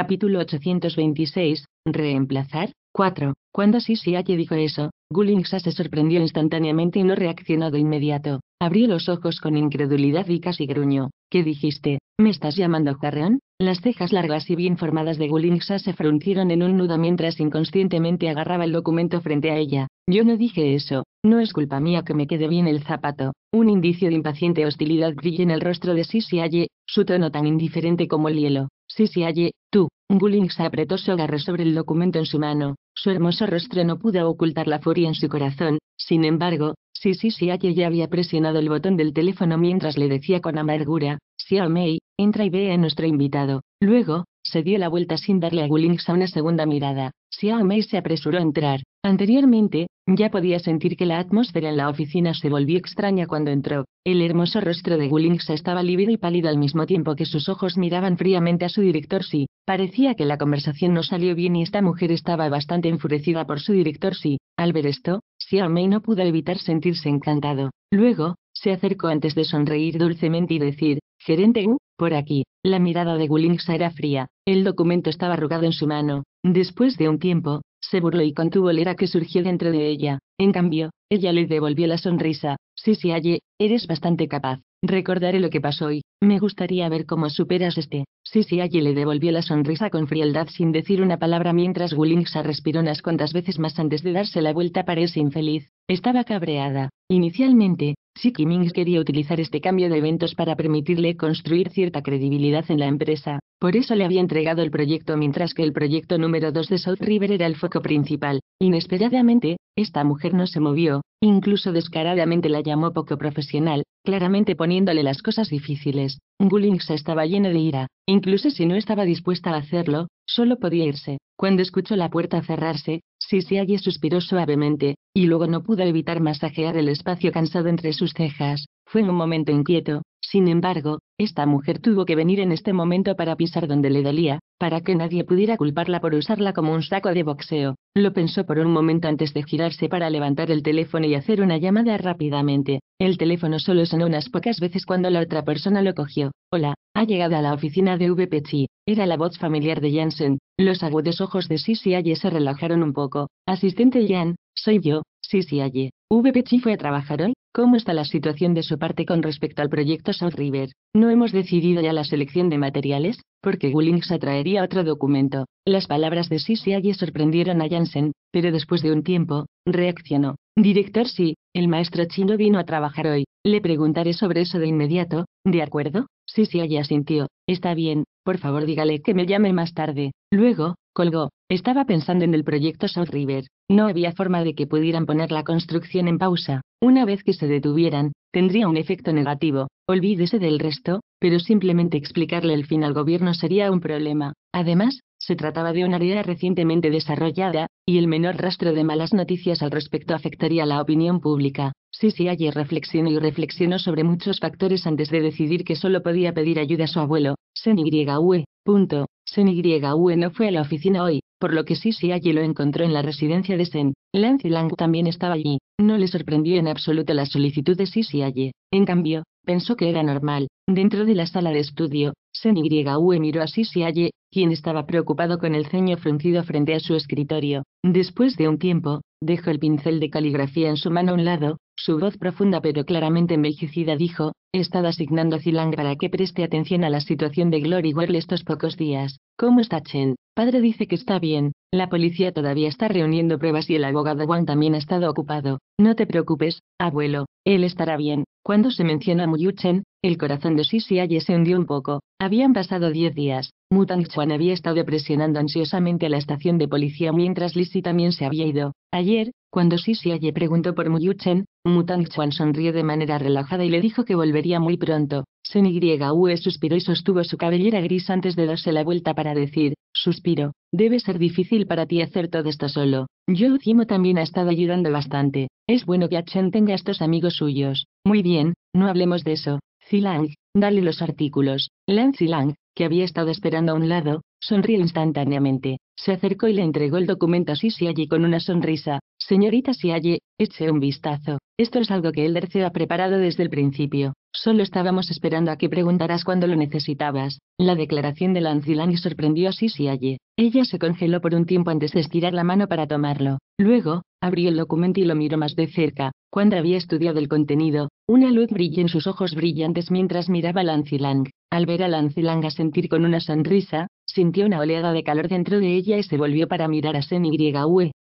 Capítulo 826. Reemplazar. 4. Cuando Sisiaye dijo eso, Gulinksa se sorprendió instantáneamente y no reaccionó de inmediato. Abrió los ojos con incredulidad y casi gruñó. ¿Qué dijiste? ¿Me estás llamando carreón? Las cejas largas y bien formadas de Gulinksa se fruncieron en un nudo mientras inconscientemente agarraba el documento frente a ella. Yo no dije eso. No es culpa mía que me quede bien el zapato. Un indicio de impaciente hostilidad brilló en el rostro de Sisiaye, su tono tan indiferente como el hielo. Si se allí, tú. Gullinx apretó su agarre sobre el documento en su mano. Su hermoso rostro no pudo ocultar la furia en su corazón. Sin embargo, si sí si ya había presionado el botón del teléfono mientras le decía con amargura, Xiao Mei, entra y ve a nuestro invitado. Luego, se dio la vuelta sin darle a Gulings una segunda mirada. Xiao Mei se apresuró a entrar. Anteriormente, ya podía sentir que la atmósfera en la oficina se volvió extraña cuando entró. El hermoso rostro de Willings estaba lívido y pálido al mismo tiempo que sus ojos miraban fríamente a su director sí. Parecía que la conversación no salió bien y esta mujer estaba bastante enfurecida por su director Si, Al ver esto, Xiaomei no pudo evitar sentirse encantado. Luego, se acercó antes de sonreír dulcemente y decir, Gerente Wu, por aquí. La mirada de Willings era fría. El documento estaba arrugado en su mano. Después de un tiempo, se burló y contuvo tu ira que surgió dentro de ella. En cambio, ella le devolvió la sonrisa. Sí, sí, eres bastante capaz. Recordaré lo que pasó hoy. me gustaría ver cómo superas este. Sí, sí, le devolvió la sonrisa con frialdad sin decir una palabra mientras Gullingsa respiró unas cuantas veces más antes de darse la vuelta para ese infeliz. Estaba cabreada. Inicialmente, si Mings quería utilizar este cambio de eventos para permitirle construir cierta credibilidad en la empresa, por eso le había entregado el proyecto mientras que el proyecto número 2 de South River era el foco principal. Inesperadamente, esta mujer no se movió, incluso descaradamente la llamó poco profesional, claramente poniéndole las cosas difíciles. Gullings estaba lleno de ira, incluso si no estaba dispuesta a hacerlo, solo podía irse. Cuando escuchó la puerta cerrarse, Sisiaye suspiró suavemente, y luego no pudo evitar masajear el espacio cansado entre sus cejas. Fue un momento inquieto, sin embargo, esta mujer tuvo que venir en este momento para pisar donde le dolía, para que nadie pudiera culparla por usarla como un saco de boxeo. Lo pensó por un momento antes de girarse para levantar el teléfono y hacer una llamada rápidamente. El teléfono solo sonó unas pocas veces cuando la otra persona lo cogió. Hola, ha llegado a la oficina de VPC. Era la voz familiar de Jansen. Los agudos ojos de Sisi se relajaron un poco. Asistente Jan, soy yo, Sisi Aye. ¿VPC fue a trabajar hoy? ¿Cómo está la situación de su parte con respecto al proyecto South River? ¿No hemos decidido ya la selección de materiales? Porque Willings atraería otro documento. Las palabras de Sisiagi sorprendieron a Jansen, pero después de un tiempo, reaccionó. Director sí, el maestro chino vino a trabajar hoy. Le preguntaré sobre eso de inmediato, ¿de acuerdo? Sisiagi asintió. Está bien, por favor dígale que me llame más tarde. Luego, colgó. Estaba pensando en el proyecto South River. No había forma de que pudieran poner la construcción en pausa. Una vez que se detuvieran, tendría un efecto negativo, olvídese del resto, pero simplemente explicarle el fin al gobierno sería un problema. Además, se trataba de una área recientemente desarrollada, y el menor rastro de malas noticias al respecto afectaría la opinión pública. sí, Ayer reflexionó y reflexionó sobre muchos factores antes de decidir que solo podía pedir ayuda a su abuelo, Sen Yue. Punto. Sen no fue a la oficina hoy, por lo que sí lo encontró en la residencia de Sen. Lance Lang también estaba allí. No le sorprendió en absoluto la solicitud de Sisi En cambio, pensó que era normal. Dentro de la sala de estudio, Yue miró a Sisiaye, quien estaba preocupado con el ceño fruncido frente a su escritorio. Después de un tiempo, dejó el pincel de caligrafía en su mano a un lado, su voz profunda pero claramente envejecida dijo, "Estaba asignando a Zilang para que preste atención a la situación de Glory World estos pocos días. ¿Cómo está Chen? Padre dice que está bien, la policía todavía está reuniendo pruebas y el abogado Wang también ha estado ocupado. No te preocupes, abuelo, él estará bien. Cuando se menciona Muyuchen, el corazón de Sisiaye se hundió un poco. Habían pasado diez días. Mutang Chuan había estado presionando ansiosamente a la estación de policía mientras Lisi también se había ido. Ayer, cuando Sisiaye preguntó por Muyuchen, Mutang Chuan sonrió de manera relajada y le dijo que volvería muy pronto. Sen Yue suspiró y sostuvo su cabellera gris antes de darse la vuelta para decir, Suspiro. Debe ser difícil para ti hacer todo esto solo. Yo Cimo también ha estado ayudando bastante. Es bueno que Achen tenga estos amigos suyos. Muy bien, no hablemos de eso. Zilang, dale los artículos. Lan Zilang, que había estado esperando a un lado, Sonrió instantáneamente, se acercó y le entregó el documento a Sisiaye con una sonrisa. Señorita Sialle, eche un vistazo. Esto es algo que Elder se ha preparado desde el principio. Solo estábamos esperando a que preguntaras cuando lo necesitabas. La declaración de Lancelang sorprendió a Sisiaye. Ella se congeló por un tiempo antes de estirar la mano para tomarlo. Luego, abrió el documento y lo miró más de cerca. Cuando había estudiado el contenido, una luz brilló en sus ojos brillantes mientras miraba a Lancilang. Al ver a Lancilang a sentir con una sonrisa, Sintió una oleada de calor dentro de ella y se volvió para mirar a Sen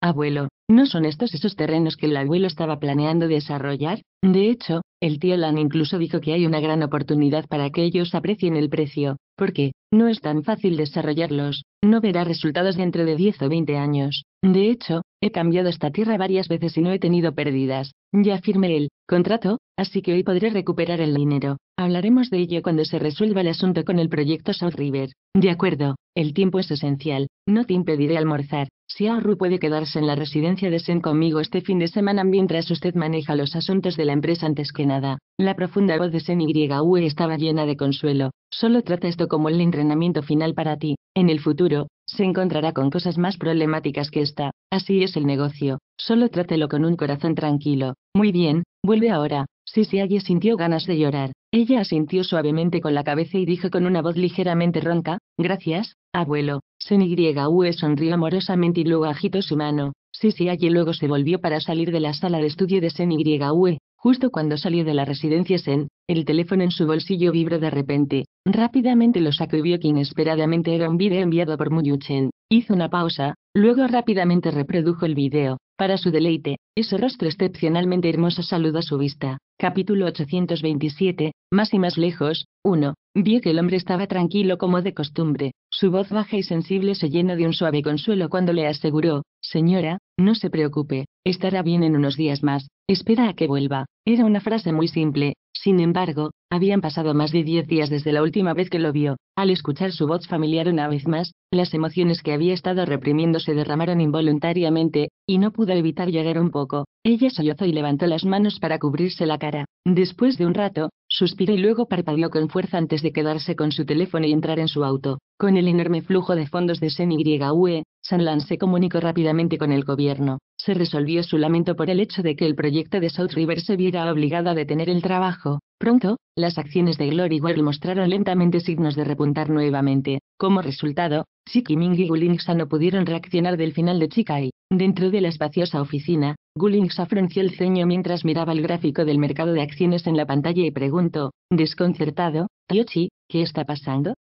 Abuelo, ¿no son estos esos terrenos que el abuelo estaba planeando desarrollar? De hecho, el tío Lan incluso dijo que hay una gran oportunidad para que ellos aprecien el precio, porque, no es tan fácil desarrollarlos, no verá resultados dentro de 10 o 20 años. De hecho, he cambiado esta tierra varias veces y no he tenido pérdidas. Ya firmé el contrato, así que hoy podré recuperar el dinero. Hablaremos de ello cuando se resuelva el asunto con el proyecto South River. De acuerdo, el tiempo es esencial. No te impediré almorzar. Si Xiaoru puede quedarse en la residencia de Sen conmigo este fin de semana mientras usted maneja los asuntos de la empresa antes que nada. La profunda voz de Sen Yue estaba llena de consuelo. Solo trata esto como el entrenamiento final para ti. En el futuro, se encontrará con cosas más problemáticas que esta. Así es el negocio. Solo trátelo con un corazón tranquilo. Muy bien, vuelve ahora. Sisi sintió ganas de llorar. Ella asintió suavemente con la cabeza y dijo con una voz ligeramente ronca, gracias, abuelo. Senigriue sonrió amorosamente y luego agitó su mano. sí, luego se volvió para salir de la sala de estudio de Senigriue. Justo cuando salió de la residencia Sen, el teléfono en su bolsillo vibró de repente. Rápidamente lo sacó que inesperadamente era un video enviado por Muyuchen. Hizo una pausa, luego rápidamente reprodujo el video. Para su deleite, ese rostro excepcionalmente hermoso saludó a su vista. Capítulo 827, más y más lejos, 1. Vio que el hombre estaba tranquilo como de costumbre. Su voz baja y sensible se llenó de un suave consuelo cuando le aseguró, Señora, no se preocupe, estará bien en unos días más, espera a que vuelva. Era una frase muy simple, sin embargo, habían pasado más de diez días desde la última vez que lo vio. Al escuchar su voz familiar una vez más, las emociones que había estado reprimiendo se derramaron involuntariamente, y no pudo evitar llorar un poco. Ella sollozó y levantó las manos para cubrirse la cara. Después de un rato, suspiró y luego parpadeó con fuerza antes de quedarse con su teléfono y entrar en su auto. Con el enorme flujo de fondos de SENYUE, Sanlan se comunicó rápidamente con el gobierno se resolvió su lamento por el hecho de que el proyecto de South River se viera obligado a detener el trabajo. Pronto, las acciones de Glory World mostraron lentamente signos de repuntar nuevamente. Como resultado, Ming y Gulingsa no pudieron reaccionar del final de Chikai. Dentro de la espaciosa oficina, Gulinksa frunció el ceño mientras miraba el gráfico del mercado de acciones en la pantalla y preguntó, desconcertado, Tiochi, ¿qué está pasando?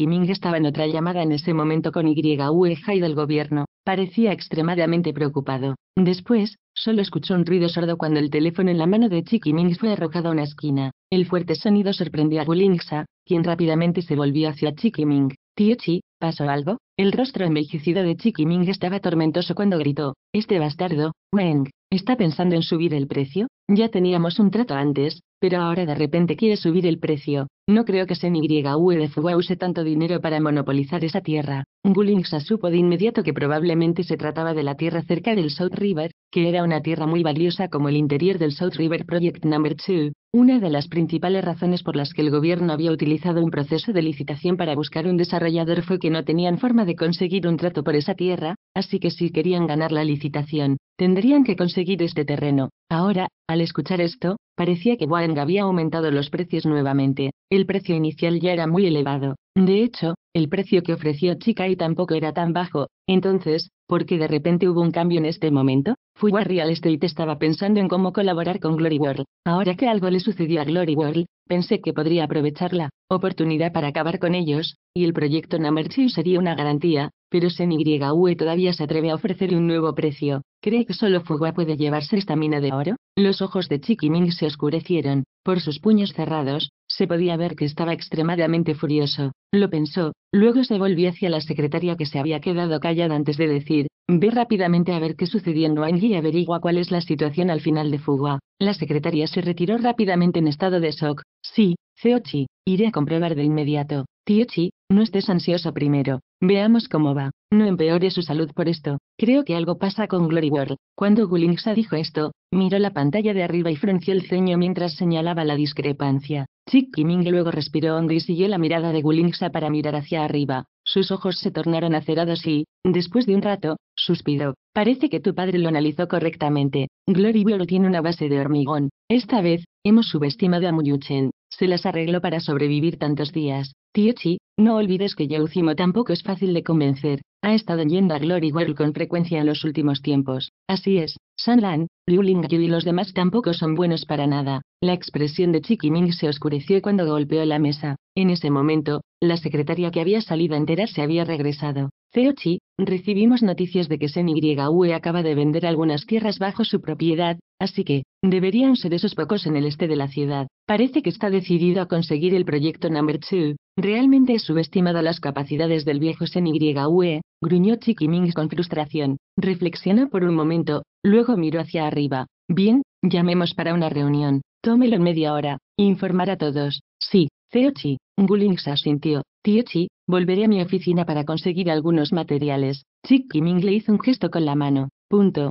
Ming estaba en otra llamada en ese momento con YUE y del gobierno. Parecía extremadamente preocupado. Después, solo escuchó un ruido sordo cuando el teléfono en la mano de Chiqui Ming fue arrojado a una esquina. El fuerte sonido sorprendió a bulingsa quien rápidamente se volvió hacia Chiqui Ming. Tío Chi, ¿pasó algo? El rostro envejecido de Chiqui Ming estaba tormentoso cuando gritó. Este bastardo, Wang, ¿está pensando en subir el precio? Ya teníamos un trato antes, pero ahora de repente quiere subir el precio. No creo que SNYULZUA e use tanto dinero para monopolizar esa tierra. Gullingsa supo de inmediato que probablemente se trataba de la tierra cerca del South River, que era una tierra muy valiosa como el interior del South River Project No. 2, una de las principales razones por las que el gobierno había utilizado un proceso de licitación para buscar un desarrollador fue que no tenían forma de conseguir un trato por esa tierra, así que si querían ganar la licitación, tendrían que conseguir este terreno. Ahora, al escuchar esto, parecía que Warren había aumentado los precios nuevamente. El precio inicial ya era muy elevado. De hecho, el precio que ofreció Chikai tampoco era tan bajo. Entonces, ¿por qué de repente hubo un cambio en este momento? Fui a Real Estate estaba pensando en cómo colaborar con Glory World. Ahora que algo le sucedió a Glory World, pensé que podría aprovechar la oportunidad para acabar con ellos, y el proyecto Namerchi sería una garantía pero SENYUE todavía se atreve a ofrecer un nuevo precio. ¿Cree que solo Fugua puede llevarse esta mina de oro? Los ojos de Chiquiming se oscurecieron, por sus puños cerrados, se podía ver que estaba extremadamente furioso. Lo pensó, luego se volvió hacia la secretaria que se había quedado callada antes de decir, ve rápidamente a ver qué sucedió en y averigua cuál es la situación al final de Fugua. La secretaria se retiró rápidamente en estado de shock. Sí, Zeochi, iré a comprobar de inmediato. Tiochi, no estés ansioso primero. Veamos cómo va. No empeore su salud por esto. Creo que algo pasa con Glory World. Cuando Gulingsa dijo esto, miró la pantalla de arriba y frunció el ceño mientras señalaba la discrepancia. Chick Ming luego respiró hondo y siguió la mirada de Gulinxa para mirar hacia arriba. Sus ojos se tornaron acerados y, después de un rato, suspiró. Parece que tu padre lo analizó correctamente. Glory World tiene una base de hormigón. Esta vez, hemos subestimado a Muyuchen se las arregló para sobrevivir tantos días. Chi, no olvides que Zimo tampoco es fácil de convencer. Ha estado yendo a Glory World con frecuencia en los últimos tiempos. Así es, Lan, Liu Lingyu y los demás tampoco son buenos para nada. La expresión de Chi Kiming se oscureció cuando golpeó la mesa. En ese momento, la secretaria que había salido entera se había regresado. Ceochi, recibimos noticias de que Yue acaba de vender algunas tierras bajo su propiedad, así que, deberían ser esos pocos en el este de la ciudad. Parece que está decidido a conseguir el proyecto Number 2. Realmente he subestimado las capacidades del viejo Yue, gruñó Chiquiming con frustración. Reflexionó por un momento, luego miró hacia arriba. Bien, llamemos para una reunión. Tómelo en media hora. Informar a todos. Sí, Ceochi, sintió, asintió. Chi, volveré a mi oficina para conseguir algunos materiales. Chi Kiming le hizo un gesto con la mano. Punto.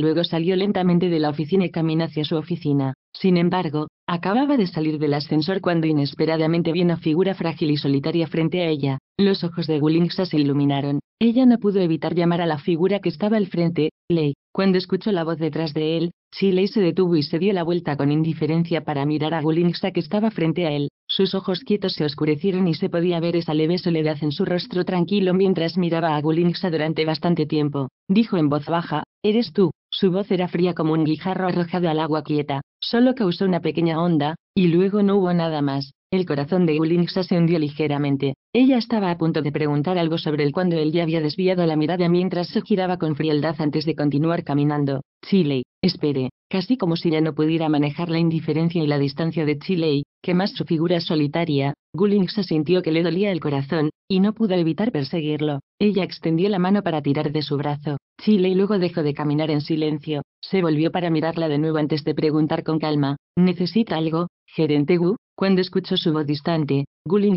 luego salió lentamente de la oficina y caminó hacia su oficina. Sin embargo, acababa de salir del ascensor cuando inesperadamente vio una figura frágil y solitaria frente a ella. Los ojos de Gulingsa se iluminaron. Ella no pudo evitar llamar a la figura que estaba al frente, Lei. Cuando escuchó la voz detrás de él, Chile se detuvo y se dio la vuelta con indiferencia para mirar a Gulinksa que estaba frente a él. Sus ojos quietos se oscurecieron y se podía ver esa leve soledad en su rostro tranquilo mientras miraba a Gulinksa durante bastante tiempo. Dijo en voz baja, Eres tú. Su voz era fría como un guijarro arrojado al agua quieta. Solo causó una pequeña onda, y luego no hubo nada más. El corazón de se hundió ligeramente. Ella estaba a punto de preguntar algo sobre él cuando él ya había desviado la mirada mientras se giraba con frialdad antes de continuar caminando. Chile, espere, casi como si ya no pudiera manejar la indiferencia y la distancia de Chile, que más su figura solitaria, se sintió que le dolía el corazón, y no pudo evitar perseguirlo. Ella extendió la mano para tirar de su brazo. Chile luego dejó de caminar en silencio. Se volvió para mirarla de nuevo antes de preguntar con calma, ¿necesita algo? Gerente Wu, cuando escuchó su voz distante,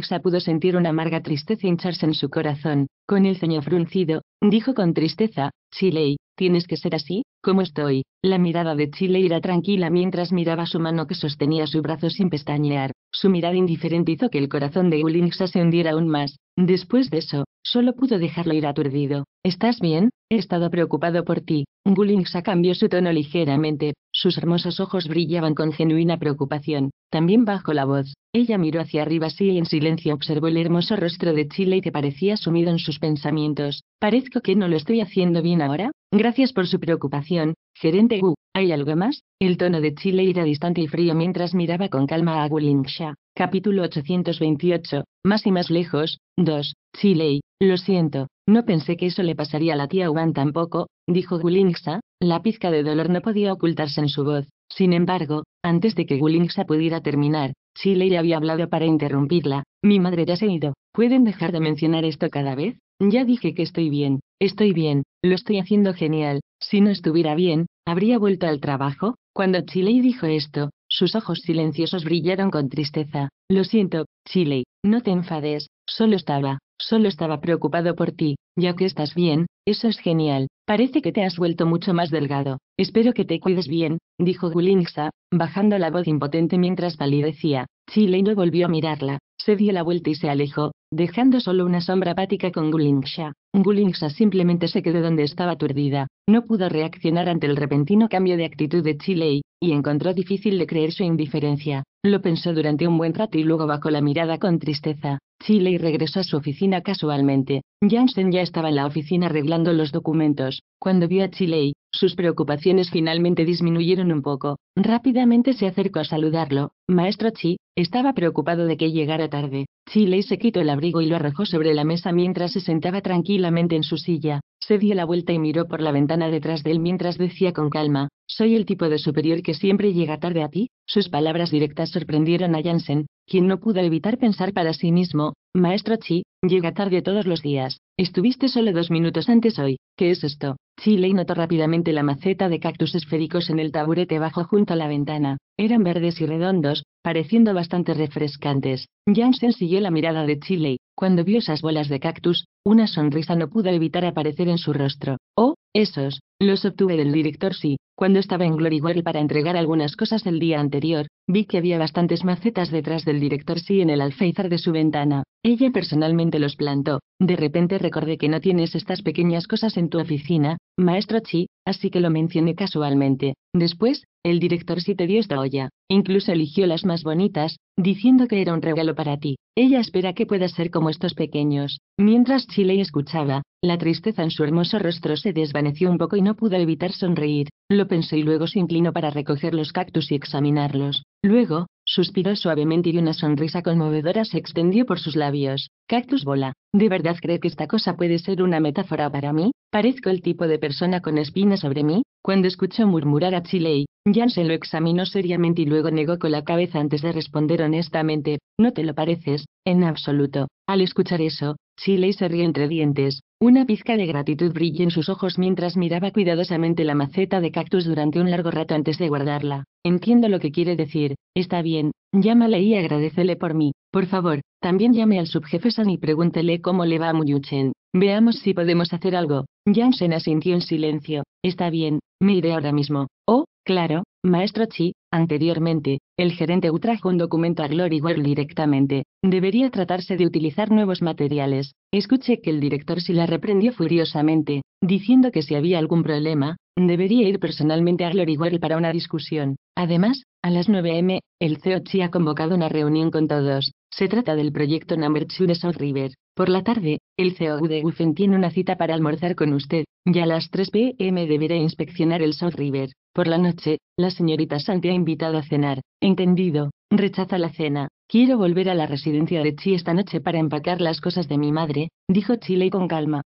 se pudo sentir una amarga tristeza hincharse en su corazón. Con el ceño fruncido, dijo con tristeza, Chilei, ¿tienes que ser así? como estoy? La mirada de Chile era tranquila mientras miraba su mano que sostenía su brazo sin pestañear. Su mirada indiferente hizo que el corazón de Ulixa se hundiera aún más. Después de eso, solo pudo dejarlo ir aturdido. ¿Estás bien? He estado preocupado por ti. Gulinxa cambió su tono ligeramente, sus hermosos ojos brillaban con genuina preocupación. También bajó la voz. Ella miró hacia arriba así y en silencio observó el hermoso rostro de Chile y que parecía sumido en sus pensamientos. Parezco que no lo estoy haciendo bien ahora. Gracias por su preocupación, Gerente Wu, ¿hay algo más? El tono de Chile era distante y frío mientras miraba con calma a Gulingsha. Capítulo 828. Más y más lejos. 2. Chile. Lo siento. No pensé que eso le pasaría a la tía Wan tampoco, dijo Gulingsha. La pizca de dolor no podía ocultarse en su voz. Sin embargo, antes de que Gulingsha pudiera terminar, Chile había hablado para interrumpirla. Mi madre ya se ha ido. ¿Pueden dejar de mencionar esto cada vez? Ya dije que estoy bien. Estoy bien. Lo estoy haciendo genial. Si no estuviera bien, habría vuelto al trabajo. Cuando Chile dijo esto, sus ojos silenciosos brillaron con tristeza. Lo siento, Chile, no te enfades, solo estaba, solo estaba preocupado por ti, ya que estás bien, eso es genial, parece que te has vuelto mucho más delgado. Espero que te cuides bien, dijo Gulingsa, bajando la voz impotente mientras palidecía. Chile no volvió a mirarla, se dio la vuelta y se alejó, dejando solo una sombra apática con Gulingsha. Gulingsha simplemente se quedó donde estaba aturdida, no pudo reaccionar ante el repentino cambio de actitud de Chilei, y encontró difícil de creer su indiferencia. Lo pensó durante un buen rato y luego bajó la mirada con tristeza. Chile regresó a su oficina casualmente. Jansen ya estaba en la oficina arreglando los documentos. Cuando vio a Chile, sus preocupaciones finalmente disminuyeron un poco. Rápidamente se acercó a saludarlo. Maestro Chi, estaba preocupado de que llegara tarde. Chile se quitó el abrigo y lo arrojó sobre la mesa mientras se sentaba tranquilamente en su silla. Se dio la vuelta y miró por la ventana detrás de él mientras decía con calma, soy el tipo de superior que siempre llega tarde a ti. Sus palabras directas sorprendieron a Jansen, quien no pudo evitar pensar para sí mismo, Maestro Chi, llega tarde todos los días, estuviste solo dos minutos antes hoy, ¿qué es esto? Chile notó rápidamente la maceta de cactus esféricos en el taburete bajo junto a la ventana. Eran verdes y redondos, pareciendo bastante refrescantes. Janssen siguió la mirada de Chile. Cuando vio esas bolas de cactus, una sonrisa no pudo evitar aparecer en su rostro. Oh, esos, los obtuve del director sí. Cuando estaba en Glory World para entregar algunas cosas el día anterior, vi que había bastantes macetas detrás del director sí en el alféizar de su ventana. Ella personalmente los plantó. De repente recordé que no tienes estas pequeñas cosas en tu oficina, Maestro Chi, así que lo mencioné casualmente. Después, el director sí te dio esta olla, incluso eligió las más bonitas, diciendo que era un regalo para ti. Ella espera que puedas ser como estos pequeños. Mientras Chile escuchaba, la tristeza en su hermoso rostro se desvaneció un poco y no pudo evitar sonreír. Lo pensó y luego se inclinó para recoger los cactus y examinarlos. Luego, suspiró suavemente y una sonrisa conmovedora se extendió por sus labios. Cactus bola, ¿de verdad cree que esta cosa puede ser una metáfora para mí? Parezco el tipo de persona con espina sobre mí. Cuando escuchó murmurar a Chile, Jan se lo examinó seriamente y luego negó con la cabeza antes de responder honestamente, no te lo pareces, en absoluto. Al escuchar eso, Chile se rió entre dientes. Una pizca de gratitud brilló en sus ojos mientras miraba cuidadosamente la maceta de cactus durante un largo rato antes de guardarla. Entiendo lo que quiere decir, está bien, Llámale y agradecele por mí, por favor. También llame al subjefe San y pregúntele cómo le va a Muyuchen. Veamos si podemos hacer algo. Jansen asintió en silencio. Está bien, me iré ahora mismo. Oh, claro, maestro Chi, anteriormente, el gerente U trajo un documento a Glory World directamente. Debería tratarse de utilizar nuevos materiales. Escuché que el director si la reprendió furiosamente, diciendo que si había algún problema, debería ir personalmente a Glory World para una discusión. Además, a las 9 m, el Chi ha convocado una reunión con todos. Se trata del proyecto Number 2 de South River. Por la tarde, el CEO de UFEN tiene una cita para almorzar con usted, y a las 3 pm deberá inspeccionar el South River. Por la noche, la señorita Santi ha invitado a cenar. Entendido. Rechaza la cena. Quiero volver a la residencia de Chi esta noche para empacar las cosas de mi madre, dijo Chile con calma.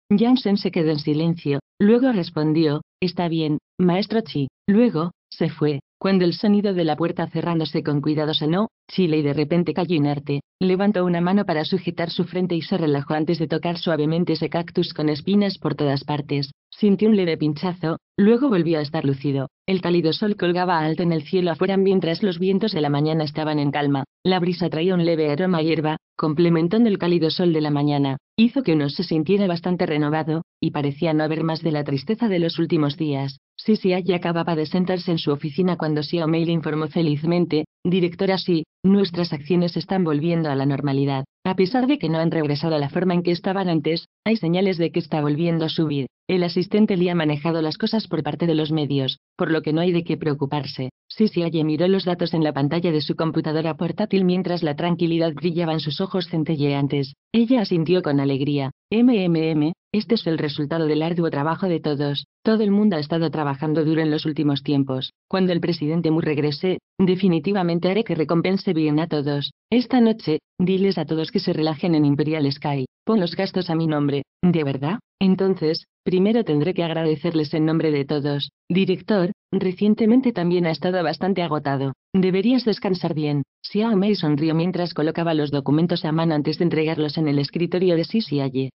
Sen se quedó en silencio. Luego respondió, Está bien, maestro Chi. Luego, se fue, cuando el sonido de la puerta cerrándose con cuidado sonó, Chile y de repente cayó inerte, levantó una mano para sujetar su frente y se relajó antes de tocar suavemente ese cactus con espinas por todas partes, sintió un leve pinchazo, luego volvió a estar lúcido. El cálido sol colgaba alto en el cielo afuera mientras los vientos de la mañana estaban en calma. La brisa traía un leve aroma a hierba, complementando el cálido sol de la mañana, hizo que uno se sintiera bastante renovado, y parecía no haber más de la tristeza de los últimos días. Sisi acababa de sentarse en su oficina cuando Xiaomei le informó felizmente, directora S.I., nuestras acciones están volviendo a la normalidad. A pesar de que no han regresado a la forma en que estaban antes, hay señales de que está volviendo a subir. El asistente le ha manejado las cosas por parte de los medios, por lo que no hay de qué preocuparse. Sisi miró los datos en la pantalla de su computadora portátil mientras la tranquilidad brillaba en sus ojos centelleantes. Ella asintió con alegría. MMM, este es el resultado del arduo trabajo de todos. Todo el mundo ha estado trabajando duro en los últimos tiempos. Cuando el presidente Mu regrese, definitivamente haré que recompense bien a todos. Esta noche, diles a todos que se relajen en Imperial Sky. Pon los gastos a mi nombre. ¿De verdad? Entonces, primero tendré que agradecerles en nombre de todos. Director, recientemente también ha estado bastante agotado. Deberías descansar bien. Xiao Mei sonrió mientras colocaba los documentos a mano antes de entregarlos en el escritorio de Sisi Aye.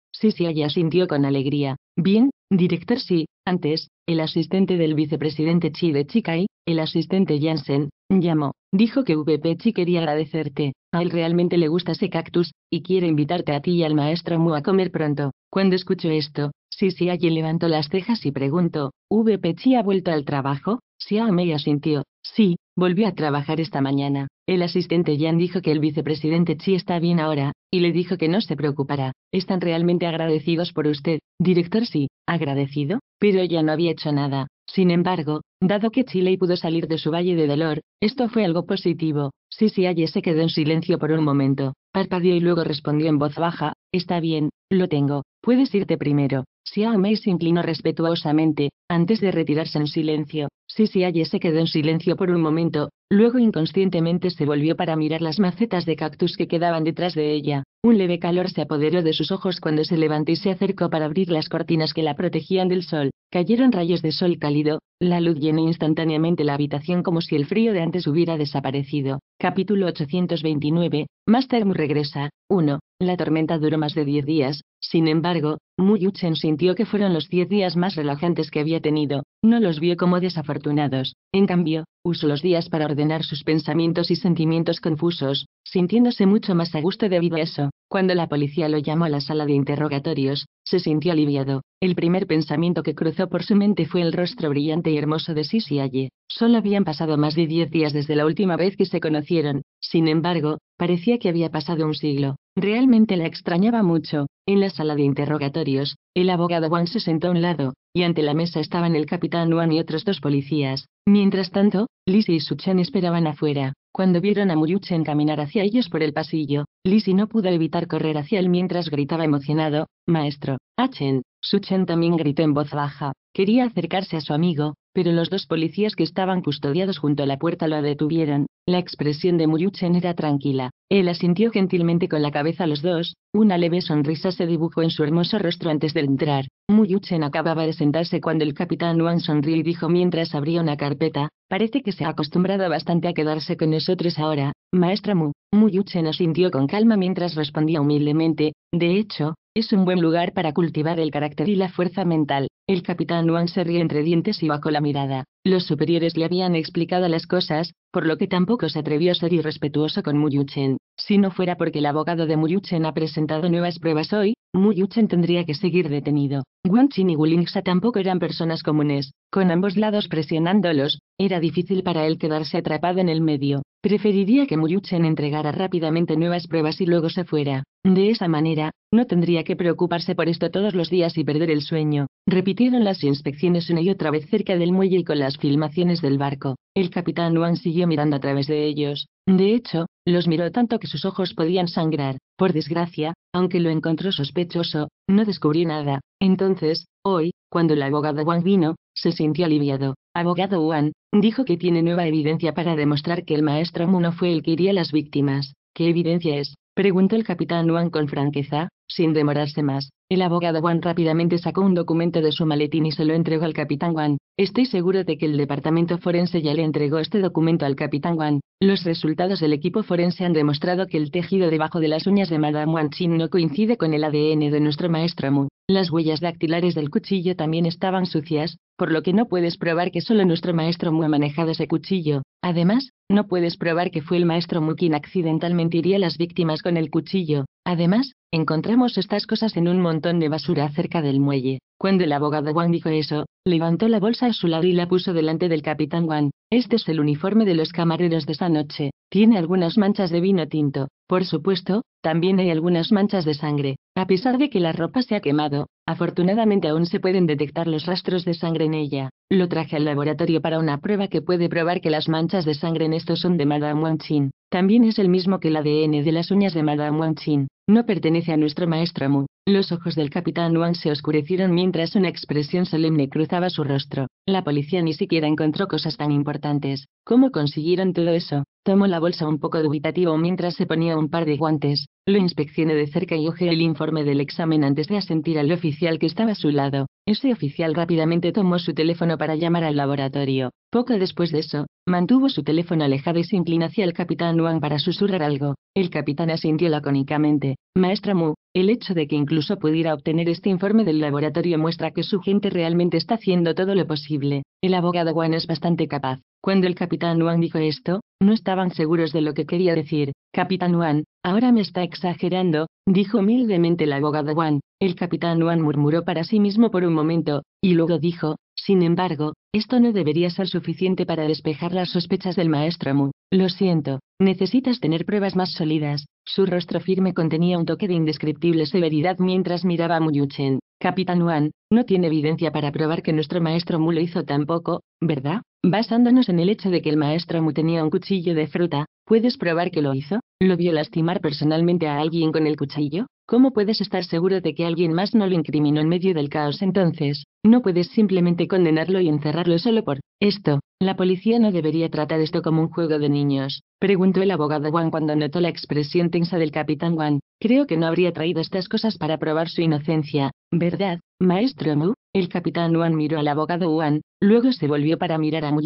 asintió con alegría. Bien, director Si, Antes, el asistente del vicepresidente Chi de Chikai, el asistente Jansen, Llamó, dijo que V. quería agradecerte, a él realmente le gusta ese cactus, y quiere invitarte a ti y al maestro Mu a comer pronto. Cuando escuchó esto, Sisi allí levantó las cejas y preguntó, ¿V. ha vuelto al trabajo? si Ameya asintió, sí, volvió a trabajar esta mañana. El asistente Yan dijo que el vicepresidente Chi está bien ahora, y le dijo que no se preocupará. Están realmente agradecidos por usted, director sí, agradecido, pero ya no había hecho nada. Sin embargo, Dado que Chile pudo salir de su valle de dolor, esto fue algo positivo. si Aye se quedó en silencio por un momento, parpadeó y luego respondió en voz baja, Está bien, lo tengo, puedes irte primero. Si Mei se inclinó respetuosamente, antes de retirarse en silencio, Sisi Aye se quedó en silencio por un momento, luego inconscientemente se volvió para mirar las macetas de cactus que quedaban detrás de ella. Un leve calor se apoderó de sus ojos cuando se levantó y se acercó para abrir las cortinas que la protegían del sol. Cayeron rayos de sol cálido, la luz llenó instantáneamente la habitación como si el frío de antes hubiera desaparecido. Capítulo 829. Master Mu regresa. 1. La tormenta duró más de 10 días, sin embargo, Mu sintió que fueron los 10 días más relajantes que había detenido, no los vio como desafortunados, en cambio, usó los días para ordenar sus pensamientos y sentimientos confusos, sintiéndose mucho más a gusto debido a eso. Cuando la policía lo llamó a la sala de interrogatorios, se sintió aliviado. El primer pensamiento que cruzó por su mente fue el rostro brillante y hermoso de Sisi allí, Solo habían pasado más de diez días desde la última vez que se conocieron, sin embargo, parecía que había pasado un siglo. Realmente la extrañaba mucho. En la sala de interrogatorios, el abogado Juan se sentó a un lado, y ante la mesa estaban el capitán Juan y otros dos policías, Mientras tanto, Lizzie y Chen esperaban afuera. Cuando vieron a Muyuchen caminar hacia ellos por el pasillo, Lizzie no pudo evitar correr hacia él mientras gritaba emocionado, Maestro, Achen. Suchen también gritó en voz baja. Quería acercarse a su amigo, pero los dos policías que estaban custodiados junto a la puerta lo detuvieron. La expresión de Muyuchen era tranquila. Él asintió gentilmente con la cabeza a los dos, una leve sonrisa se dibujó en su hermoso rostro antes de entrar. Muyuchen acababa de sentarse cuando el capitán Luan sonrió y dijo mientras abría una carpeta, parece que se ha acostumbrado bastante a quedarse con nosotros ahora, maestra Mu. Muyuchen asintió sintió con calma mientras respondía humildemente, de hecho, es un buen lugar para cultivar el carácter y la fuerza mental. El capitán Wang se rió entre dientes y bajó la mirada. Los superiores le habían explicado las cosas, por lo que tampoco se atrevió a ser irrespetuoso con Muyuchen. Si no fuera porque el abogado de Muyuchen ha presentado nuevas pruebas hoy, Muyuchen tendría que seguir detenido. Wang Chin y Wulingsa tampoco eran personas comunes. Con ambos lados presionándolos, era difícil para él quedarse atrapado en el medio. Preferiría que Muriuchen entregara rápidamente nuevas pruebas y luego se fuera. De esa manera, no tendría que preocuparse por esto todos los días y perder el sueño. Repitieron las inspecciones una y otra vez cerca del muelle y con las filmaciones del barco. El capitán Luan siguió mirando a través de ellos. De hecho, los miró tanto que sus ojos podían sangrar. Por desgracia, aunque lo encontró sospechoso, no descubrió nada. Entonces, hoy, cuando el abogado Wang vino, se sintió aliviado abogado Wan, dijo que tiene nueva evidencia para demostrar que el maestro Mu no fue el que iría a las víctimas. ¿Qué evidencia es? Preguntó el capitán Wan con franqueza, sin demorarse más. El abogado Wan rápidamente sacó un documento de su maletín y se lo entregó al capitán Wan. Estoy seguro de que el departamento forense ya le entregó este documento al capitán Wan. Los resultados del equipo forense han demostrado que el tejido debajo de las uñas de Madame Wan Chin no coincide con el ADN de nuestro maestro Mu. Las huellas dactilares del cuchillo también estaban sucias, por lo que no puedes probar que solo nuestro maestro Mu ha manejado ese cuchillo. Además, no puedes probar que fue el maestro Mu quien accidentalmente iría a las víctimas con el cuchillo. Además, encontramos estas cosas en un montón de basura cerca del muelle. Cuando el abogado Wang dijo eso, levantó la bolsa a su lado y la puso delante del capitán Wang. Este es el uniforme de los camareros de esa noche. Tiene algunas manchas de vino tinto, por supuesto, también hay algunas manchas de sangre. A pesar de que la ropa se ha quemado, afortunadamente aún se pueden detectar los rastros de sangre en ella. Lo traje al laboratorio para una prueba que puede probar que las manchas de sangre en esto son de Madame Wang Chin. También es el mismo que el ADN de las uñas de Madame Wang Chin. No pertenece a nuestro maestro Mu. Los ojos del capitán Wang se oscurecieron mientras una expresión solemne cruzaba su rostro. La policía ni siquiera encontró cosas tan importantes. ¿Cómo consiguieron todo eso? Tomó la bolsa un poco dubitativo mientras se ponía un par de guantes, lo inspeccioné de cerca y hojeé el informe del examen antes de asentir al oficial que estaba a su lado. Ese oficial rápidamente tomó su teléfono para llamar al laboratorio. Poco después de eso, mantuvo su teléfono alejado y se inclinó hacia el capitán Wang para susurrar algo. El capitán asintió lacónicamente. Maestra Mu, el hecho de que incluso pudiera obtener este informe del laboratorio muestra que su gente realmente está haciendo todo lo posible. El abogado Wan es bastante capaz. Cuando el capitán Juan dijo esto, no estaban seguros de lo que quería decir. Capitán Juan, ahora me está exagerando, dijo humildemente la abogada Wang. El capitán Wang murmuró para sí mismo por un momento, y luego dijo, sin embargo, esto no debería ser suficiente para despejar las sospechas del maestro Mu. Lo siento, Necesitas tener pruebas más sólidas. Su rostro firme contenía un toque de indescriptible severidad mientras miraba a Muyuchen. Capitán Wan, no tiene evidencia para probar que nuestro maestro Mu lo hizo tampoco, ¿verdad? Basándonos en el hecho de que el maestro Mu tenía un cuchillo de fruta, ¿puedes probar que lo hizo? ¿Lo vio lastimar personalmente a alguien con el cuchillo? ¿Cómo puedes estar seguro de que alguien más no lo incriminó en medio del caos entonces? No puedes simplemente condenarlo y encerrarlo solo por esto. La policía no debería tratar esto como un juego de niños. Preguntó el abogado Wan cuando notó la expresión tensa del capitán Wan. Creo que no habría traído estas cosas para probar su inocencia, ¿verdad, maestro Mu? El capitán Wan miró al abogado Wan, luego se volvió para mirar a Mu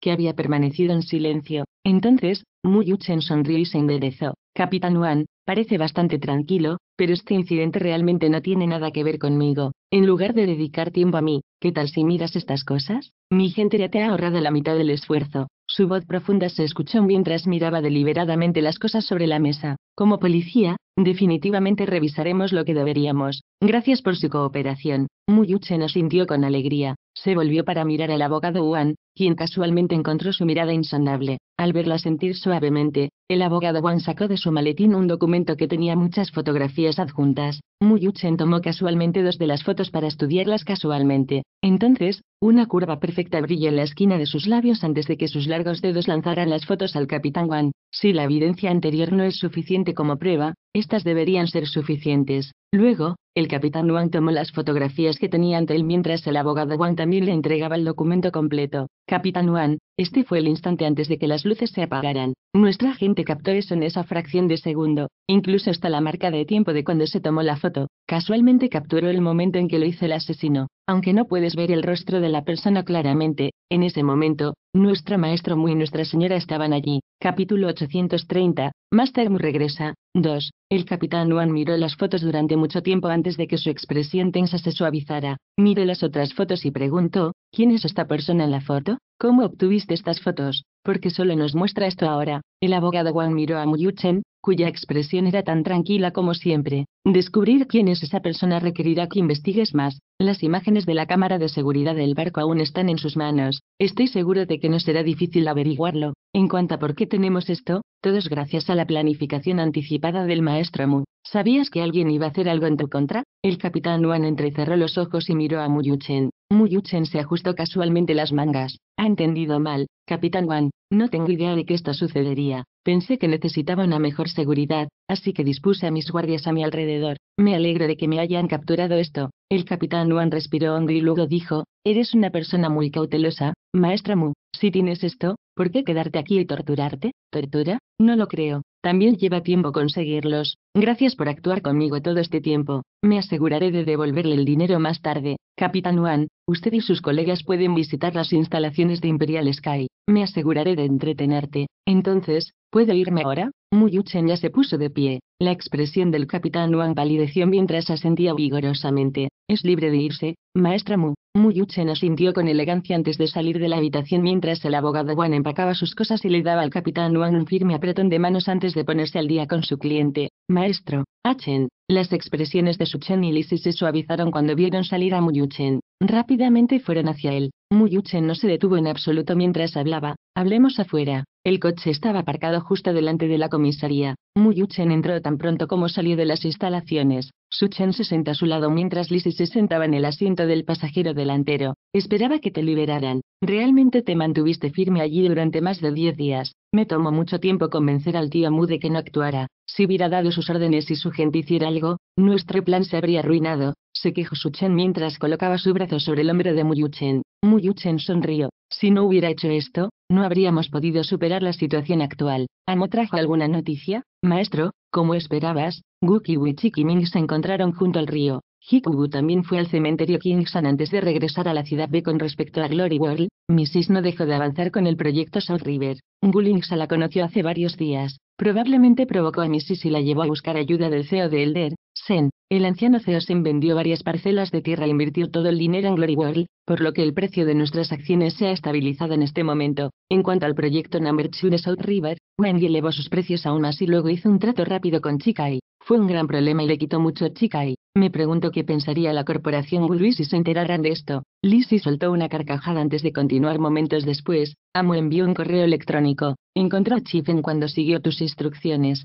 que había permanecido en silencio. Entonces, Mu sonrió y se enderezó. Capitán Wan, parece bastante tranquilo, pero este incidente realmente no tiene nada que ver conmigo. En lugar de dedicar tiempo a mí, ¿qué tal si miras estas cosas? Mi gente ya te ha ahorrado la mitad del esfuerzo. Su voz profunda se escuchó mientras miraba deliberadamente las cosas sobre la mesa. Como policía, Definitivamente revisaremos lo que deberíamos. Gracias por su cooperación. Muyuche se nos sintió con alegría. Se volvió para mirar al abogado Wan, quien casualmente encontró su mirada insondable. Al verla sentir suavemente, el abogado Wan sacó de su maletín un documento que tenía muchas fotografías adjuntas. Muyuchen tomó casualmente dos de las fotos para estudiarlas casualmente. Entonces, una curva perfecta brilló en la esquina de sus labios antes de que sus largos dedos lanzaran las fotos al capitán Wan. Si la evidencia anterior no es suficiente como prueba, estas deberían ser suficientes. Luego, el capitán Wang tomó las fotografías que tenía ante él mientras el abogado Wang también le entregaba el documento completo. Capitán Wang, este fue el instante antes de que las luces se apagaran. Nuestra gente captó eso en esa fracción de segundo, incluso hasta la marca de tiempo de cuando se tomó la foto. Casualmente capturó el momento en que lo hizo el asesino. Aunque no puedes ver el rostro de la persona claramente, en ese momento, nuestro maestro Mu y nuestra señora estaban allí. Capítulo 830, Master Mu regresa. 2. El capitán Wang miró las fotos durante mucho tiempo antes desde de que su expresión tensa se suavizara. Miré las otras fotos y preguntó, ¿quién es esta persona en la foto? ¿Cómo obtuviste estas fotos? Porque solo nos muestra esto ahora. El abogado Wang miró a Muyuchen, cuya expresión era tan tranquila como siempre. Descubrir quién es esa persona requerirá que investigues más. Las imágenes de la cámara de seguridad del barco aún están en sus manos. Estoy seguro de que no será difícil averiguarlo. En cuanto a por qué tenemos esto, todo gracias a la planificación anticipada del maestro Mu. ¿Sabías que alguien iba a hacer algo en tu contra? El capitán Wan entrecerró los ojos y miró a Muyuchen. Muyuchen se ajustó casualmente las mangas. Ha entendido mal, capitán Wan. No tengo idea de que esto sucedería. Pensé que necesitaba una mejor seguridad, así que dispuse a mis guardias a mi alrededor. Me alegro de que me hayan capturado esto. El capitán Wan respiró hondo y luego dijo, Eres una persona muy cautelosa, Maestro Mu. Si tienes esto, ¿Por qué quedarte aquí y torturarte? ¿Tortura? No lo creo. También lleva tiempo conseguirlos. Gracias por actuar conmigo todo este tiempo. Me aseguraré de devolverle el dinero más tarde. Capitán Wan, usted y sus colegas pueden visitar las instalaciones de Imperial Sky. Me aseguraré de entretenerte. Entonces, ¿puedo irme ahora? Muyuchen ya se puso de pie. La expresión del capitán Wang palideció mientras asentía vigorosamente. Es libre de irse, maestra Mu. Muyuchen asintió con elegancia antes de salir de la habitación mientras el abogado Wan empacaba sus cosas y le daba al capitán Wan un firme apretón de manos antes de ponerse al día con su cliente. Maestro, Achen. Las expresiones de Suchen y Lisi se suavizaron cuando vieron salir a Muyuchen. Rápidamente fueron hacia él. Muyuchen no se detuvo en absoluto mientras hablaba. Hablemos afuera. El coche estaba aparcado justo delante de la comisaría. Muyuchen entró tan pronto como salió de las instalaciones. Suchen se sentó a su lado mientras Lizzie se sentaba en el asiento del pasajero delantero. Esperaba que te liberaran. Realmente te mantuviste firme allí durante más de diez días. Me tomó mucho tiempo convencer al tío Mu de que no actuara. Si hubiera dado sus órdenes y su gente hiciera algo, nuestro plan se habría arruinado se quejó mientras colocaba su brazo sobre el hombro de Muyuchen. Muyuchen sonrió. Si no hubiera hecho esto, no habríamos podido superar la situación actual. ¿Amo trajo alguna noticia? Maestro, como esperabas, Guki y Ming se encontraron junto al río. Hikubu también fue al cementerio Kingsan antes de regresar a la ciudad B con respecto a Glory World. Mrs. no dejó de avanzar con el proyecto South River. Gulingsa la conoció hace varios días. Probablemente provocó a Missis y la llevó a buscar ayuda del CEO de Elder, Sen, el anciano Sen vendió varias parcelas de tierra e invirtió todo el dinero en Glory World, por lo que el precio de nuestras acciones se ha estabilizado en este momento. En cuanto al proyecto Number 2 de South River, Wendy elevó sus precios aún más y luego hizo un trato rápido con Chikai. Fue un gran problema y le quitó mucho a Chikai. Me pregunto qué pensaría la corporación Willis si se enteraran de esto. Lizzie soltó una carcajada antes de continuar momentos después. Amo envió un correo electrónico. Encontró a Chifen cuando siguió tus instrucciones.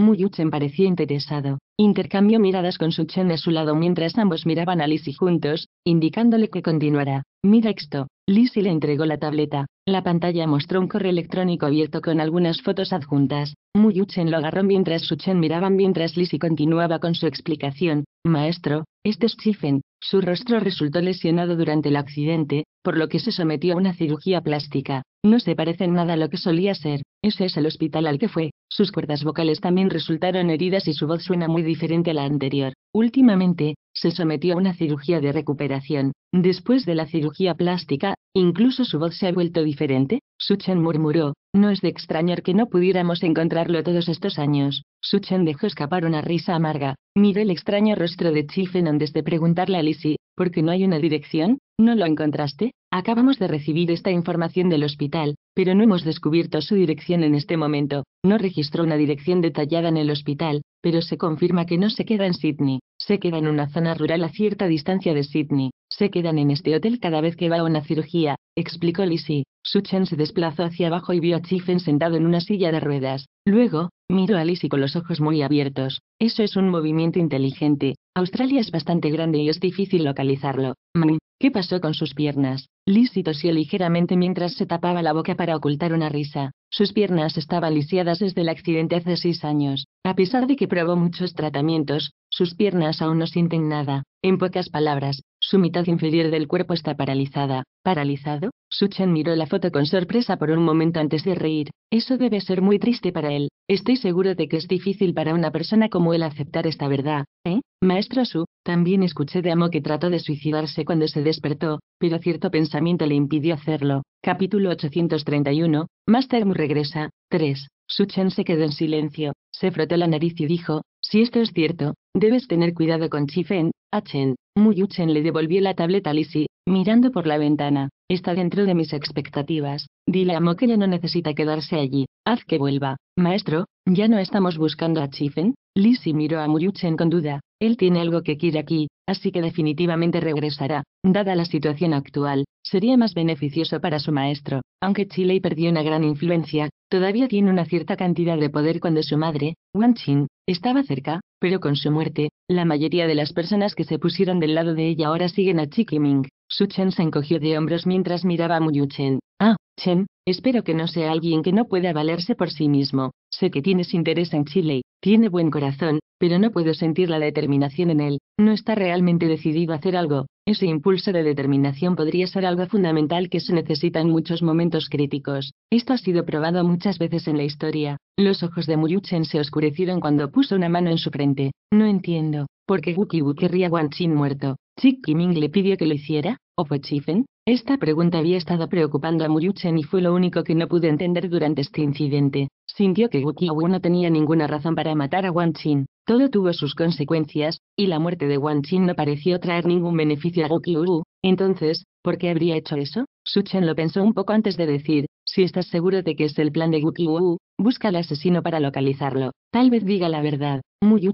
Muyuchen parecía interesado. Intercambió miradas con Suchen a su lado mientras ambos miraban a Lisi juntos, indicándole que continuará. Mira esto. Lisi le entregó la tableta. La pantalla mostró un correo electrónico abierto con algunas fotos adjuntas. Muyuchen lo agarró mientras Suchen miraba mientras Lisi continuaba con su explicación. Maestro, este es Chifen. Su rostro resultó lesionado durante el accidente, por lo que se sometió a una cirugía plástica. No se parece en nada a lo que solía ser. Ese es el hospital al que fue. Sus cuerdas vocales también resultaron heridas y su voz suena muy diferente a la anterior. Últimamente, se sometió a una cirugía de recuperación. Después de la cirugía plástica, incluso su voz se ha vuelto diferente. Suchen murmuró, no es de extrañar que no pudiéramos encontrarlo todos estos años. Suchen dejó escapar una risa amarga. Miró el extraño rostro de Chifen antes de preguntarle a Lizzie, ¿por qué no hay una dirección? ¿No lo encontraste? Acabamos de recibir esta información del hospital, pero no hemos descubierto su dirección en este momento. No registró una dirección detallada en el hospital, pero se confirma que no se queda en Sydney, se queda en una zona rural a cierta distancia de Sydney, se quedan en este hotel cada vez que va a una cirugía, explicó Lizzie. Suchen se desplazó hacia abajo y vio a Chiffen sentado en una silla de ruedas. Luego, miró a Lizzie con los ojos muy abiertos. Eso es un movimiento inteligente. Australia es bastante grande y es difícil localizarlo. Mmm, ¿Qué pasó con sus piernas? se tosió ligeramente mientras se tapaba la boca para ocultar una risa. Sus piernas estaban lisiadas desde el accidente hace seis años. A pesar de que probó muchos tratamientos, sus piernas aún no sienten nada. En pocas palabras, su mitad inferior del cuerpo está paralizada. ¿Paralizado? Suchen miró la foto con sorpresa por un momento antes de reír. Eso debe ser muy triste para él. Estoy seguro de que es difícil para una persona como él aceptar esta verdad, ¿eh? Maestro Su, también escuché de Amo que trató de suicidarse cuando se despertó, pero cierto pensamiento le impidió hacerlo. Capítulo 831. Master Mu regresa. 3. Suchen se quedó en silencio, se frotó la nariz y dijo, si esto es cierto, debes tener cuidado con Chifen, Achen. Muyuchen le devolvió la tableta a Lisi, mirando por la ventana. Está dentro de mis expectativas. Dile a Mo que ya no necesita quedarse allí. Haz que vuelva. Maestro, ¿ya no estamos buscando a Chifen? Lisi miró a Muyuchen con duda. Él tiene algo que quiere aquí, así que definitivamente regresará. Dada la situación actual, sería más beneficioso para su maestro. Aunque Chile perdió una gran influencia, todavía tiene una cierta cantidad de poder cuando su madre, Wang Qin, estaba cerca, pero con su muerte, la mayoría de las personas que se pusieron del lado de ella ahora siguen a Ming. Su Chen se encogió de hombros mientras miraba a Muyu Chen. Ah, Chen, espero que no sea alguien que no pueda valerse por sí mismo. Sé que tienes interés en Chile, tiene buen corazón, pero no puedo sentir la determinación en él, no está realmente decidido a hacer algo, ese impulso de determinación podría ser algo fundamental que se necesita en muchos momentos críticos. Esto ha sido probado muchas veces en la historia. Los ojos de Muryuchen se oscurecieron cuando puso una mano en su frente. No entiendo, ¿por qué Wu querría Guan Chin muerto? Chi Ming le pidió que lo hiciera? ¿O fue Chifen? Esta pregunta había estado preocupando a Muyuchen y fue lo único que no pude entender durante este incidente. Sintió que Wukiawu no tenía ninguna razón para matar a Wang chin Todo tuvo sus consecuencias, y la muerte de Wang Qin no pareció traer ningún beneficio a Wukiawu. Entonces, ¿por qué habría hecho eso? Su Chen lo pensó un poco antes de decir, si estás seguro de que es el plan de Wukiawu, busca al asesino para localizarlo. Tal vez diga la verdad.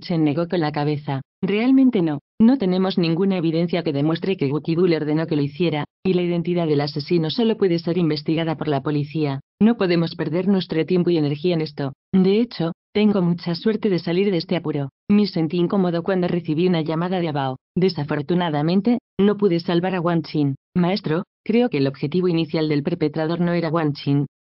Chen negó con la cabeza. Realmente no. No tenemos ninguna evidencia que demuestre que le ordenó que lo hiciera, y la identidad del asesino solo puede ser investigada por la policía. No podemos perder nuestro tiempo y energía en esto. De hecho, tengo mucha suerte de salir de este apuro. Me sentí incómodo cuando recibí una llamada de Abao. Desafortunadamente, no pude salvar a Wang Chin. Maestro, Creo que el objetivo inicial del perpetrador no era Wang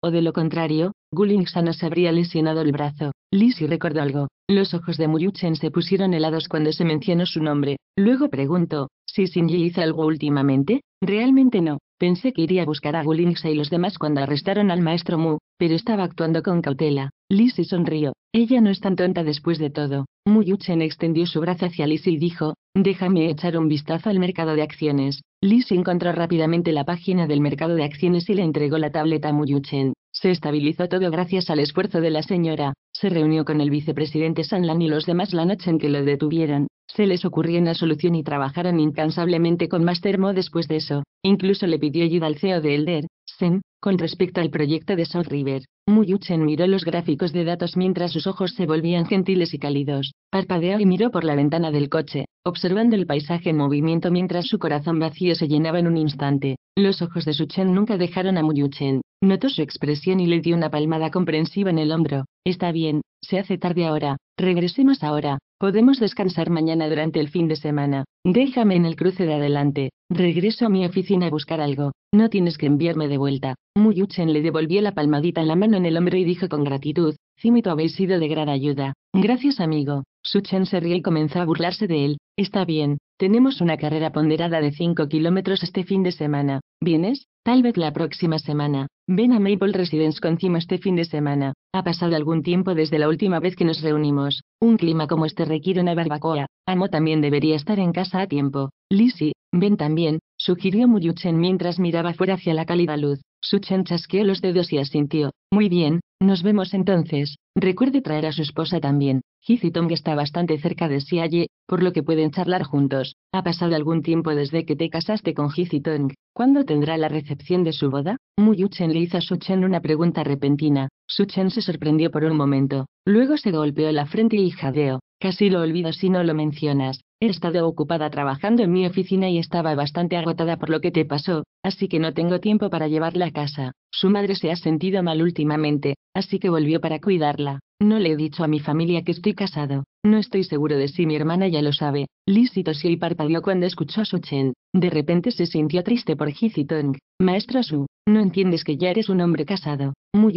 o de lo contrario, no se habría lesionado el brazo. Lisi recordó algo. Los ojos de Muyuchen se pusieron helados cuando se mencionó su nombre. Luego preguntó, ¿si Shinji hizo algo últimamente? Realmente no. Pensé que iría a buscar a Gulinxa y los demás cuando arrestaron al maestro Mu, pero estaba actuando con cautela. Lisi sonrió. Ella no es tan tonta después de todo. Muyuchen extendió su brazo hacia Lisi y dijo, déjame echar un vistazo al mercado de acciones. Liz encontró rápidamente la página del mercado de acciones y le entregó la tableta a Muyuchen. Se estabilizó todo gracias al esfuerzo de la señora. Se reunió con el vicepresidente Sanlan y los demás la noche en que lo detuvieron. Se les ocurrió una solución y trabajaron incansablemente con Mastermo. después de eso. Incluso le pidió ayuda al CEO de Elder, Sen, con respecto al proyecto de South River, Muyuchen miró los gráficos de datos mientras sus ojos se volvían gentiles y cálidos. Parpadeó y miró por la ventana del coche, observando el paisaje en movimiento mientras su corazón vacío se llenaba en un instante. Los ojos de Suchen nunca dejaron a Muyuchen. Notó su expresión y le dio una palmada comprensiva en el hombro. Está bien, se hace tarde ahora, regresemos ahora, Podemos descansar mañana durante el fin de semana. Déjame en el cruce de adelante. Regreso a mi oficina a buscar algo. No tienes que enviarme de vuelta. Muyuchen le devolvió la palmadita en la mano en el hombro y dijo con gratitud, Cimito habéis sido de gran ayuda. Gracias amigo. Suchen se rió y comenzó a burlarse de él. Está bien, tenemos una carrera ponderada de 5 kilómetros este fin de semana. ¿Vienes? Tal vez la próxima semana. Ven a Maple Residence con Cimo este fin de semana. Ha pasado algún tiempo desde la última vez que nos reunimos. Un clima como este requiere una barbacoa. Amo también debería estar en casa a tiempo. Lizzie, ven también, sugirió Muyuchen mientras miraba fuera hacia la cálida luz. Suchen chasqueó los dedos y asintió. Muy bien, nos vemos entonces. Recuerde traer a su esposa también. Heath está bastante cerca de Sialle, por lo que pueden charlar juntos. Ha pasado algún tiempo desde que te casaste con Heath ¿Cuándo tendrá la recepción de su boda? Muyuchen le hizo a Suchen una pregunta repentina. Suchen se sorprendió por un momento. Luego se golpeó la frente y jadeó. Casi lo olvido si no lo mencionas. He estado ocupada trabajando en mi oficina y estaba bastante agotada por lo que te pasó, así que no tengo tiempo para llevarla a casa. Su madre se ha sentido mal últimamente, así que volvió para cuidarla. No le he dicho a mi familia que estoy casado, no estoy seguro de si mi hermana ya lo sabe. lícito tosió y parpadeó cuando escuchó a Su Chen. De repente se sintió triste por Zitong. Maestro Su, no entiendes que ya eres un hombre casado.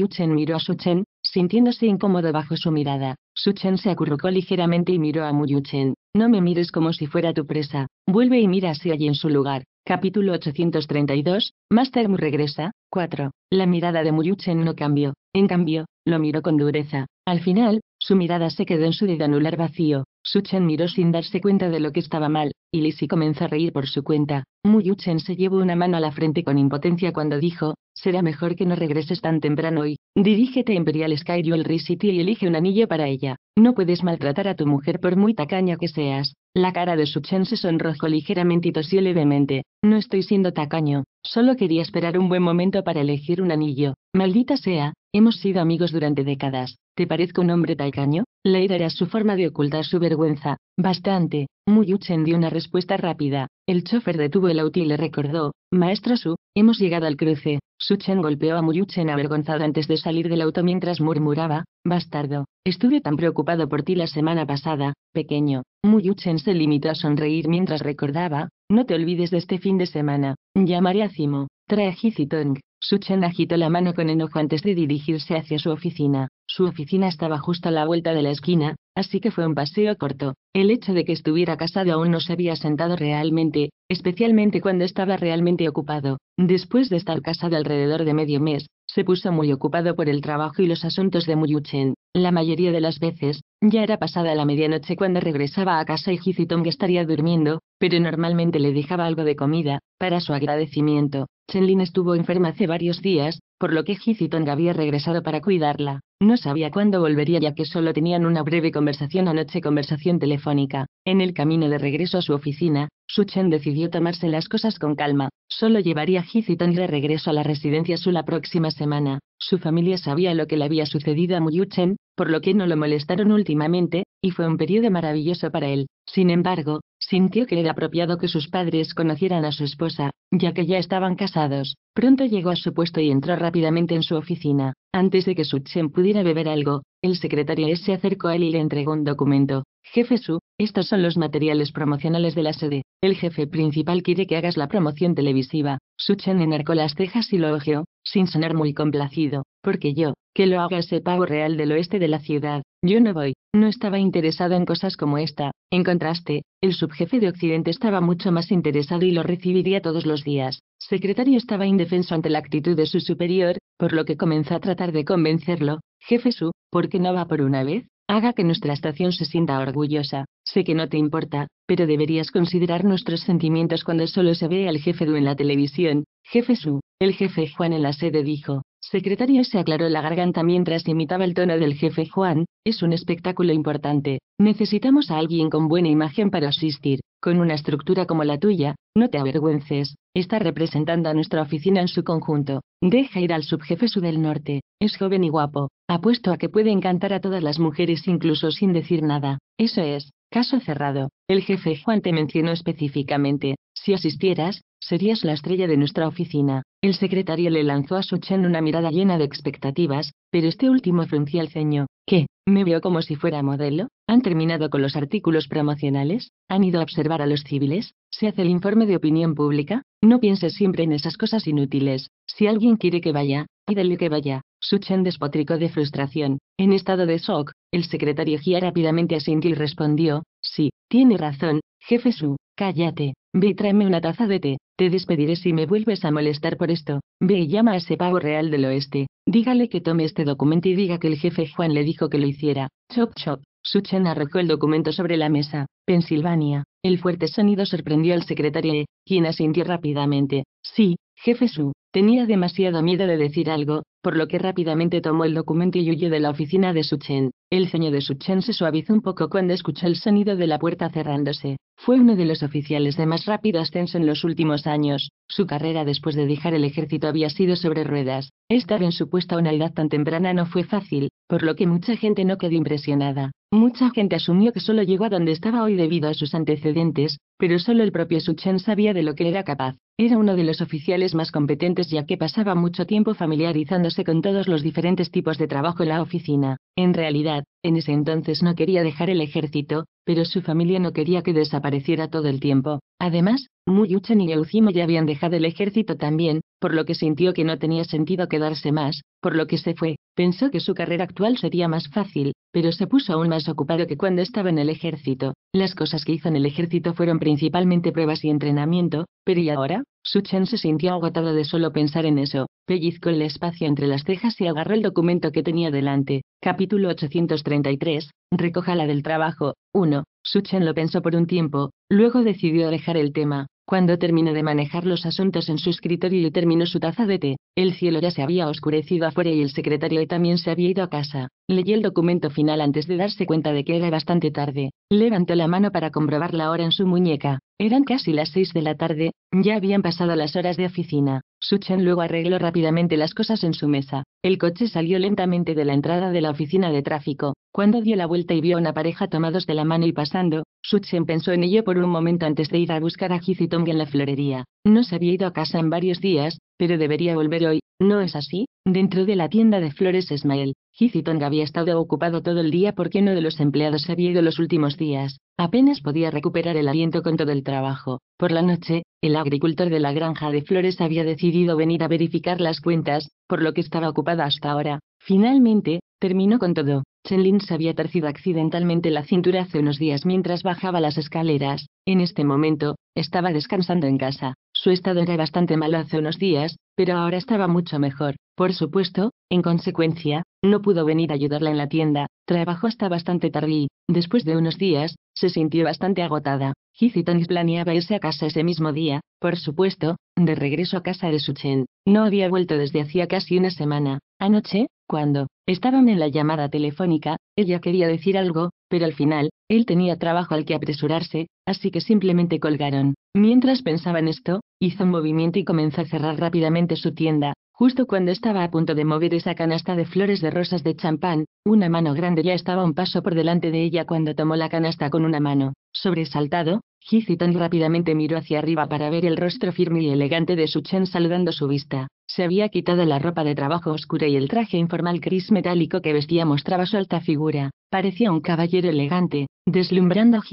Chen miró a Su Chen, sintiéndose incómodo bajo su mirada. Su Chen se acurrucó ligeramente y miró a Muyuchen. No me mires como si fuera tu presa. Vuelve y mira si allí en su lugar. Capítulo 832. Master Mu regresa. 4. La mirada de Muyuchen no cambió. En cambio, lo miró con dureza. Al final, su mirada se quedó en su dedo anular vacío. Suchen miró sin darse cuenta de lo que estaba mal, y Lisi comenzó a reír por su cuenta. Muyuchen se llevó una mano a la frente con impotencia cuando dijo, será mejor que no regreses tan temprano hoy. Dirígete a Imperial Sky Jewelry City y elige un anillo para ella. No puedes maltratar a tu mujer por muy tacaña que seas. La cara de Suchen se sonrojó ligeramente y tosió levemente. No estoy siendo tacaño, solo quería esperar un buen momento para elegir un anillo. Maldita sea, Hemos sido amigos durante décadas. ¿Te parezco un hombre taicaño? Le era su forma de ocultar su vergüenza. Bastante. Muyuchen dio una respuesta rápida. El chofer detuvo el auto y le recordó, Maestro Su, hemos llegado al cruce. Su Chen golpeó a Muyuchen avergonzado antes de salir del auto mientras murmuraba, Bastardo, estuve tan preocupado por ti la semana pasada, pequeño. Muyuchen se limitó a sonreír mientras recordaba, No te olvides de este fin de semana. Llamaré a Cimo, tong Suchen agitó la mano con enojo antes de dirigirse hacia su oficina. Su oficina estaba justo a la vuelta de la esquina, así que fue un paseo corto. El hecho de que estuviera casado aún no se había sentado realmente, especialmente cuando estaba realmente ocupado. Después de estar casado alrededor de medio mes, se puso muy ocupado por el trabajo y los asuntos de Muyuchen. La mayoría de las veces, ya era pasada la medianoche cuando regresaba a casa y Hizitong estaría durmiendo, pero normalmente le dejaba algo de comida, para su agradecimiento. Chen Lin estuvo enferma hace varios días, por lo que Hitton había regresado para cuidarla. No sabía cuándo volvería ya que solo tenían una breve conversación anoche, conversación telefónica. En el camino de regreso a su oficina, Su Chen decidió tomarse las cosas con calma. Solo llevaría a de regreso a la residencia Su la próxima semana. Su familia sabía lo que le había sucedido a Chen, por lo que no lo molestaron últimamente, y fue un periodo maravilloso para él. Sin embargo, Sintió que era apropiado que sus padres conocieran a su esposa, ya que ya estaban casados. Pronto llegó a su puesto y entró rápidamente en su oficina. Antes de que Suchen pudiera beber algo, el secretario se acercó a él y le entregó un documento. Jefe Su, estos son los materiales promocionales de la sede. El jefe principal quiere que hagas la promoción televisiva. Suchen enarcó las cejas y lo ojeó, sin sonar muy complacido porque yo, que lo haga ese pavo real del oeste de la ciudad, yo no voy, no estaba interesado en cosas como esta, en contraste, el subjefe de Occidente estaba mucho más interesado y lo recibiría todos los días, secretario estaba indefenso ante la actitud de su superior, por lo que comenzó a tratar de convencerlo, jefe su, ¿por qué no va por una vez? Haga que nuestra estación se sienta orgullosa. Sé que no te importa, pero deberías considerar nuestros sentimientos cuando solo se ve al jefe Du en la televisión. Jefe Su, el jefe Juan en la sede dijo, Secretaria se aclaró la garganta mientras imitaba el tono del jefe Juan, es un espectáculo importante, necesitamos a alguien con buena imagen para asistir, con una estructura como la tuya, no te avergüences, está representando a nuestra oficina en su conjunto, deja ir al subjefe su del norte, es joven y guapo, apuesto a que puede encantar a todas las mujeres incluso sin decir nada, eso es, Caso cerrado. El jefe Juan te mencionó específicamente, si asistieras, serías la estrella de nuestra oficina. El secretario le lanzó a Suchen una mirada llena de expectativas, pero este último frunció el ceño. ¿Qué? ¿Me veo como si fuera modelo? ¿Han terminado con los artículos promocionales? ¿Han ido a observar a los civiles? ¿Se hace el informe de opinión pública? No pienses siempre en esas cosas inútiles. Si alguien quiere que vaya, pídele que vaya. Suchen despotricó de frustración. En estado de shock, el secretario Gia rápidamente asintió y respondió, sí, tiene razón, jefe Su, cállate, ve y tráeme una taza de té, te despediré si me vuelves a molestar por esto, ve y llama a ese pavo real del oeste, dígale que tome este documento y diga que el jefe Juan le dijo que lo hiciera, chop chop. Suchen arrojó el documento sobre la mesa. Pensilvania. El fuerte sonido sorprendió al secretario e, quien asintió rápidamente. Sí, jefe Su. Tenía demasiado miedo de decir algo, por lo que rápidamente tomó el documento y huyó de la oficina de Suchen. El ceño de Suchen se suavizó un poco cuando escuchó el sonido de la puerta cerrándose. Fue uno de los oficiales de más rápido ascenso en los últimos años. Su carrera después de dejar el ejército había sido sobre ruedas. Estar en su puesta a una edad tan temprana no fue fácil, por lo que mucha gente no quedó impresionada. Mucha gente asumió que solo llegó a donde estaba hoy debido a sus antecedentes, pero solo el propio Suchen sabía de lo que era capaz. Era uno de los oficiales más competentes ya que pasaba mucho tiempo familiarizándose con todos los diferentes tipos de trabajo en la oficina. En realidad, en ese entonces no quería dejar el ejército, pero su familia no quería que desapareciera todo el tiempo. Además, Muyuchen y Eucimo ya habían dejado el ejército también, por lo que sintió que no tenía sentido quedarse más, por lo que se fue. Pensó que su carrera actual sería más fácil, pero se puso aún más ocupado que cuando estaba en el ejército. Las cosas que hizo en el ejército fueron principalmente pruebas y entrenamiento, pero ¿y ahora? Chen se sintió agotado de solo pensar en eso, pellizcó el espacio entre las cejas y agarró el documento que tenía delante. Capítulo 833, recoja la del trabajo, 1. Chen lo pensó por un tiempo, luego decidió dejar el tema. Cuando terminó de manejar los asuntos en su escritorio y terminó su taza de té, el cielo ya se había oscurecido afuera y el secretario también se había ido a casa. Leyó el documento final antes de darse cuenta de que era bastante tarde. Levantó la mano para comprobar la hora en su muñeca. Eran casi las seis de la tarde, ya habían pasado las horas de oficina. Suchen luego arregló rápidamente las cosas en su mesa. El coche salió lentamente de la entrada de la oficina de tráfico. Cuando dio la vuelta y vio a una pareja tomados de la mano y pasando, Suchen pensó en ello por un momento antes de ir a buscar a Hizitong en la florería. No se había ido a casa en varios días, pero debería volver hoy, ¿no es así? Dentro de la tienda de flores Esmael, Hiziton había estado ocupado todo el día porque uno de los empleados se había ido los últimos días. Apenas podía recuperar el aliento con todo el trabajo. Por la noche, el agricultor de la granja de flores había decidido venir a verificar las cuentas, por lo que estaba ocupada hasta ahora. Finalmente, terminó con todo. Lin se había torcido accidentalmente la cintura hace unos días mientras bajaba las escaleras. En este momento, estaba descansando en casa. Su estado era bastante malo hace unos días, pero ahora estaba mucho mejor. Por supuesto, en consecuencia, no pudo venir a ayudarla en la tienda, trabajó hasta bastante tarde y, después de unos días, se sintió bastante agotada. Hititons planeaba irse a casa ese mismo día, por supuesto, de regreso a casa de Suchen. No había vuelto desde hacía casi una semana. Anoche, cuando estaban en la llamada telefónica, ella quería decir algo, pero al final, él tenía trabajo al que apresurarse, así que simplemente colgaron. Mientras pensaba en esto, hizo un movimiento y comenzó a cerrar rápidamente su tienda. Justo cuando estaba a punto de mover esa canasta de flores de rosas de champán, una mano grande ya estaba un paso por delante de ella cuando tomó la canasta con una mano. Sobresaltado, Hizitan rápidamente miró hacia arriba para ver el rostro firme y elegante de su Chen saludando su vista. Se había quitado la ropa de trabajo oscura y el traje informal gris metálico que vestía mostraba su alta figura. Parecía un caballero elegante, deslumbrando a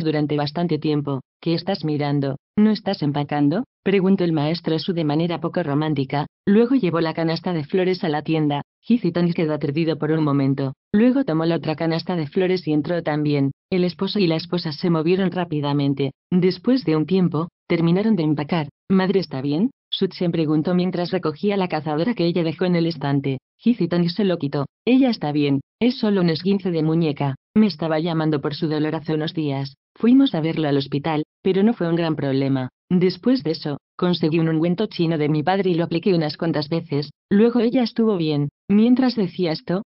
durante bastante tiempo. ¿Qué estás mirando? ¿No estás empacando? preguntó el maestro Su de manera poco romántica, luego llevó la canasta de flores a la tienda, Hiziton quedó aturdido por un momento, luego tomó la otra canasta de flores y entró también, el esposo y la esposa se movieron rápidamente, después de un tiempo, terminaron de empacar, ¿madre está bien? Sud se preguntó mientras recogía la cazadora que ella dejó en el estante, Hiziton se lo quitó, ella está bien, es solo un esguince de muñeca, me estaba llamando por su dolor hace unos días, fuimos a verlo al hospital, pero no fue un gran problema. Después de eso, conseguí un ungüento chino de mi padre y lo apliqué unas cuantas veces, luego ella estuvo bien. Mientras decía esto,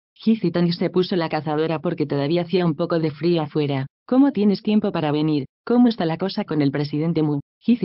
Tony se puso la cazadora porque todavía hacía un poco de frío afuera. ¿Cómo tienes tiempo para venir? ¿Cómo está la cosa con el presidente Mu?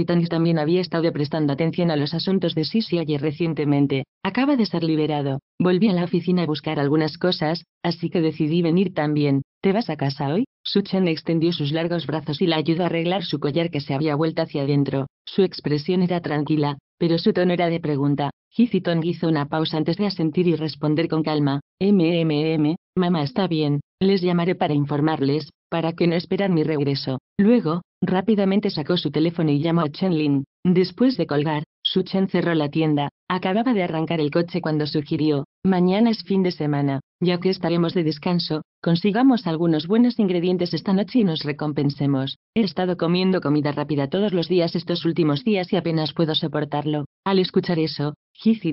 Tony también había estado prestando atención a los asuntos de Sisi ayer recientemente. Acaba de ser liberado. Volví a la oficina a buscar algunas cosas, así que decidí venir también. ¿Te vas a casa hoy? Suchen extendió sus largos brazos y la ayudó a arreglar su collar que se había vuelto hacia adentro. Su expresión era tranquila, pero su tono era de pregunta. Hizitong hizo una pausa antes de asentir y responder con calma. MMM, mamá está bien, les llamaré para informarles, para que no esperen mi regreso. Luego, rápidamente sacó su teléfono y llamó a Chen Lin. Después de colgar, Suchen cerró la tienda, acababa de arrancar el coche cuando sugirió, mañana es fin de semana, ya que estaremos de descanso, consigamos algunos buenos ingredientes esta noche y nos recompensemos. He estado comiendo comida rápida todos los días estos últimos días y apenas puedo soportarlo. Al escuchar eso,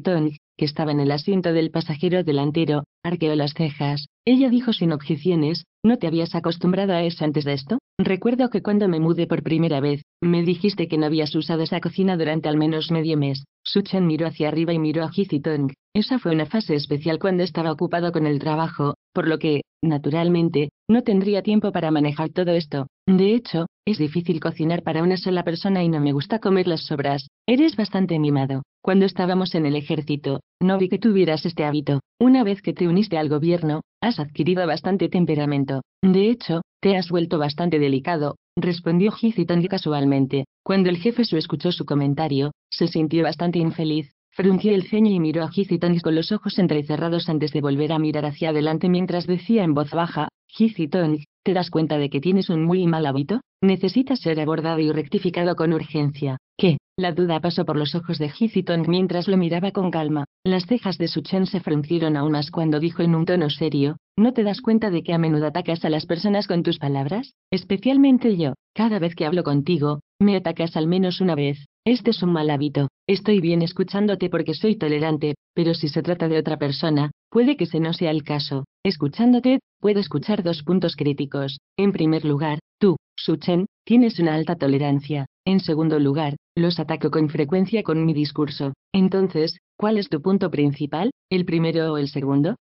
Tong, que estaba en el asiento del pasajero delantero, arqueó las cejas. Ella dijo sin objeciones, ¿no te habías acostumbrado a eso antes de esto? Recuerdo que cuando me mudé por primera vez, me dijiste que no habías usado esa cocina durante al menos medio mes. Chen miró hacia arriba y miró a Tong. Esa fue una fase especial cuando estaba ocupado con el trabajo, por lo que, naturalmente, no tendría tiempo para manejar todo esto. De hecho, es difícil cocinar para una sola persona y no me gusta comer las sobras. Eres bastante mimado. Cuando estábamos en el ejército, no vi que tuvieras este hábito. Una vez que te uniste al gobierno, has adquirido bastante temperamento. De hecho, te has vuelto bastante delicado, respondió Hizitan casualmente. Cuando el jefe su escuchó su comentario, se sintió bastante infeliz, Frunció el ceño y miró a Hissitong con los ojos entrecerrados antes de volver a mirar hacia adelante mientras decía en voz baja, Gizitoni, ¿te das cuenta de que tienes un muy mal hábito? Necesitas ser abordado y rectificado con urgencia. ¿Qué? La duda pasó por los ojos de Gizitong mientras lo miraba con calma. Las cejas de su chen se fruncieron aún más cuando dijo en un tono serio, ¿no te das cuenta de que a menudo atacas a las personas con tus palabras? Especialmente yo. Cada vez que hablo contigo, me atacas al menos una vez. Este es un mal hábito. Estoy bien escuchándote porque soy tolerante, pero si se trata de otra persona, puede que se no sea el caso. Escuchándote, puedo escuchar dos puntos críticos. En primer lugar, tú, Suchen, tienes una alta tolerancia. En segundo lugar, los ataco con frecuencia con mi discurso. Entonces, ¿cuál es tu punto principal? ¿El primero o el segundo?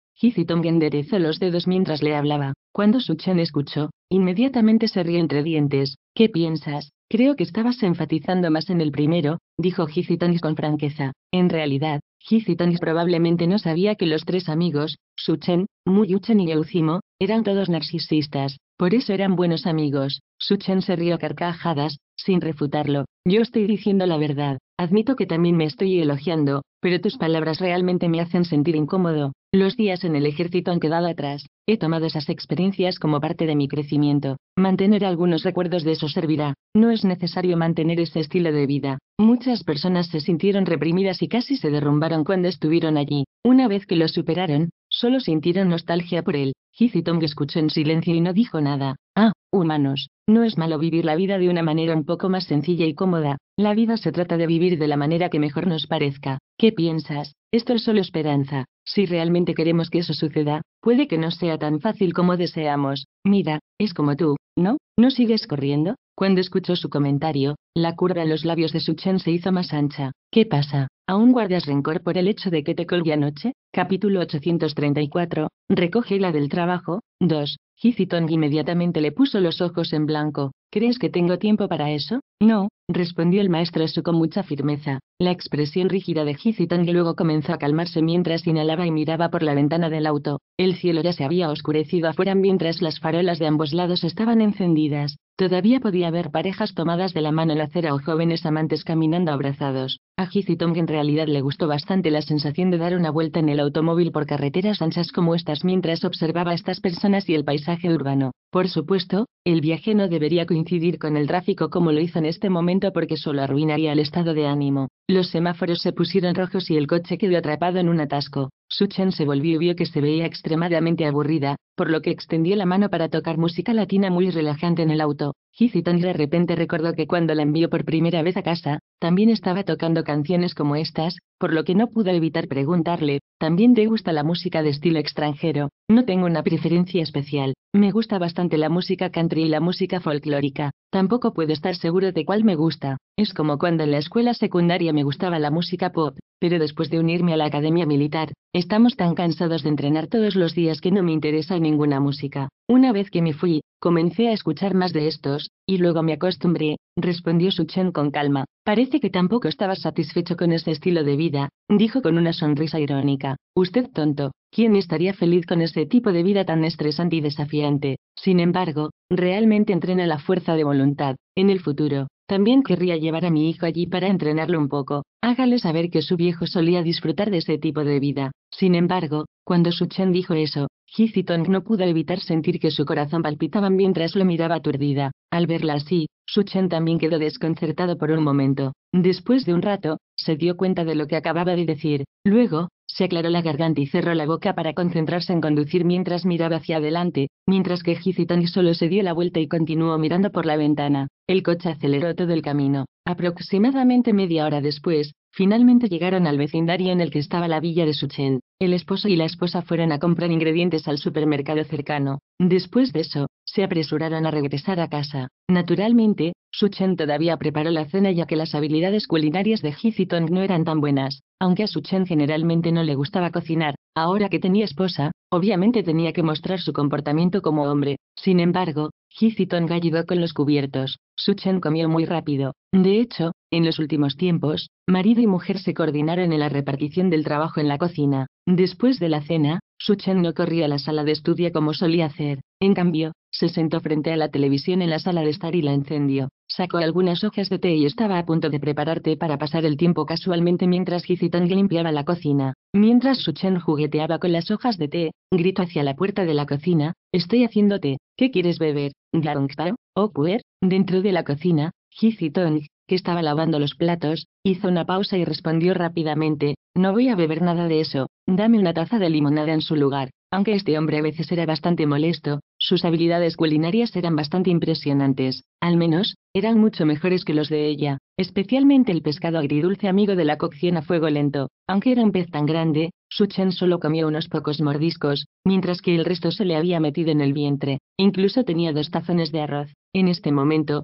Tong enderezó los dedos mientras le hablaba. Cuando Suchen escuchó, inmediatamente se rió entre dientes. ¿Qué piensas? Creo que estabas enfatizando más en el primero, dijo Gizitonis con franqueza. En realidad, Gizitonis probablemente no sabía que los tres amigos, Suchen, Muyuchen y Eucimo, eran todos narcisistas, por eso eran buenos amigos. Suchen se rió carcajadas, sin refutarlo. Yo estoy diciendo la verdad, admito que también me estoy elogiando, pero tus palabras realmente me hacen sentir incómodo. Los días en el ejército han quedado atrás. He tomado esas experiencias como parte de mi crecimiento. Mantener algunos recuerdos de eso servirá. No es necesario mantener ese estilo de vida. Muchas personas se sintieron reprimidas y casi se derrumbaron cuando estuvieron allí. Una vez que lo superaron, solo sintieron nostalgia por él. «Hizitong escuchó en silencio y no dijo nada. Ah, humanos, no es malo vivir la vida de una manera un poco más sencilla y cómoda, la vida se trata de vivir de la manera que mejor nos parezca. ¿Qué piensas? Esto es solo esperanza. Si realmente queremos que eso suceda, puede que no sea tan fácil como deseamos. Mira, es como tú, ¿no? ¿No sigues corriendo? Cuando escuchó su comentario, la curva en los labios de Chen se hizo más ancha. ¿Qué pasa? ¿Aún guardas rencor por el hecho de que te colgué anoche? Capítulo 834. Recoge la del trabajo. 2. Hizitong inmediatamente le puso los ojos en blanco. ¿Crees que tengo tiempo para eso? No, respondió el maestro Su con mucha firmeza. La expresión rígida de Hizitang luego comenzó a calmarse mientras inhalaba y miraba por la ventana del auto. El cielo ya se había oscurecido afuera mientras las farolas de ambos lados estaban encendidas. Todavía podía ver parejas tomadas de la mano en la acera o jóvenes amantes caminando abrazados. A Hizitong en realidad le gustó bastante la sensación de dar una vuelta en el automóvil por carreteras anchas como estas mientras observaba a estas personas y el paisaje urbano. Por supuesto, el viaje no debería coincidir con el tráfico como lo hizo en este momento porque solo arruinaría el estado de ánimo. Los semáforos se pusieron rojos y el coche quedó atrapado en un atasco. Suchan se volvió y vio que se veía extremadamente aburrida, por lo que extendió la mano para tocar música latina muy relajante en el auto. Hiziton de repente recordó que cuando la envió por primera vez a casa, también estaba tocando canciones como estas, por lo que no pudo evitar preguntarle, ¿también te gusta la música de estilo extranjero? No tengo una preferencia especial, me gusta bastante la música country y la música folclórica, tampoco puedo estar seguro de cuál me gusta, es como cuando en la escuela secundaria me gustaba la música pop, pero después de unirme a la academia militar, estamos tan cansados de entrenar todos los días que no me interesa ninguna música. Una vez que me fui, comencé a escuchar más de estos, y luego me acostumbré, respondió Suchen con calma. Parece que tampoco estaba satisfecho con ese estilo de vida, dijo con una sonrisa irónica. Usted tonto, ¿quién estaría feliz con ese tipo de vida tan estresante y desafiante? Sin embargo, realmente entrena la fuerza de voluntad. En el futuro, también querría llevar a mi hijo allí para entrenarlo un poco. Hágale saber que su viejo solía disfrutar de ese tipo de vida. Sin embargo, cuando Chen dijo eso, Hizitong no pudo evitar sentir que su corazón palpitaba mientras lo miraba aturdida. Al verla así, Chen también quedó desconcertado por un momento. Después de un rato, se dio cuenta de lo que acababa de decir. Luego, se aclaró la garganta y cerró la boca para concentrarse en conducir mientras miraba hacia adelante, mientras que Gizitani solo se dio la vuelta y continuó mirando por la ventana. El coche aceleró todo el camino. Aproximadamente media hora después, finalmente llegaron al vecindario en el que estaba la villa de Suchen. El esposo y la esposa fueron a comprar ingredientes al supermercado cercano. Después de eso, se apresuraron a regresar a casa. Naturalmente, Suchen todavía preparó la cena ya que las habilidades culinarias de Hizitong no eran tan buenas, aunque a Suchen generalmente no le gustaba cocinar. Ahora que tenía esposa, obviamente tenía que mostrar su comportamiento como hombre. Sin embargo, Hizitong ayudó con los cubiertos. Suchen comió muy rápido. De hecho, en los últimos tiempos, marido y mujer se coordinaron en la repartición del trabajo en la cocina. Después de la cena, Chen no corría a la sala de estudio como solía hacer. En cambio, se sentó frente a la televisión en la sala de estar y la encendió. Sacó algunas hojas de té y estaba a punto de prepararte para pasar el tiempo casualmente mientras Hicitong limpiaba la cocina. Mientras Chen jugueteaba con las hojas de té, gritó hacia la puerta de la cocina, Estoy haciendo té, ¿qué quieres beber? o oh, puer, dentro de la cocina, Hizitong, que estaba lavando los platos, hizo una pausa y respondió rápidamente, no voy a beber nada de eso, dame una taza de limonada en su lugar. Aunque este hombre a veces era bastante molesto, sus habilidades culinarias eran bastante impresionantes, al menos, eran mucho mejores que los de ella, especialmente el pescado agridulce amigo de la cocción a fuego lento. Aunque era un pez tan grande, Chen solo comió unos pocos mordiscos, mientras que el resto se le había metido en el vientre. Incluso tenía dos tazones de arroz. En este momento,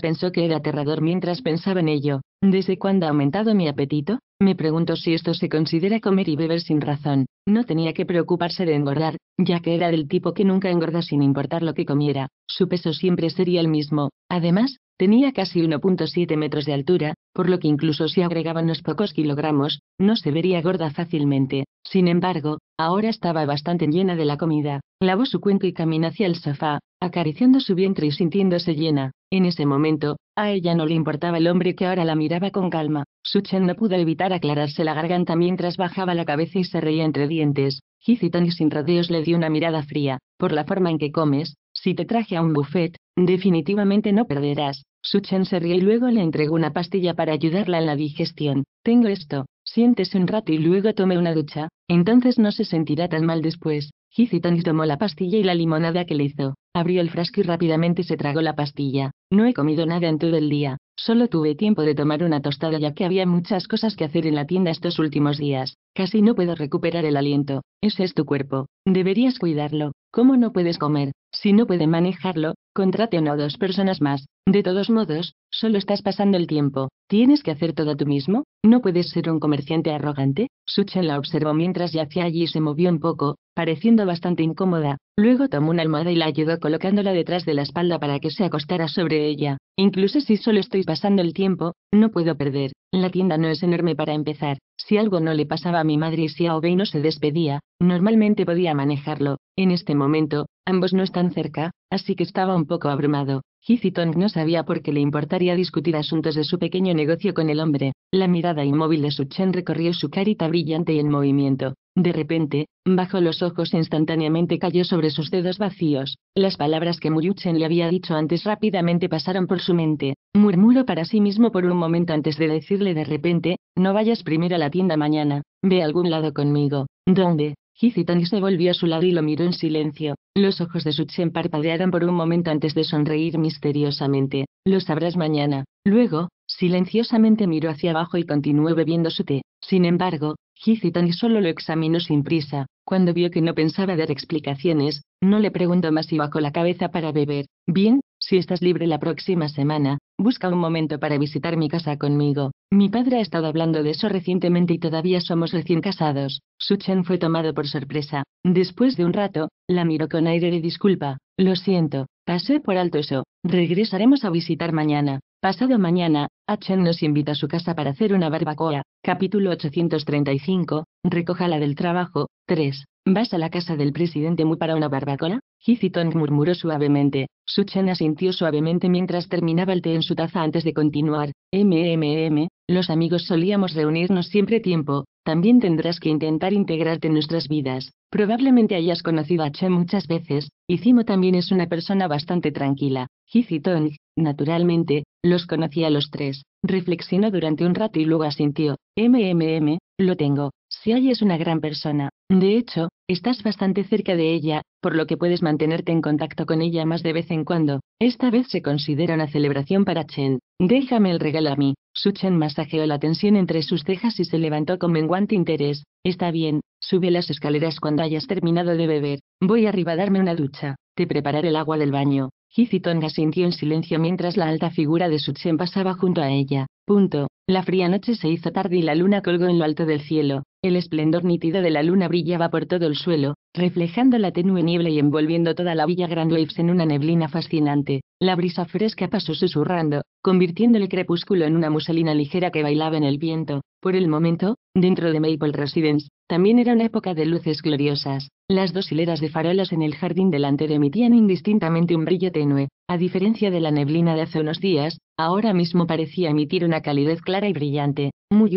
pensó que era aterrador mientras pensaba en ello. ¿Desde cuándo ha aumentado mi apetito? Me pregunto si esto se considera comer y beber sin razón. No tenía que preocuparse de engordar, ya que era del tipo que nunca engorda sin importar lo que comiera. Su peso siempre sería el mismo. Además, tenía casi 1.7 metros de altura, por lo que incluso si agregaban unos pocos kilogramos, no se vería gorda fácilmente. Sin embargo, ahora estaba bastante llena de la comida. Lavó su cuenco y caminó hacia el sofá, acariciando su vientre y sintiéndose llena. En ese momento, a ella no le importaba el hombre que ahora la miraba con calma. Suchen no pudo evitar aclararse la garganta mientras bajaba la cabeza y se reía entre dientes. Ji y sin rodeos le dio una mirada fría. Por la forma en que comes, si te traje a un buffet, definitivamente no perderás. Suchen se rió y luego le entregó una pastilla para ayudarla en la digestión. Tengo esto, siéntese un rato y luego tome una ducha, entonces no se sentirá tan mal después. Hititons tomó la pastilla y la limonada que le hizo. Abrió el frasco y rápidamente se tragó la pastilla. No he comido nada en todo el día, solo tuve tiempo de tomar una tostada ya que había muchas cosas que hacer en la tienda estos últimos días. Casi no puedo recuperar el aliento. Ese es tu cuerpo. Deberías cuidarlo. ¿Cómo no puedes comer? Si no puede manejarlo, contrate una o dos personas más. De todos modos, solo estás pasando el tiempo. ¿Tienes que hacer todo tú mismo? ¿No puedes ser un comerciante arrogante? Suchen la observó mientras yacía allí y se movió un poco, pareciendo bastante incómoda. Luego tomó una almohada y la ayudó colocándola detrás de la espalda para que se acostara sobre ella. Incluso si solo estoy pasando el tiempo, no puedo perder. La tienda no es enorme para empezar. Si algo no le pasaba a mi madre y si Obey no se despedía, normalmente podía manejarlo. En este momento, Ambos no están cerca, así que estaba un poco abrumado. Hitchitong no sabía por qué le importaría discutir asuntos de su pequeño negocio con el hombre. La mirada inmóvil de su Suchen recorrió su carita brillante y en movimiento. De repente, bajo los ojos e instantáneamente cayó sobre sus dedos vacíos. Las palabras que Muyuchen le había dicho antes rápidamente pasaron por su mente. Murmuró para sí mismo por un momento antes de decirle de repente, no vayas primero a la tienda mañana, ve a algún lado conmigo. ¿Dónde? Gizitani se volvió a su lado y lo miró en silencio. Los ojos de Suchen parpadearon por un momento antes de sonreír misteriosamente. Lo sabrás mañana. Luego, silenciosamente miró hacia abajo y continuó bebiendo su té. Sin embargo, Gizitani solo lo examinó sin prisa. Cuando vio que no pensaba dar explicaciones, no le preguntó más y bajó la cabeza para beber. Bien, si estás libre la próxima semana, busca un momento para visitar mi casa conmigo. Mi padre ha estado hablando de eso recientemente y todavía somos recién casados. Su Chen fue tomado por sorpresa. Después de un rato, la miró con aire de disculpa. Lo siento, pasé por alto eso. Regresaremos a visitar mañana. Pasado mañana, Chen nos invita a su casa para hacer una barbacoa capítulo 835, recoja la del trabajo, 3. ¿Vas a la casa del presidente Mu para una barbacoa? Hicitong murmuró suavemente. Chen asintió suavemente mientras terminaba el té en su taza antes de continuar. MMM, los amigos solíamos reunirnos siempre tiempo, también tendrás que intentar integrarte en nuestras vidas. Probablemente hayas conocido a Che muchas veces, y Cimo también es una persona bastante tranquila. Heath naturalmente, los conocía a los tres. Reflexionó durante un rato y luego asintió. MMM, lo tengo. Si es una gran persona. De hecho, estás bastante cerca de ella, por lo que puedes mantenerte en contacto con ella más de vez en cuando. Esta vez se considera una celebración para Chen. Déjame el regalo a mí. Su Chen masajeó la tensión entre sus cejas y se levantó con menguante interés. Está bien, sube las escaleras cuando hayas terminado de beber. Voy arriba a darme una ducha. Te prepararé el agua del baño. Gizitonga sintió en silencio mientras la alta figura de Suchen pasaba junto a ella. Punto. La fría noche se hizo tarde y la luna colgó en lo alto del cielo, el esplendor nítido de la luna brillaba por todo el suelo, reflejando la tenue niebla y envolviendo toda la villa Grand Waves en una neblina fascinante. La brisa fresca pasó susurrando, convirtiendo el crepúsculo en una muselina ligera que bailaba en el viento. Por el momento, dentro de Maple Residence, también era una época de luces gloriosas. Las dos hileras de farolas en el jardín delantero emitían indistintamente un brillo tenue. A diferencia de la neblina de hace unos días, Ahora mismo parecía emitir una calidez clara y brillante.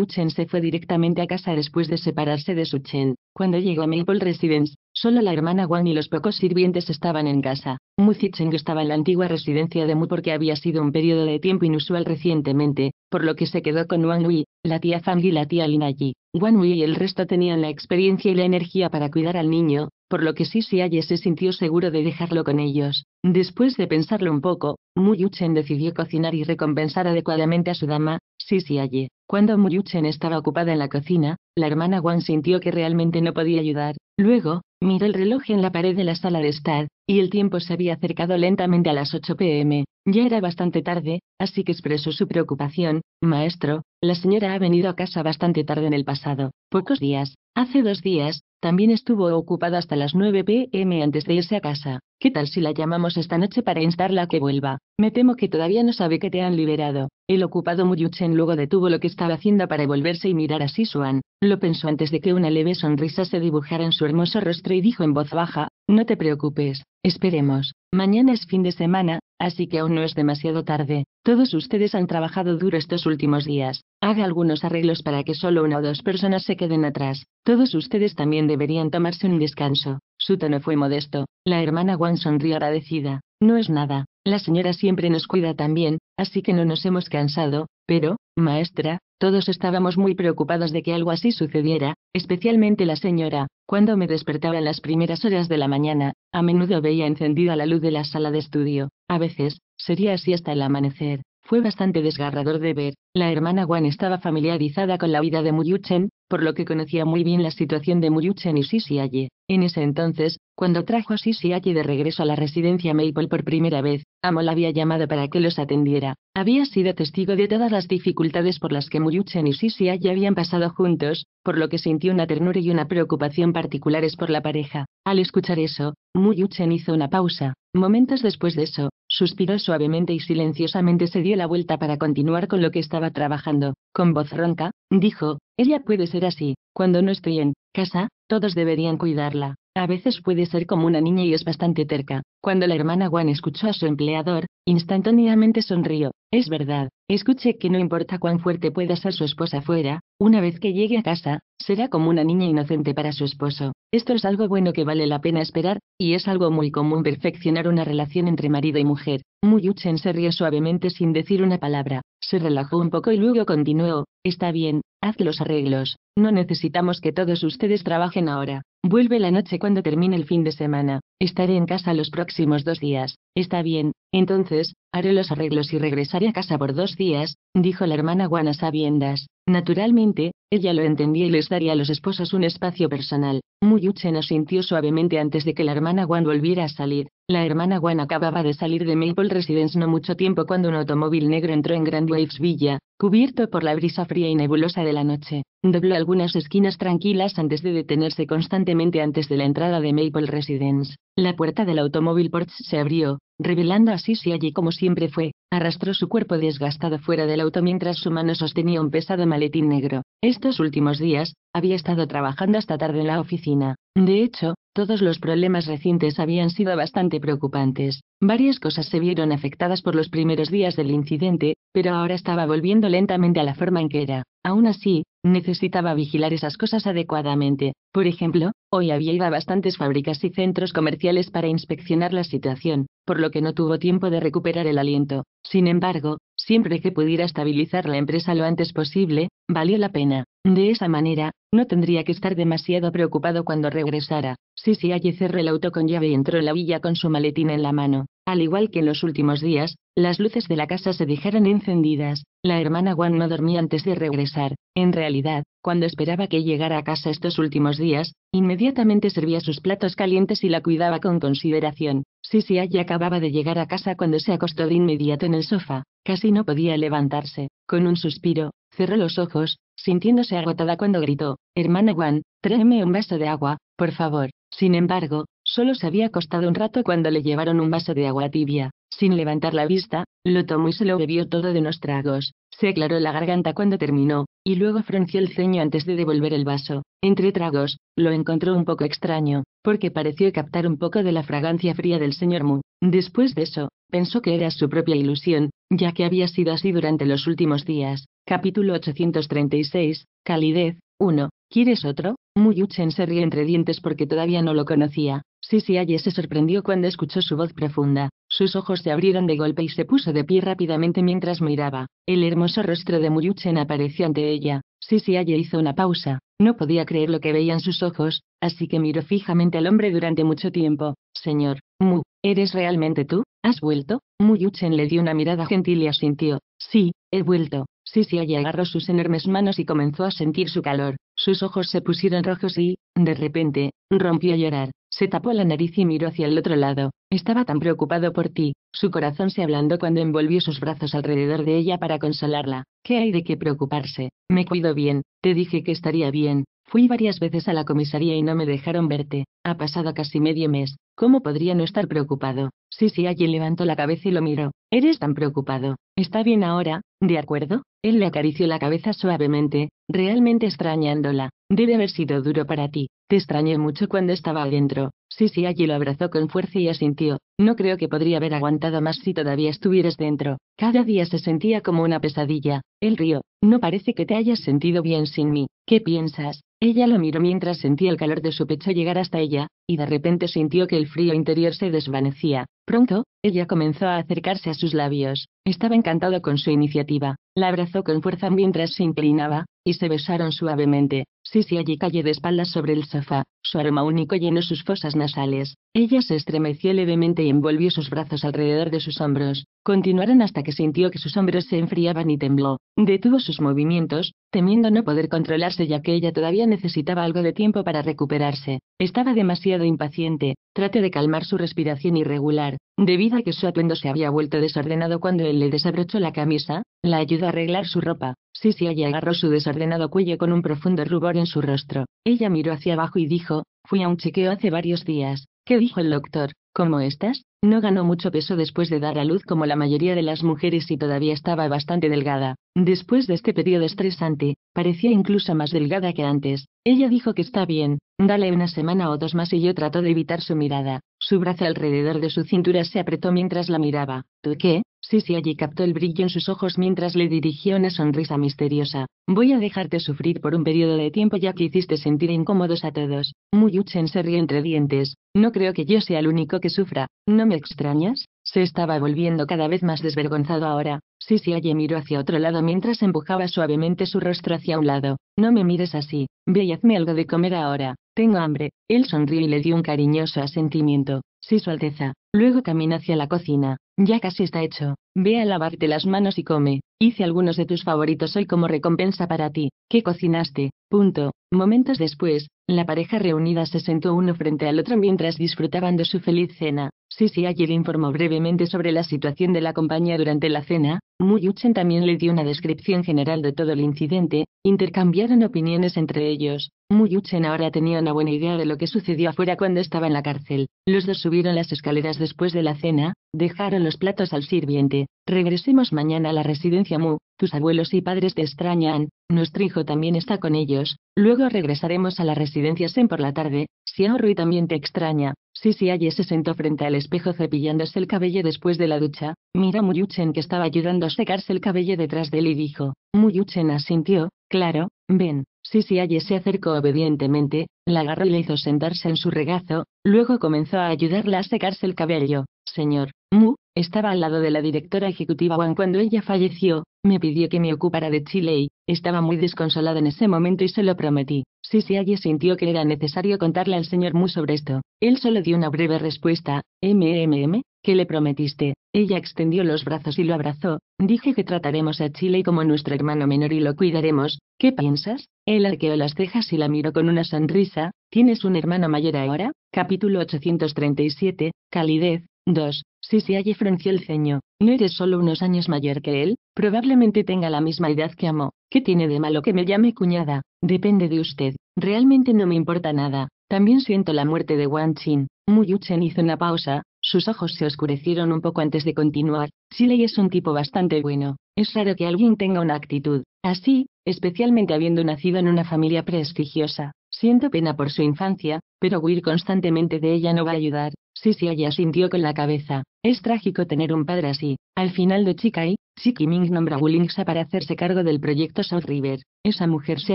chen se fue directamente a casa después de separarse de su Chen. Cuando llegó a Maple Residence, solo la hermana Wan y los pocos sirvientes estaban en casa. Mu Zicheng estaba en la antigua residencia de Mu porque había sido un periodo de tiempo inusual recientemente, por lo que se quedó con Wang Wei, la tía Fang y la tía Lin allí. Wang Wei y el resto tenían la experiencia y la energía para cuidar al niño, por lo que Sisiaye se sintió seguro de dejarlo con ellos. Después de pensarlo un poco, Muyuchen decidió cocinar y recompensar adecuadamente a su dama, Sisiaye. Cuando Muyuchen estaba ocupada en la cocina, la hermana Wan sintió que realmente no podía ayudar. Luego, miró el reloj en la pared de la sala de estar, y el tiempo se había acercado lentamente a las 8 pm. Ya era bastante tarde, así que expresó su preocupación. Maestro, la señora ha venido a casa bastante tarde en el pasado. Pocos días, hace dos días, también estuvo ocupada hasta las 9 pm antes de irse a casa. ¿Qué tal si la llamamos esta noche para instarla a que vuelva? Me temo que todavía no sabe que te han liberado. El ocupado Muyuchen luego detuvo lo que estaba haciendo para volverse y mirar a Sisuan. Lo pensó antes de que una leve sonrisa se dibujara en su hermoso rostro y dijo en voz baja, no te preocupes, esperemos. Mañana es fin de semana, Así que aún no es demasiado tarde. Todos ustedes han trabajado duro estos últimos días. Haga algunos arreglos para que solo una o dos personas se queden atrás. Todos ustedes también deberían tomarse un descanso. Su tono fue modesto. La hermana Wang sonrió agradecida. No es nada. La señora siempre nos cuida también, así que no nos hemos cansado, pero, maestra, todos estábamos muy preocupados de que algo así sucediera, especialmente la señora. Cuando me despertaba en las primeras horas de la mañana, a menudo veía encendida la luz de la sala de estudio. A veces, sería así hasta el amanecer. Fue bastante desgarrador de ver. La hermana Wan estaba familiarizada con la vida de Muyuchen, por lo que conocía muy bien la situación de Muyuchen y Sisiaye. En ese entonces, cuando trajo a Sissy Allí de regreso a la residencia Maple por primera vez, amo la había llamado para que los atendiera. Había sido testigo de todas las dificultades por las que Muyuchen y Sissy habían pasado juntos, por lo que sintió una ternura y una preocupación particulares por la pareja. Al escuchar eso, Muyuchen hizo una pausa. Momentos después de eso, suspiró suavemente y silenciosamente se dio la vuelta para continuar con lo que estaba trabajando. Con voz ronca, dijo, ella puede ser así, cuando no estoy en casa, todos deberían cuidarla. A veces puede ser como una niña y es bastante terca. Cuando la hermana Juan escuchó a su empleador, instantáneamente sonrió. Es verdad, escuche que no importa cuán fuerte pueda ser su esposa fuera, una vez que llegue a casa, será como una niña inocente para su esposo. Esto es algo bueno que vale la pena esperar, y es algo muy común perfeccionar una relación entre marido y mujer. Muyuchen se rió suavemente sin decir una palabra, se relajó un poco y luego continuó, está bien, Haz los arreglos. No necesitamos que todos ustedes trabajen ahora. Vuelve la noche cuando termine el fin de semana. Estaré en casa los próximos dos días. Está bien, entonces, haré los arreglos y regresaré a casa por dos días, dijo la hermana Juana sabiendas. Naturalmente, ella lo entendía y les daría a los esposos un espacio personal. Uchen asintió suavemente antes de que la hermana Juan volviera a salir. La hermana Juan acababa de salir de Maple Residence no mucho tiempo cuando un automóvil negro entró en Grand Waves Villa, cubierto por la brisa fría y nebulosa de la noche, dobló algunas esquinas tranquilas antes de detenerse constantemente antes de la entrada de Maple Residence. La puerta del automóvil Porsche se abrió, revelando así si allí como siempre fue, arrastró su cuerpo desgastado fuera del auto mientras su mano sostenía un pesado maletín negro. Estos últimos días, había estado trabajando hasta tarde en la oficina. De hecho, todos los problemas recientes habían sido bastante preocupantes. Varias cosas se vieron afectadas por los primeros días del incidente, pero ahora estaba volviendo lentamente a la forma en que era. Aún así, necesitaba vigilar esas cosas adecuadamente. Por ejemplo, hoy había ido a bastantes fábricas y centros comerciales para inspeccionar la situación, por lo que no tuvo tiempo de recuperar el aliento. Sin embargo, siempre que pudiera estabilizar la empresa lo antes posible, valió la pena. De esa manera, no tendría que estar demasiado preocupado cuando regresara. sí. allí cerró el auto con llave y entró en la villa con su maletín en la mano. Al igual que en los últimos días, las luces de la casa se dejaron encendidas, la hermana Juan no dormía antes de regresar, en realidad, cuando esperaba que llegara a casa estos últimos días, inmediatamente servía sus platos calientes y la cuidaba con consideración. Sisi ella acababa de llegar a casa cuando se acostó de inmediato en el sofá, casi no podía levantarse, con un suspiro, cerró los ojos, sintiéndose agotada cuando gritó, Hermana Juan, tráeme un vaso de agua, por favor. Sin embargo, solo se había acostado un rato cuando le llevaron un vaso de agua tibia. Sin levantar la vista, lo tomó y se lo bebió todo de unos tragos. Se aclaró la garganta cuando terminó, y luego frunció el ceño antes de devolver el vaso. Entre tragos, lo encontró un poco extraño, porque pareció captar un poco de la fragancia fría del señor Mu. Después de eso, pensó que era su propia ilusión, ya que había sido así durante los últimos días. Capítulo 836, Calidez, 1. ¿Quieres otro? Muyuchen se rió entre dientes porque todavía no lo conocía. Sisi Aye se sorprendió cuando escuchó su voz profunda. Sus ojos se abrieron de golpe y se puso de pie rápidamente mientras miraba. El hermoso rostro de Muyuchen apareció ante ella. Sisi Aye hizo una pausa. No podía creer lo que veían sus ojos, así que miró fijamente al hombre durante mucho tiempo. Señor, Mu, ¿eres realmente tú? ¿Has vuelto? Muyuchen le dio una mirada gentil y asintió. Sí, he vuelto. Sisi Aye agarró sus enormes manos y comenzó a sentir su calor. Sus ojos se pusieron rojos y, de repente, rompió a llorar. Se tapó la nariz y miró hacia el otro lado. Estaba tan preocupado por ti. Su corazón se ablandó cuando envolvió sus brazos alrededor de ella para consolarla. ¿Qué hay de qué preocuparse? Me cuido bien. Te dije que estaría bien. Fui varias veces a la comisaría y no me dejaron verte. Ha pasado casi medio mes. ¿Cómo podría no estar preocupado? Sí, sí, alguien levantó la cabeza y lo miró. Eres tan preocupado. Está bien ahora, ¿de acuerdo? Él le acarició la cabeza suavemente, realmente extrañándola. Debe haber sido duro para ti. Te extrañé mucho cuando estaba adentro. Sí, sí, allí lo abrazó con fuerza y asintió. No creo que podría haber aguantado más si todavía estuvieras dentro. Cada día se sentía como una pesadilla. Él río. No parece que te hayas sentido bien sin mí. ¿Qué piensas? Ella lo miró mientras sentía el calor de su pecho llegar hasta ella, y de repente sintió que el frío interior se desvanecía. Pronto, ella comenzó a acercarse a sus labios. Estaba encantado con su iniciativa. La abrazó con fuerza mientras se inclinaba, y se besaron suavemente. Sisi allí cayó de espaldas sobre el sofá, su aroma único llenó sus fosas nasales. Ella se estremeció levemente y envolvió sus brazos alrededor de sus hombros. Continuaron hasta que sintió que sus hombros se enfriaban y tembló. Detuvo sus movimientos, temiendo no poder controlarse ya que ella todavía necesitaba algo de tiempo para recuperarse. Estaba demasiado impaciente, Trate de calmar su respiración irregular, debido a que su atuendo se había vuelto desordenado cuando él le desabrochó la camisa, la ayuda a arreglar su ropa. Sisi ella agarró su desordenado cuello con un profundo rubor en su rostro. Ella miró hacia abajo y dijo, fui a un chequeo hace varios días. ¿Qué dijo el doctor? ¿Cómo estás? No ganó mucho peso después de dar a luz como la mayoría de las mujeres y todavía estaba bastante delgada. Después de este periodo estresante, parecía incluso más delgada que antes. Ella dijo que está bien, dale una semana o dos más y yo trató de evitar su mirada. Su brazo alrededor de su cintura se apretó mientras la miraba. ¿Tú qué? Sisi allí captó el brillo en sus ojos mientras le dirigió una sonrisa misteriosa. Voy a dejarte sufrir por un periodo de tiempo ya que hiciste sentir incómodos a todos. Muyuchen se rió entre dientes. No creo que yo sea el único que sufra. ¿No me extrañas? Se estaba volviendo cada vez más desvergonzado ahora. Sisi allí miró hacia otro lado mientras empujaba suavemente su rostro hacia un lado. No me mires así. Ve y hazme algo de comer ahora. Tengo hambre. Él sonrió y le dio un cariñoso asentimiento. Sí, Su Alteza. Luego caminó hacia la cocina. Ya casi está hecho, ve a lavarte las manos y come. Hice algunos de tus favoritos hoy como recompensa para ti. ¿Qué cocinaste? Punto. Momentos después, la pareja reunida se sentó uno frente al otro mientras disfrutaban de su feliz cena. Sisi Ayer informó brevemente sobre la situación de la compañía durante la cena. Muyuchen también le dio una descripción general de todo el incidente. Intercambiaron opiniones entre ellos. Muyuchen ahora tenía una buena idea de lo que sucedió afuera cuando estaba en la cárcel. Los dos subieron las escaleras después de la cena, dejaron los platos al sirviente. Regresemos mañana a la residencia Mu, tus abuelos y padres te extrañan, nuestro hijo también está con ellos, luego regresaremos a la residencia Sen por la tarde, Xiao Rui también te extraña, Sisi Aye se sentó frente al espejo cepillándose el cabello después de la ducha, mira Muyuchen que estaba ayudando a secarse el cabello detrás de él y dijo, Muyuchen asintió, claro, ven, Sisi se acercó obedientemente, la agarró y le hizo sentarse en su regazo, luego comenzó a ayudarla a secarse el cabello. Señor, Mu, estaba al lado de la directora ejecutiva Wang cuando ella falleció, me pidió que me ocupara de Chile y estaba muy desconsolada en ese momento y se lo prometí. Sisi sintió que era necesario contarle al señor Mu sobre esto. Él solo dio una breve respuesta, MMM, ¿qué le prometiste? Ella extendió los brazos y lo abrazó. Dije que trataremos a Chile como nuestro hermano menor y lo cuidaremos. ¿Qué piensas? Él arqueó las cejas y la miró con una sonrisa. ¿Tienes un hermano mayor ahora? Capítulo 837. Calidez. 2. se halló frunció el ceño. ¿No eres solo unos años mayor que él? Probablemente tenga la misma edad que Amo. ¿Qué tiene de malo que me llame cuñada? Depende de usted. Realmente no me importa nada. También siento la muerte de Wang Chin. Muyuchen hizo una pausa, sus ojos se oscurecieron un poco antes de continuar. Siley es un tipo bastante bueno. Es raro que alguien tenga una actitud así, especialmente habiendo nacido en una familia prestigiosa. Siento pena por su infancia, pero huir constantemente de ella no va a ayudar. Sisi ella sintió con la cabeza. Es trágico tener un padre así. Al final de Chikai, Siki Ming nombra a Willingsa para hacerse cargo del proyecto South River. Esa mujer se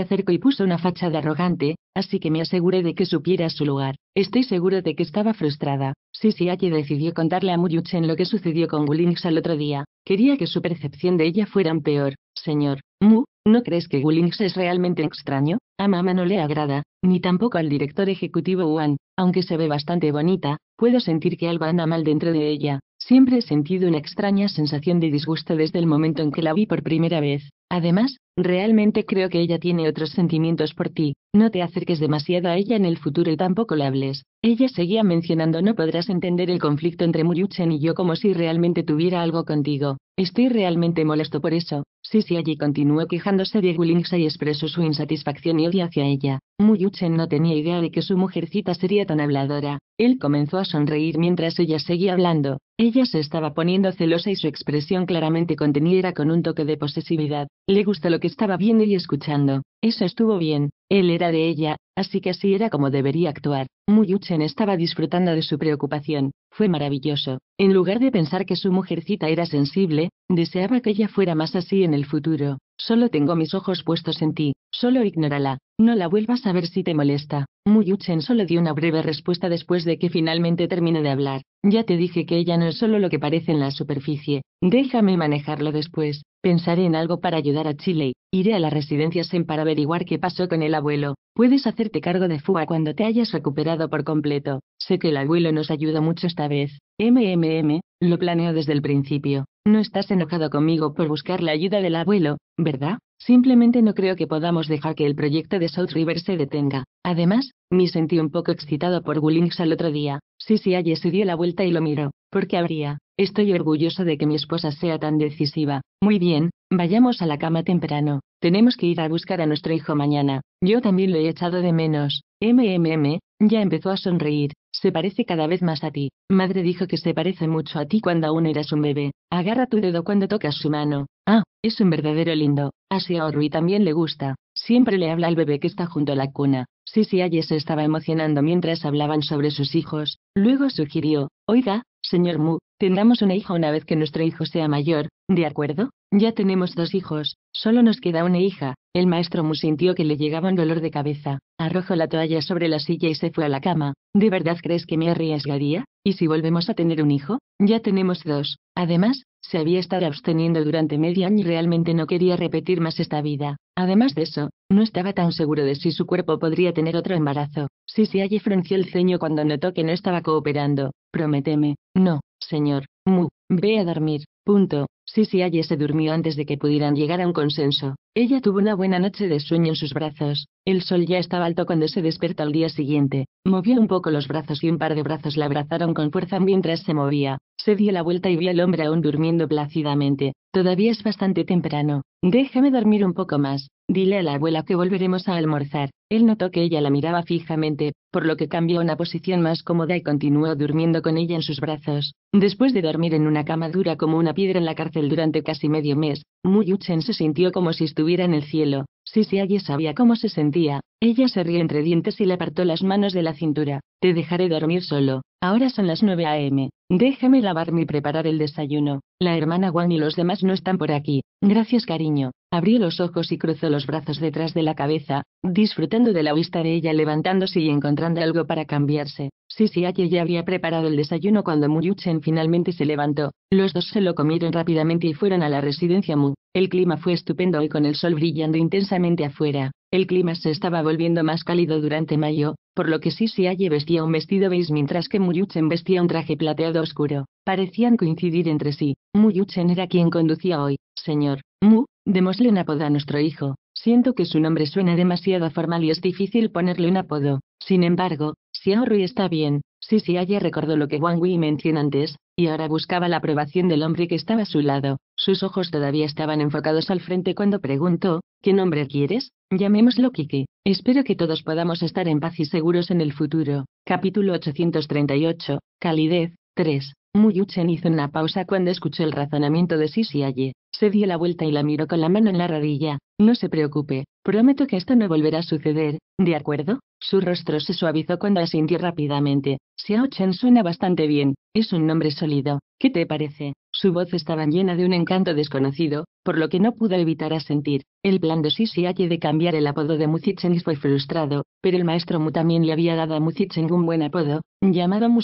acercó y puso una fachada arrogante, así que me aseguré de que supiera su lugar. Estoy seguro de que estaba frustrada. Sisi decidió contarle a Muyuchen lo que sucedió con Wulingsa el otro día. Quería que su percepción de ella fuera peor. Señor, Mu, ¿no crees que Wulingsa es realmente extraño? A mamá no le agrada, ni tampoco al director ejecutivo Wan, aunque se ve bastante bonita, puedo sentir que algo anda mal dentro de ella. Siempre he sentido una extraña sensación de disgusto desde el momento en que la vi por primera vez. Además, realmente creo que ella tiene otros sentimientos por ti. No te acerques demasiado a ella en el futuro y tampoco le hables. Ella seguía mencionando no podrás entender el conflicto entre Muyuchen y yo como si realmente tuviera algo contigo. Estoy realmente molesto por eso. Sí, sí, allí continuó quejándose de Gulingsa y expresó su insatisfacción y odio hacia ella. Muyuchen no tenía idea de que su mujercita sería tan habladora. Él comenzó a sonreír mientras ella seguía hablando. Ella se estaba poniendo celosa y su expresión claramente contenida con un toque de posesividad. Le gusta lo que estaba viendo y escuchando, eso estuvo bien, él era de ella, así que así era como debería actuar. Muyuchen estaba disfrutando de su preocupación, fue maravilloso. En lugar de pensar que su mujercita era sensible, deseaba que ella fuera más así en el futuro. Solo tengo mis ojos puestos en ti, solo ignórala, no la vuelvas a ver si te molesta. Muyuchen solo dio una breve respuesta después de que finalmente termine de hablar. Ya te dije que ella no es solo lo que parece en la superficie. Déjame manejarlo después. Pensaré en algo para ayudar a Chile. Iré a la residencia Sen para averiguar qué pasó con el abuelo, puedes hacerte cargo de Fua cuando te hayas recuperado por completo. Sé que el abuelo nos ayuda mucho esta vez. MMM, lo planeo desde el principio. No estás enojado conmigo por buscar la ayuda del abuelo, ¿verdad? Simplemente no creo que podamos dejar que el proyecto de South River se detenga. Además, me sentí un poco excitado por Gullings al otro día. Sí, sí, ayer se dio la vuelta y lo miró. ¿Por qué habría? Estoy orgulloso de que mi esposa sea tan decisiva. Muy bien, Vayamos a la cama temprano. Tenemos que ir a buscar a nuestro hijo mañana. Yo también lo he echado de menos. MMM, ya empezó a sonreír. Se parece cada vez más a ti. Madre dijo que se parece mucho a ti cuando aún eras un bebé. Agarra tu dedo cuando tocas su mano. Ah, es un verdadero lindo. Así a Orui también le gusta. Siempre le habla al bebé que está junto a la cuna. Sí, Aye se estaba emocionando mientras hablaban sobre sus hijos. Luego sugirió, oiga, señor Mu, tendremos una hija una vez que nuestro hijo sea mayor, de acuerdo, ya tenemos dos hijos, solo nos queda una hija. El maestro Mu sintió que le llegaba un dolor de cabeza, arrojó la toalla sobre la silla y se fue a la cama. ¿De verdad crees que me arriesgaría? ¿Y si volvemos a tener un hijo? Ya tenemos dos. Además, se había estado absteniendo durante medio año y realmente no quería repetir más esta vida. Además de eso, no estaba tan seguro de si su cuerpo podría tener otro embarazo. se Si allí frunció el ceño cuando notó que no estaba cooperando. Prométeme. No, señor. Mu, ve a dormir. Punto sí. Ayer se durmió antes de que pudieran llegar a un consenso. Ella tuvo una buena noche de sueño en sus brazos. El sol ya estaba alto cuando se despertó al día siguiente. Movió un poco los brazos y un par de brazos la abrazaron con fuerza mientras se movía. Se dio la vuelta y vio al hombre aún durmiendo plácidamente. Todavía es bastante temprano. Déjame dormir un poco más. Dile a la abuela que volveremos a almorzar. Él notó que ella la miraba fijamente, por lo que cambió una posición más cómoda y continuó durmiendo con ella en sus brazos. Después de dormir en una cama dura como una piedra en la cárcel durante casi medio mes, Muyuchen se sintió como si estuviera en el cielo. Si alguien sabía cómo se sentía, ella se rió entre dientes y le apartó las manos de la cintura. Te dejaré dormir solo. Ahora son las 9 a.m. Déjame lavarme y preparar el desayuno. La hermana Juan y los demás no están por aquí. Gracias, cariño. Abrió los ojos y cruzó los brazos detrás de la cabeza, disfrutando de la vista de ella levantándose y encontrando algo para cambiarse. Sí, sí, que ya había preparado el desayuno cuando Muyuchen finalmente se levantó. Los dos se lo comieron rápidamente y fueron a la residencia Mu. El clima fue estupendo y con el sol brillando intensamente afuera. El clima se estaba volviendo más cálido durante mayo, por lo que halle vestía un vestido beige mientras que Muyuchen vestía un traje plateado oscuro. Parecían coincidir entre sí. Muyuchen era quien conducía hoy. Señor, Mu, démosle un apodo a nuestro hijo. Siento que su nombre suena demasiado formal y es difícil ponerle un apodo. Sin embargo, si Rui está bien. halle recordó lo que Wang Wei menciona antes, y ahora buscaba la aprobación del hombre que estaba a su lado. Sus ojos todavía estaban enfocados al frente cuando preguntó, ¿qué nombre quieres? Llamémoslo Kiki. Espero que todos podamos estar en paz y seguros en el futuro. Capítulo 838. Calidez. 3. Muyuchen hizo una pausa cuando escuchó el razonamiento de Sisiaye. Se dio la vuelta y la miró con la mano en la rodilla. No se preocupe, prometo que esto no volverá a suceder, ¿de acuerdo? Su rostro se suavizó cuando asintió rápidamente. Xiao Chen suena bastante bien, es un nombre sólido. ¿Qué te parece? Su voz estaba llena de un encanto desconocido, por lo que no pudo evitar asentir. El plan de Sisiaye de cambiar el apodo de Muzicheng fue frustrado, pero el maestro Mu también le había dado a Muzicheng un buen apodo, llamado Mu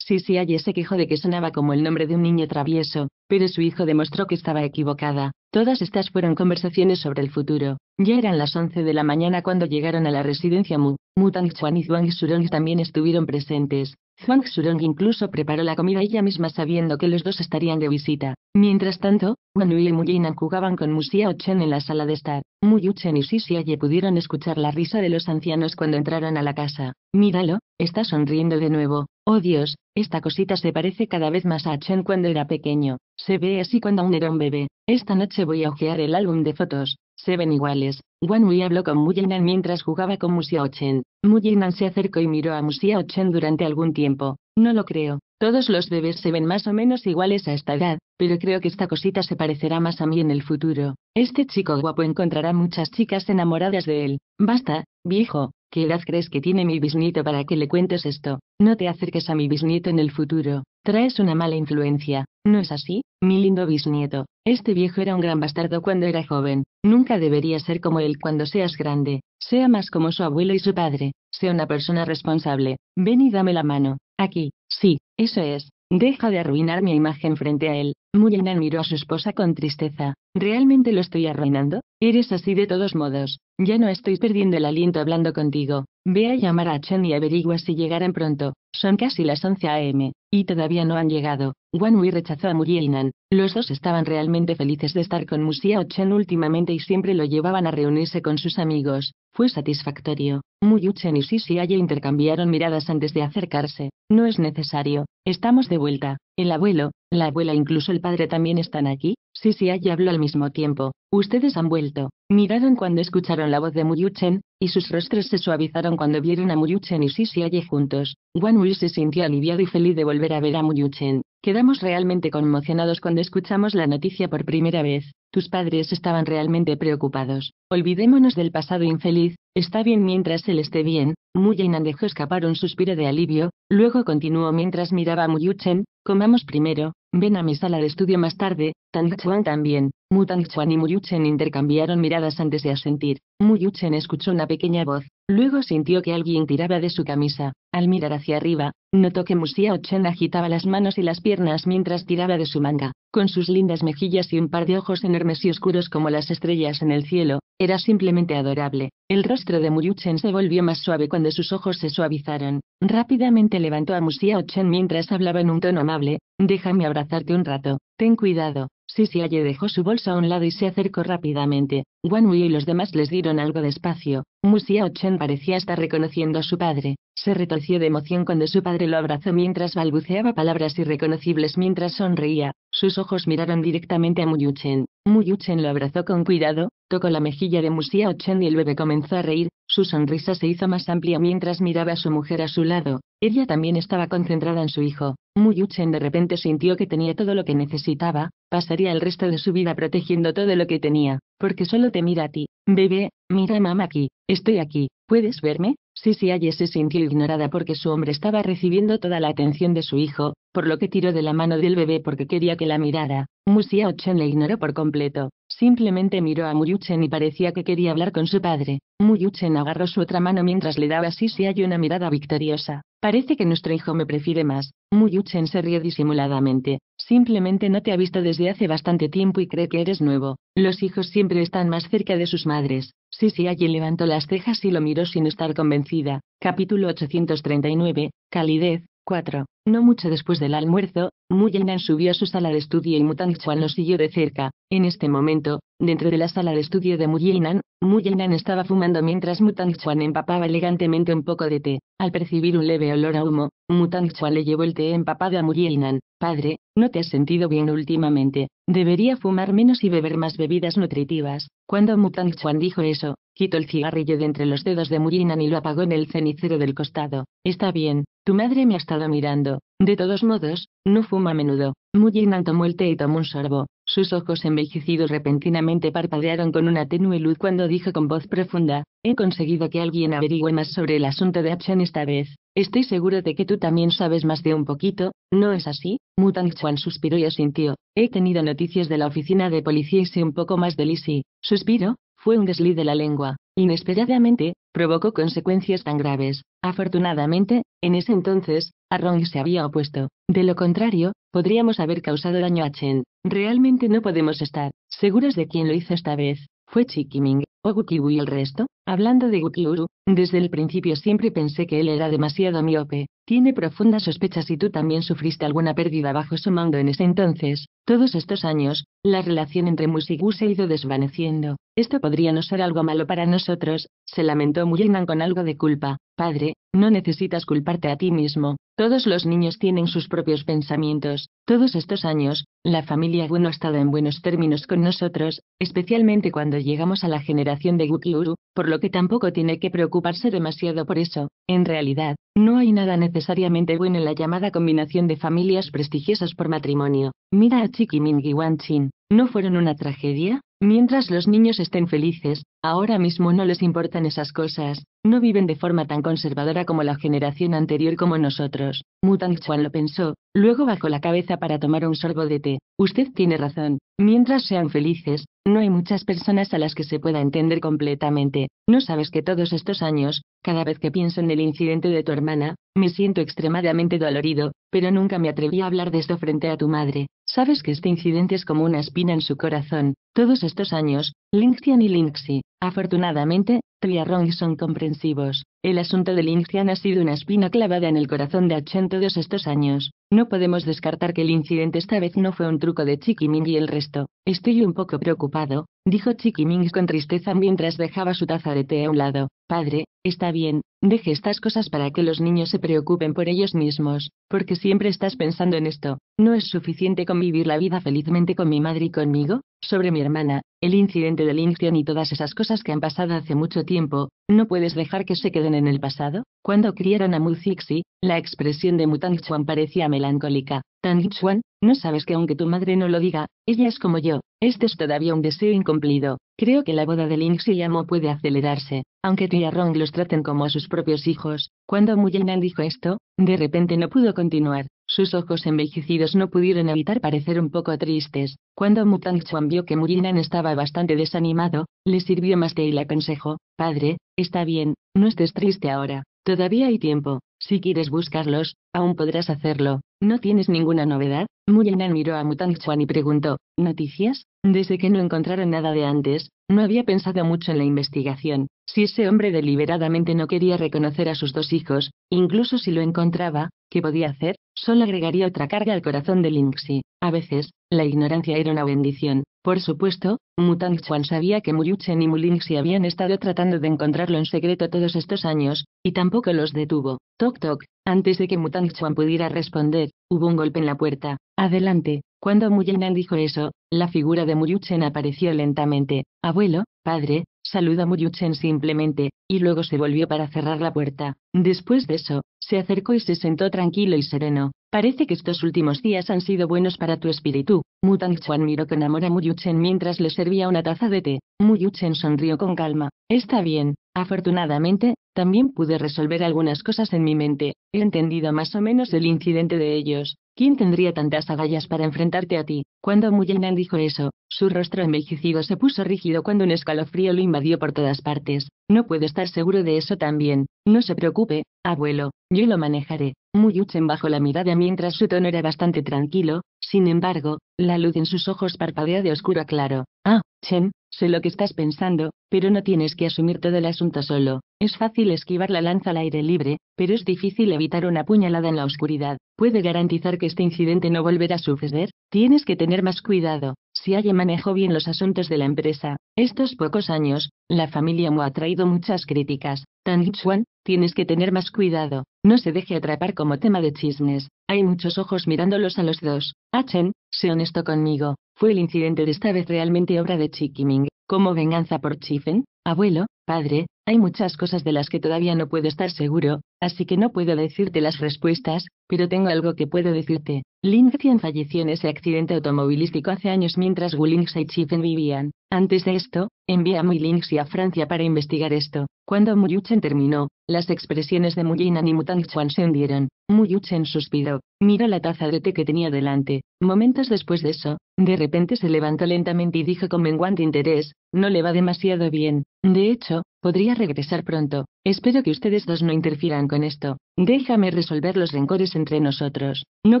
Sisi se quejó de que sonaba como el nombre de un niño travieso, pero su hijo demostró que estaba equivocada. Todas estas fueron conversaciones sobre el futuro. Ya eran las 11 de la mañana cuando llegaron a la residencia Mu. Mu Chuan y Zhuang Shurong también estuvieron presentes. Zhuang Shurong incluso preparó la comida ella misma sabiendo que los dos estarían de visita. Mientras tanto, Wan y Mu jugaban con Mu Xiao Chen en la sala de estar. Mu y Sisi pudieron escuchar la risa de los ancianos cuando entraron a la casa. Míralo, está sonriendo de nuevo. Oh Dios, esta cosita se parece cada vez más a Chen cuando era pequeño, se ve así cuando aún era un bebé. Esta noche voy a ojear el álbum de fotos, se ven iguales. Wei habló con Mu Yinan mientras jugaba con Musiao Chen. Yinan se acercó y miró a Musiao Chen durante algún tiempo. No lo creo. Todos los bebés se ven más o menos iguales a esta edad, pero creo que esta cosita se parecerá más a mí en el futuro. Este chico guapo encontrará muchas chicas enamoradas de él. Basta, viejo, ¿Qué edad crees que tiene mi bisnieto para que le cuentes esto? No te acerques a mi bisnieto en el futuro, traes una mala influencia, ¿no es así, mi lindo bisnieto? Este viejo era un gran bastardo cuando era joven, nunca debería ser como él cuando seas grande, sea más como su abuelo y su padre, sea una persona responsable, ven y dame la mano, aquí, sí, eso es, Deja de arruinar mi imagen frente a él. Mullena miró a su esposa con tristeza. ¿Realmente lo estoy arruinando? Eres así de todos modos. Ya no estoy perdiendo el aliento hablando contigo. Ve a llamar a Chen y averigua si llegarán pronto. Son casi las 11 a.m., y todavía no han llegado. Wan Wei rechazó a Nan. Los dos estaban realmente felices de estar con o Chen últimamente y siempre lo llevaban a reunirse con sus amigos. Fue satisfactorio. Muyu Chen y Sisi Aye intercambiaron miradas antes de acercarse. No es necesario. Estamos de vuelta. El abuelo, la abuela, incluso el padre también están aquí. Si allí habló al mismo tiempo. Ustedes han vuelto. Miraron cuando escucharon la voz de Muyuchen, y sus rostros se suavizaron cuando vieron a Muyuchen y allí juntos. Wan se sintió aliviado y feliz de volver a ver a Muyuchen. Quedamos realmente conmocionados cuando escuchamos la noticia por primera vez. Tus padres estaban realmente preocupados. Olvidémonos del pasado infeliz, está bien mientras él esté bien. Muyenan dejó escapar un suspiro de alivio, luego continuó mientras miraba a Muyuchen, comamos primero, Ven a mi sala de estudio más tarde, Tang Chuan también. Mu Tang Chuan y Muyuchen intercambiaron miradas antes de asentir. Muyuchen escuchó una pequeña voz. Luego sintió que alguien tiraba de su camisa. Al mirar hacia arriba, notó que Musia Chen agitaba las manos y las piernas mientras tiraba de su manga con sus lindas mejillas y un par de ojos enormes y oscuros como las estrellas en el cielo, era simplemente adorable. El rostro de Muyuchen se volvió más suave cuando sus ojos se suavizaron. Rápidamente levantó a Musiao Chen mientras hablaba en un tono amable, déjame abrazarte un rato, ten cuidado. Xiaye dejó su bolsa a un lado y se acercó rápidamente. Wan Wei y los demás les dieron algo de espacio. Musiao Chen parecía estar reconociendo a su padre. Se retorció de emoción cuando su padre lo abrazó mientras balbuceaba palabras irreconocibles mientras sonreía. Sus ojos miraron directamente a Muyuchen. Muyuchen lo abrazó con cuidado, tocó la mejilla de Musia Chen y el bebé comenzó a reír. Su sonrisa se hizo más amplia mientras miraba a su mujer a su lado. Ella también estaba concentrada en su hijo. Muyuchen de repente sintió que tenía todo lo que necesitaba, pasaría el resto de su vida protegiendo todo lo que tenía, porque solo te mira a ti. Bebé, mira a mamá aquí, estoy aquí, ¿puedes verme? si se sintió ignorada porque su hombre estaba recibiendo toda la atención de su hijo, por lo que tiró de la mano del bebé porque quería que la mirara. Musiao Chen le ignoró por completo. Simplemente miró a Muyuchen y parecía que quería hablar con su padre. Muyuchen agarró su otra mano mientras le daba a si una mirada victoriosa. Parece que nuestro hijo me prefiere más. Muyuchen se rió disimuladamente. Simplemente no te ha visto desde hace bastante tiempo y cree que eres nuevo. Los hijos siempre están más cerca de sus madres. Sí, sí, allí levantó las cejas y lo miró sin estar convencida. Capítulo 839. Calidez. 4. No mucho después del almuerzo, Muyenan subió a su sala de estudio y Mutang Chuan lo siguió de cerca. En este momento, Dentro de la sala de estudio de Muyinan, Muyinan estaba fumando mientras Mutang Chuan empapaba elegantemente un poco de té. Al percibir un leve olor a humo, Mutang Chuan le llevó el té empapado a Muyinan. Padre, no te has sentido bien últimamente. Debería fumar menos y beber más bebidas nutritivas. Cuando Mutang Chuan dijo eso, quitó el cigarrillo de entre los dedos de Muyinan y lo apagó en el cenicero del costado. Está bien, tu madre me ha estado mirando. De todos modos, no fuma a menudo. Yinan tomó el té y tomó un sorbo. Sus ojos envejecidos repentinamente parpadearon con una tenue luz cuando dijo con voz profunda, he conseguido que alguien averigüe más sobre el asunto de Hachan esta vez. Estoy seguro de que tú también sabes más de un poquito, ¿no es así? Mutang Chuan suspiró y asintió. He tenido noticias de la oficina de policía y sé un poco más de Lisi. Suspiro, fue un desliz de la lengua. Inesperadamente, provocó consecuencias tan graves. Afortunadamente, en ese entonces, rong se había opuesto. De lo contrario, podríamos haber causado daño a Chen. Realmente no podemos estar seguros de quién lo hizo esta vez. ¿Fue Chikiming, o Gukiwu y el resto? Hablando de Gukiwu, desde el principio siempre pensé que él era demasiado miope. Tiene profundas sospechas y tú también sufriste alguna pérdida bajo su mando en ese entonces. Todos estos años, la relación entre Mus se ha ido desvaneciendo. Esto podría no ser algo malo para nosotros, se lamentó Muyenan con algo de culpa padre, no necesitas culparte a ti mismo. Todos los niños tienen sus propios pensamientos. Todos estos años, la familia Wu ha estado en buenos términos con nosotros, especialmente cuando llegamos a la generación de Gukiuru, por lo que tampoco tiene que preocuparse demasiado por eso. En realidad, no hay nada necesariamente bueno en la llamada combinación de familias prestigiosas por matrimonio. Mira a Chiqui Ming Wan Chin. ¿No fueron una tragedia? Mientras los niños estén felices, ahora mismo no les importan esas cosas, no viven de forma tan conservadora como la generación anterior como nosotros. Mutang Chuan lo pensó, luego bajó la cabeza para tomar un sorbo de té. Usted tiene razón, mientras sean felices, no hay muchas personas a las que se pueda entender completamente. No sabes que todos estos años, cada vez que pienso en el incidente de tu hermana, me siento extremadamente dolorido, pero nunca me atreví a hablar de esto frente a tu madre. Sabes que este incidente es como una espina en su corazón. Todos estos años, Linxian y Linxi, afortunadamente, Rong son comprensivos. El asunto de Lincian ha sido una espina clavada en el corazón de Achen todos estos años. No podemos descartar que el incidente esta vez no fue un truco de Ming y el resto. Estoy un poco preocupado, dijo Ming con tristeza mientras dejaba su taza de té a un lado. Padre, está bien, deje estas cosas para que los niños se preocupen por ellos mismos, porque siempre estás pensando en esto. ¿No es suficiente convivir la vida felizmente con mi madre y conmigo? sobre mi hermana, el incidente del Incian y todas esas cosas que han pasado hace mucho tiempo, ¿no puedes dejar que se queden en el pasado? Cuando criaron a Muzixi, la expresión de Tang Chuan parecía melancólica. Tang Chuan, no sabes que aunque tu madre no lo diga, ella es como yo, este es todavía un deseo incumplido. Creo que la boda de Lin y Amo puede acelerarse, aunque Tia Rong los traten como a sus propios hijos. Cuando Mu Muyenan dijo esto, de repente no pudo continuar. Sus ojos envejecidos no pudieron evitar parecer un poco tristes. Cuando Mutang Chuan vio que Murinan estaba bastante desanimado, le sirvió más té y le aconsejó, Padre, está bien, no estés triste ahora. Todavía hay tiempo. Si quieres buscarlos, aún podrás hacerlo. ¿No tienes ninguna novedad? Murinan miró a Mutang Chuan y preguntó, ¿noticias? Desde que no encontraron nada de antes, no había pensado mucho en la investigación, si ese hombre deliberadamente no quería reconocer a sus dos hijos, incluso si lo encontraba, ¿qué podía hacer? Solo agregaría otra carga al corazón de Lingxi. A veces, la ignorancia era una bendición. Por supuesto, Mutang Chuan sabía que Muyuchen y Mulinxi habían estado tratando de encontrarlo en secreto todos estos años, y tampoco los detuvo. Toc toc, antes de que Mutang Chuan pudiera responder, hubo un golpe en la puerta. Adelante, cuando Muyenan dijo eso, la figura de Muyuchen apareció lentamente. Abuelo, padre, saluda Muyuchen simplemente, y luego se volvió para cerrar la puerta. Después de eso, se acercó y se sentó tranquilo y sereno. Parece que estos últimos días han sido buenos para tu espíritu. Mutang Chuan miró con amor a Muyuchen mientras le servía una taza de té. Muyuchen sonrió con calma. Está bien, Afortunadamente, también pude resolver algunas cosas en mi mente, he entendido más o menos el incidente de ellos. ¿Quién tendría tantas agallas para enfrentarte a ti? Cuando Muyenan dijo eso, su rostro envejecido se puso rígido cuando un escalofrío lo invadió por todas partes. No puedo estar seguro de eso también. No se preocupe, abuelo, yo lo manejaré. Muyuchen bajó la mirada mientras su tono era bastante tranquilo, sin embargo, la luz en sus ojos parpadea de oscuro a claro. Ah, Chen, Sé lo que estás pensando, pero no tienes que asumir todo el asunto solo. Es fácil esquivar la lanza al aire libre, pero es difícil evitar una puñalada en la oscuridad. ¿Puede garantizar que este incidente no volverá a suceder? Tienes que tener más cuidado. Si hay manejó bien los asuntos de la empresa, estos pocos años, la familia Mo ha traído muchas críticas. Tan Chuan, tienes que tener más cuidado. No se deje atrapar como tema de chismes. Hay muchos ojos mirándolos a los dos. Achen, ah, sé honesto conmigo. ¿Fue el incidente de esta vez realmente obra de Chikiming, como venganza por Chifen? Abuelo, padre, hay muchas cosas de las que todavía no puedo estar seguro, así que no puedo decirte las respuestas, pero tengo algo que puedo decirte. Lingxian falleció en ese accidente automovilístico hace años mientras Lingxia y Chifen vivían. Antes de esto, envía a Lingxia a Francia para investigar esto. Cuando Yuchen terminó, las expresiones de Yinan y Mutang Chuan se hundieron. Yuchen suspiró, miró la taza de té que tenía delante. Momentos después de eso, de repente se levantó lentamente y dijo con menguante interés, no le va demasiado bien. De hecho, podría regresar pronto. Espero que ustedes dos no interfieran con esto. Déjame resolver los rencores entre nosotros. No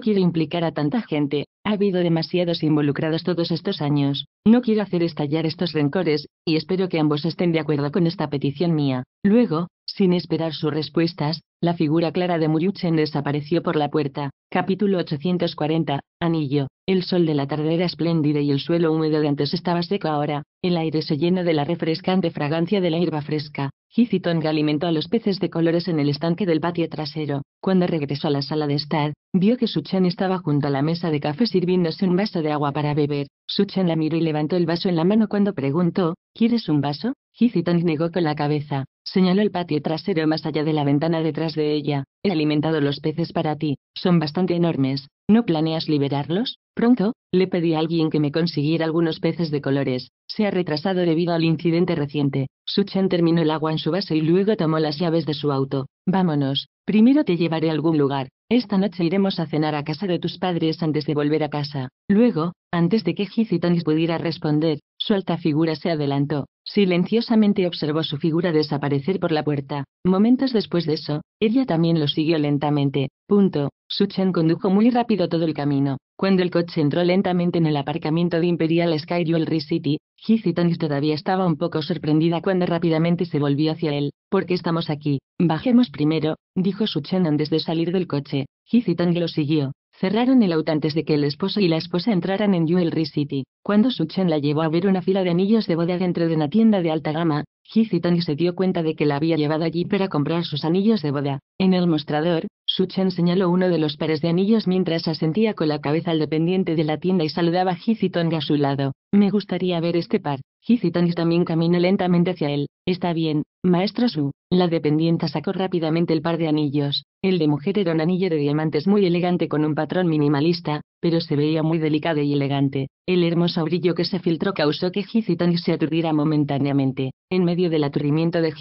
quiero implicar a tanta gente. Ha habido demasiados involucrados todos estos años. No quiero hacer estallar estos rencores, y espero que ambos estén de acuerdo con esta petición mía. Luego, sin esperar sus respuestas, la figura clara de Muriuchen desapareció por la puerta. Capítulo 840. Anillo. El sol de la tarde era espléndido y el suelo húmedo de antes estaba seco ahora. El aire se llena de la refrescante fragancia de la hierba fresca. Tonga alimentó a los peces de colores en el estanque del patio trasero. Cuando regresó a la sala de estar, vio que Suchan estaba junto a la mesa de café sirviéndose un vaso de agua para beber. Suchan la miró y levantó el vaso en la mano cuando preguntó, ¿Quieres un vaso? Hicitons negó con la cabeza. Señaló el patio trasero más allá de la ventana detrás de ella. He alimentado los peces para ti. Son bastante enormes. ¿No planeas liberarlos? Pronto, le pedí a alguien que me consiguiera algunos peces de colores. Se ha retrasado debido al incidente reciente. Suchan terminó el agua en su vaso y luego tomó las llaves de su auto. Vámonos, primero te llevaré a algún lugar. Esta noche iremos a cenar a casa de tus padres antes de volver a casa. Luego, antes de que Hicitanis pudiera responder, su alta figura se adelantó. Silenciosamente observó su figura desaparecer por la puerta. Momentos después de eso, ella también lo siguió lentamente. Punto. Chen condujo muy rápido todo el camino. Cuando el coche entró lentamente en el aparcamiento de Imperial Sky Jewelry City, Hizitang todavía estaba un poco sorprendida cuando rápidamente se volvió hacia él. ¿Por qué estamos aquí? Bajemos primero, dijo Chen antes de salir del coche. Hizitang lo siguió cerraron el auto antes de que el esposo y la esposa entraran en Jewelry City. Cuando Suchen la llevó a ver una fila de anillos de boda dentro de una tienda de alta gama, Heath se dio cuenta de que la había llevado allí para comprar sus anillos de boda. En el mostrador, Suchen señaló uno de los pares de anillos mientras asentía con la cabeza al dependiente de la tienda y saludaba a Heath a su lado. Me gustaría ver este par. Hissitong también caminó lentamente hacia él. Está bien, maestro Su. La dependienta sacó rápidamente el par de anillos. El de mujer era un anillo de diamantes muy elegante con un patrón minimalista, pero se veía muy delicado y elegante. El hermoso brillo que se filtró causó que Hicitonic se aturdiera momentáneamente. En medio del aturdimiento de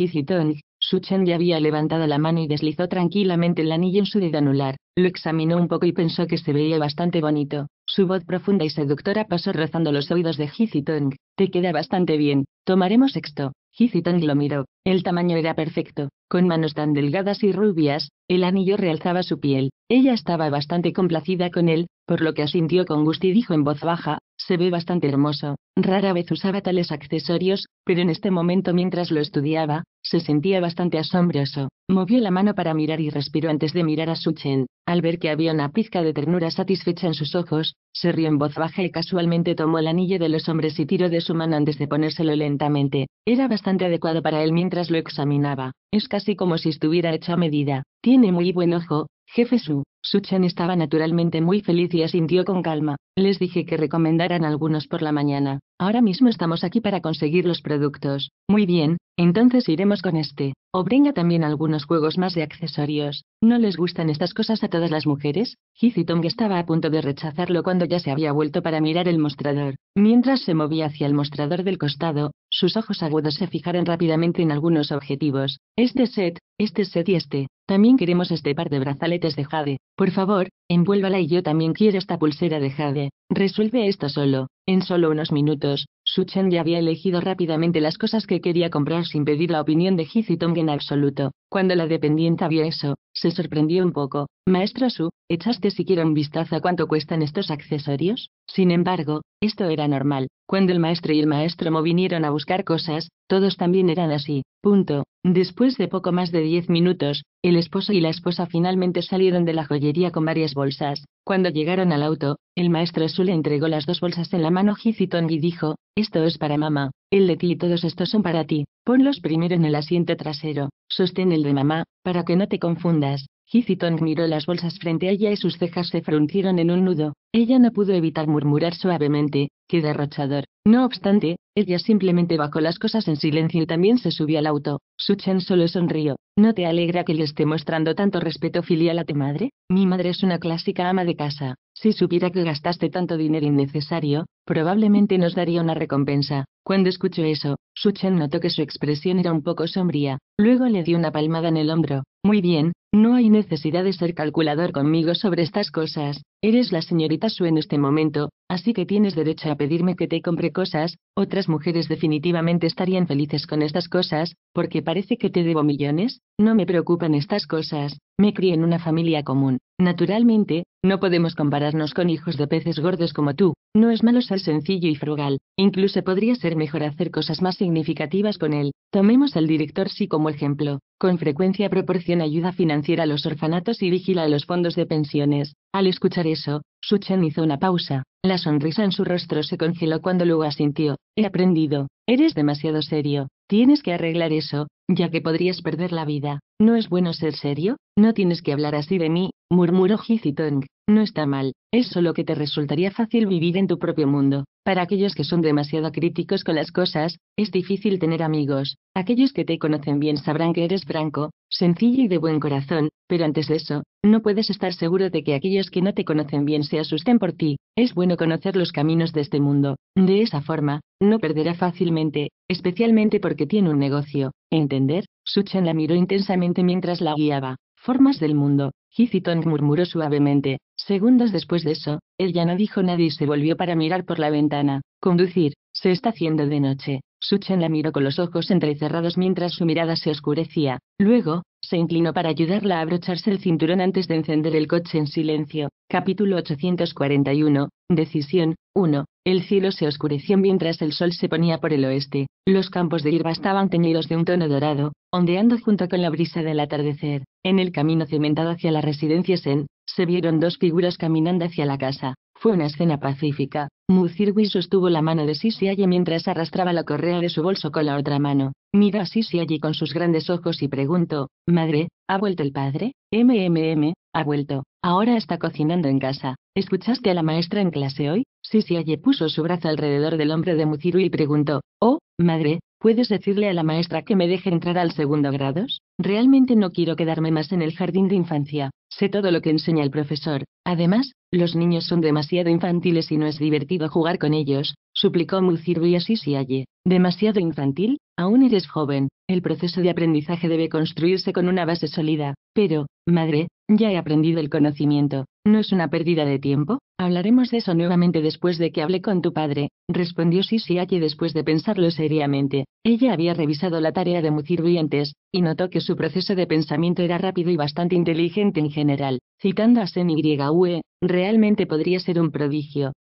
Su Chen ya había levantado la mano y deslizó tranquilamente el anillo en su dedo anular. Lo examinó un poco y pensó que se veía bastante bonito. Su voz profunda y seductora pasó rozando los oídos de Hizitong. Te queda bastante bien, tomaremos esto. Hizitong lo miró. El tamaño era perfecto, con manos tan delgadas y rubias, el anillo realzaba su piel. Ella estaba bastante complacida con él, por lo que asintió con gusto y dijo en voz baja, se ve bastante hermoso. Rara vez usaba tales accesorios, pero en este momento mientras lo estudiaba, se sentía bastante asombroso. Movió la mano para mirar y respiró antes de mirar a Suchen. Al ver que había una pizca de ternura satisfecha en sus ojos, se rió en voz baja y casualmente tomó el anillo de los hombres y tiró de su mano antes de ponérselo lentamente. Era bastante adecuado para él mientras lo examinaba. Es casi como si estuviera hecho a medida. Tiene muy buen ojo, Jefe Su, Suchan estaba naturalmente muy feliz y asintió con calma. Les dije que recomendaran algunos por la mañana. Ahora mismo estamos aquí para conseguir los productos. Muy bien, entonces iremos con este. Obrenga también algunos juegos más de accesorios. ¿No les gustan estas cosas a todas las mujeres? Hizitong estaba a punto de rechazarlo cuando ya se había vuelto para mirar el mostrador. Mientras se movía hacia el mostrador del costado, sus ojos agudos se fijaron rápidamente en algunos objetivos. Este set, este set y este. También queremos este par de brazaletes de jade. Por favor, envuélvala y yo también quiero esta pulsera de jade. Resuelve esto solo. En solo unos minutos, Chen ya había elegido rápidamente las cosas que quería comprar sin pedir la opinión de Hiz y en absoluto. Cuando la dependienta vio eso, se sorprendió un poco. Maestro Su, ¿echaste siquiera un vistazo a cuánto cuestan estos accesorios? Sin embargo, esto era normal. Cuando el maestro y el maestro Mo vinieron a buscar cosas, todos también eran así. Punto. Después de poco más de diez minutos, el esposo y la esposa finalmente salieron de la joyería con varias bolsas. Cuando llegaron al auto, el maestro Su le entregó las dos bolsas en la mano Hicitong y dijo, esto es para mamá. El de ti y todos estos son para ti. Ponlos primero en el asiento trasero. Sostén el de mamá, para que no te confundas. Hicitong miró las bolsas frente a ella y sus cejas se fruncieron en un nudo. Ella no pudo evitar murmurar suavemente, qué derrochador. No obstante, ella simplemente bajó las cosas en silencio y también se subió al auto. Su Chen solo sonrió. ¿No te alegra que le esté mostrando tanto respeto filial a tu madre? Mi madre es una clásica ama de casa. Si supiera que gastaste tanto dinero innecesario, probablemente nos daría una recompensa. Cuando escuchó eso, Su Chen notó que su expresión era un poco sombría, luego le dio una palmada en el hombro. Muy bien, no hay necesidad de ser calculador conmigo sobre estas cosas, eres la señorita Su en este momento, así que tienes derecho a pedirme que te compre cosas, otras mujeres definitivamente estarían felices con estas cosas, porque parece que te debo millones, no me preocupan estas cosas, me crié en una familia común, naturalmente, no podemos compararnos con hijos de peces gordos como tú, no es malo ser sencillo y frugal, incluso podría ser mejor hacer cosas más significativas con él, tomemos al director sí como ejemplo, con frecuencia proporciona ayuda financiera a los orfanatos y vigila los fondos de pensiones. Al escuchar eso, Su Chen hizo una pausa. La sonrisa en su rostro se congeló cuando luego asintió. He aprendido. Eres demasiado serio. Tienes que arreglar eso, ya que podrías perder la vida. ¿No es bueno ser serio? No tienes que hablar así de mí, murmuró Hizitong. No está mal, es solo que te resultaría fácil vivir en tu propio mundo. Para aquellos que son demasiado críticos con las cosas, es difícil tener amigos. Aquellos que te conocen bien sabrán que eres franco, sencillo y de buen corazón, pero antes de eso, no puedes estar seguro de que aquellos que no te conocen bien se asusten por ti. Es bueno conocer los caminos de este mundo. De esa forma, no perderá fácilmente, especialmente porque tiene un negocio. ¿Entender? Suchan la miró intensamente mientras la guiaba. Formas del mundo. Hiciton murmuró suavemente. Segundos después de eso, él ya no dijo nada y se volvió para mirar por la ventana. Conducir, se está haciendo de noche. Suchen la miró con los ojos entrecerrados mientras su mirada se oscurecía. Luego, se inclinó para ayudarla a abrocharse el cinturón antes de encender el coche en silencio. Capítulo 841. Decisión 1. El cielo se oscureció mientras el sol se ponía por el oeste, los campos de hierba estaban teñidos de un tono dorado, ondeando junto con la brisa del atardecer. En el camino cementado hacia la residencia Sen, se vieron dos figuras caminando hacia la casa. Fue una escena pacífica. Muzirwi sostuvo la mano de Sisiaye mientras arrastraba la correa de su bolso con la otra mano. Miró a Sisiaye con sus grandes ojos y preguntó, Madre, ¿ha vuelto el padre? MMM, ha vuelto. Ahora está cocinando en casa. ¿Escuchaste a la maestra en clase hoy? Sisiaye puso su brazo alrededor del hombre de Muciru y preguntó, Oh, madre, ¿puedes decirle a la maestra que me deje entrar al segundo grado? Realmente no quiero quedarme más en el jardín de infancia. Sé todo lo que enseña el profesor. Además, los niños son demasiado infantiles y no es divertido jugar con ellos, suplicó Muciru y a Sisiaye. ¿Demasiado infantil? Aún eres joven. El proceso de aprendizaje debe construirse con una base sólida. Pero, madre, ya he aprendido el conocimiento. No es una pérdida de tiempo, hablaremos de eso nuevamente después de que hable con tu padre, respondió Sisiaki después de pensarlo seriamente. Ella había revisado la tarea de Mucirvi antes, y notó que su proceso de pensamiento era rápido y bastante inteligente en general. Citando a U realmente podría ser un prodigio.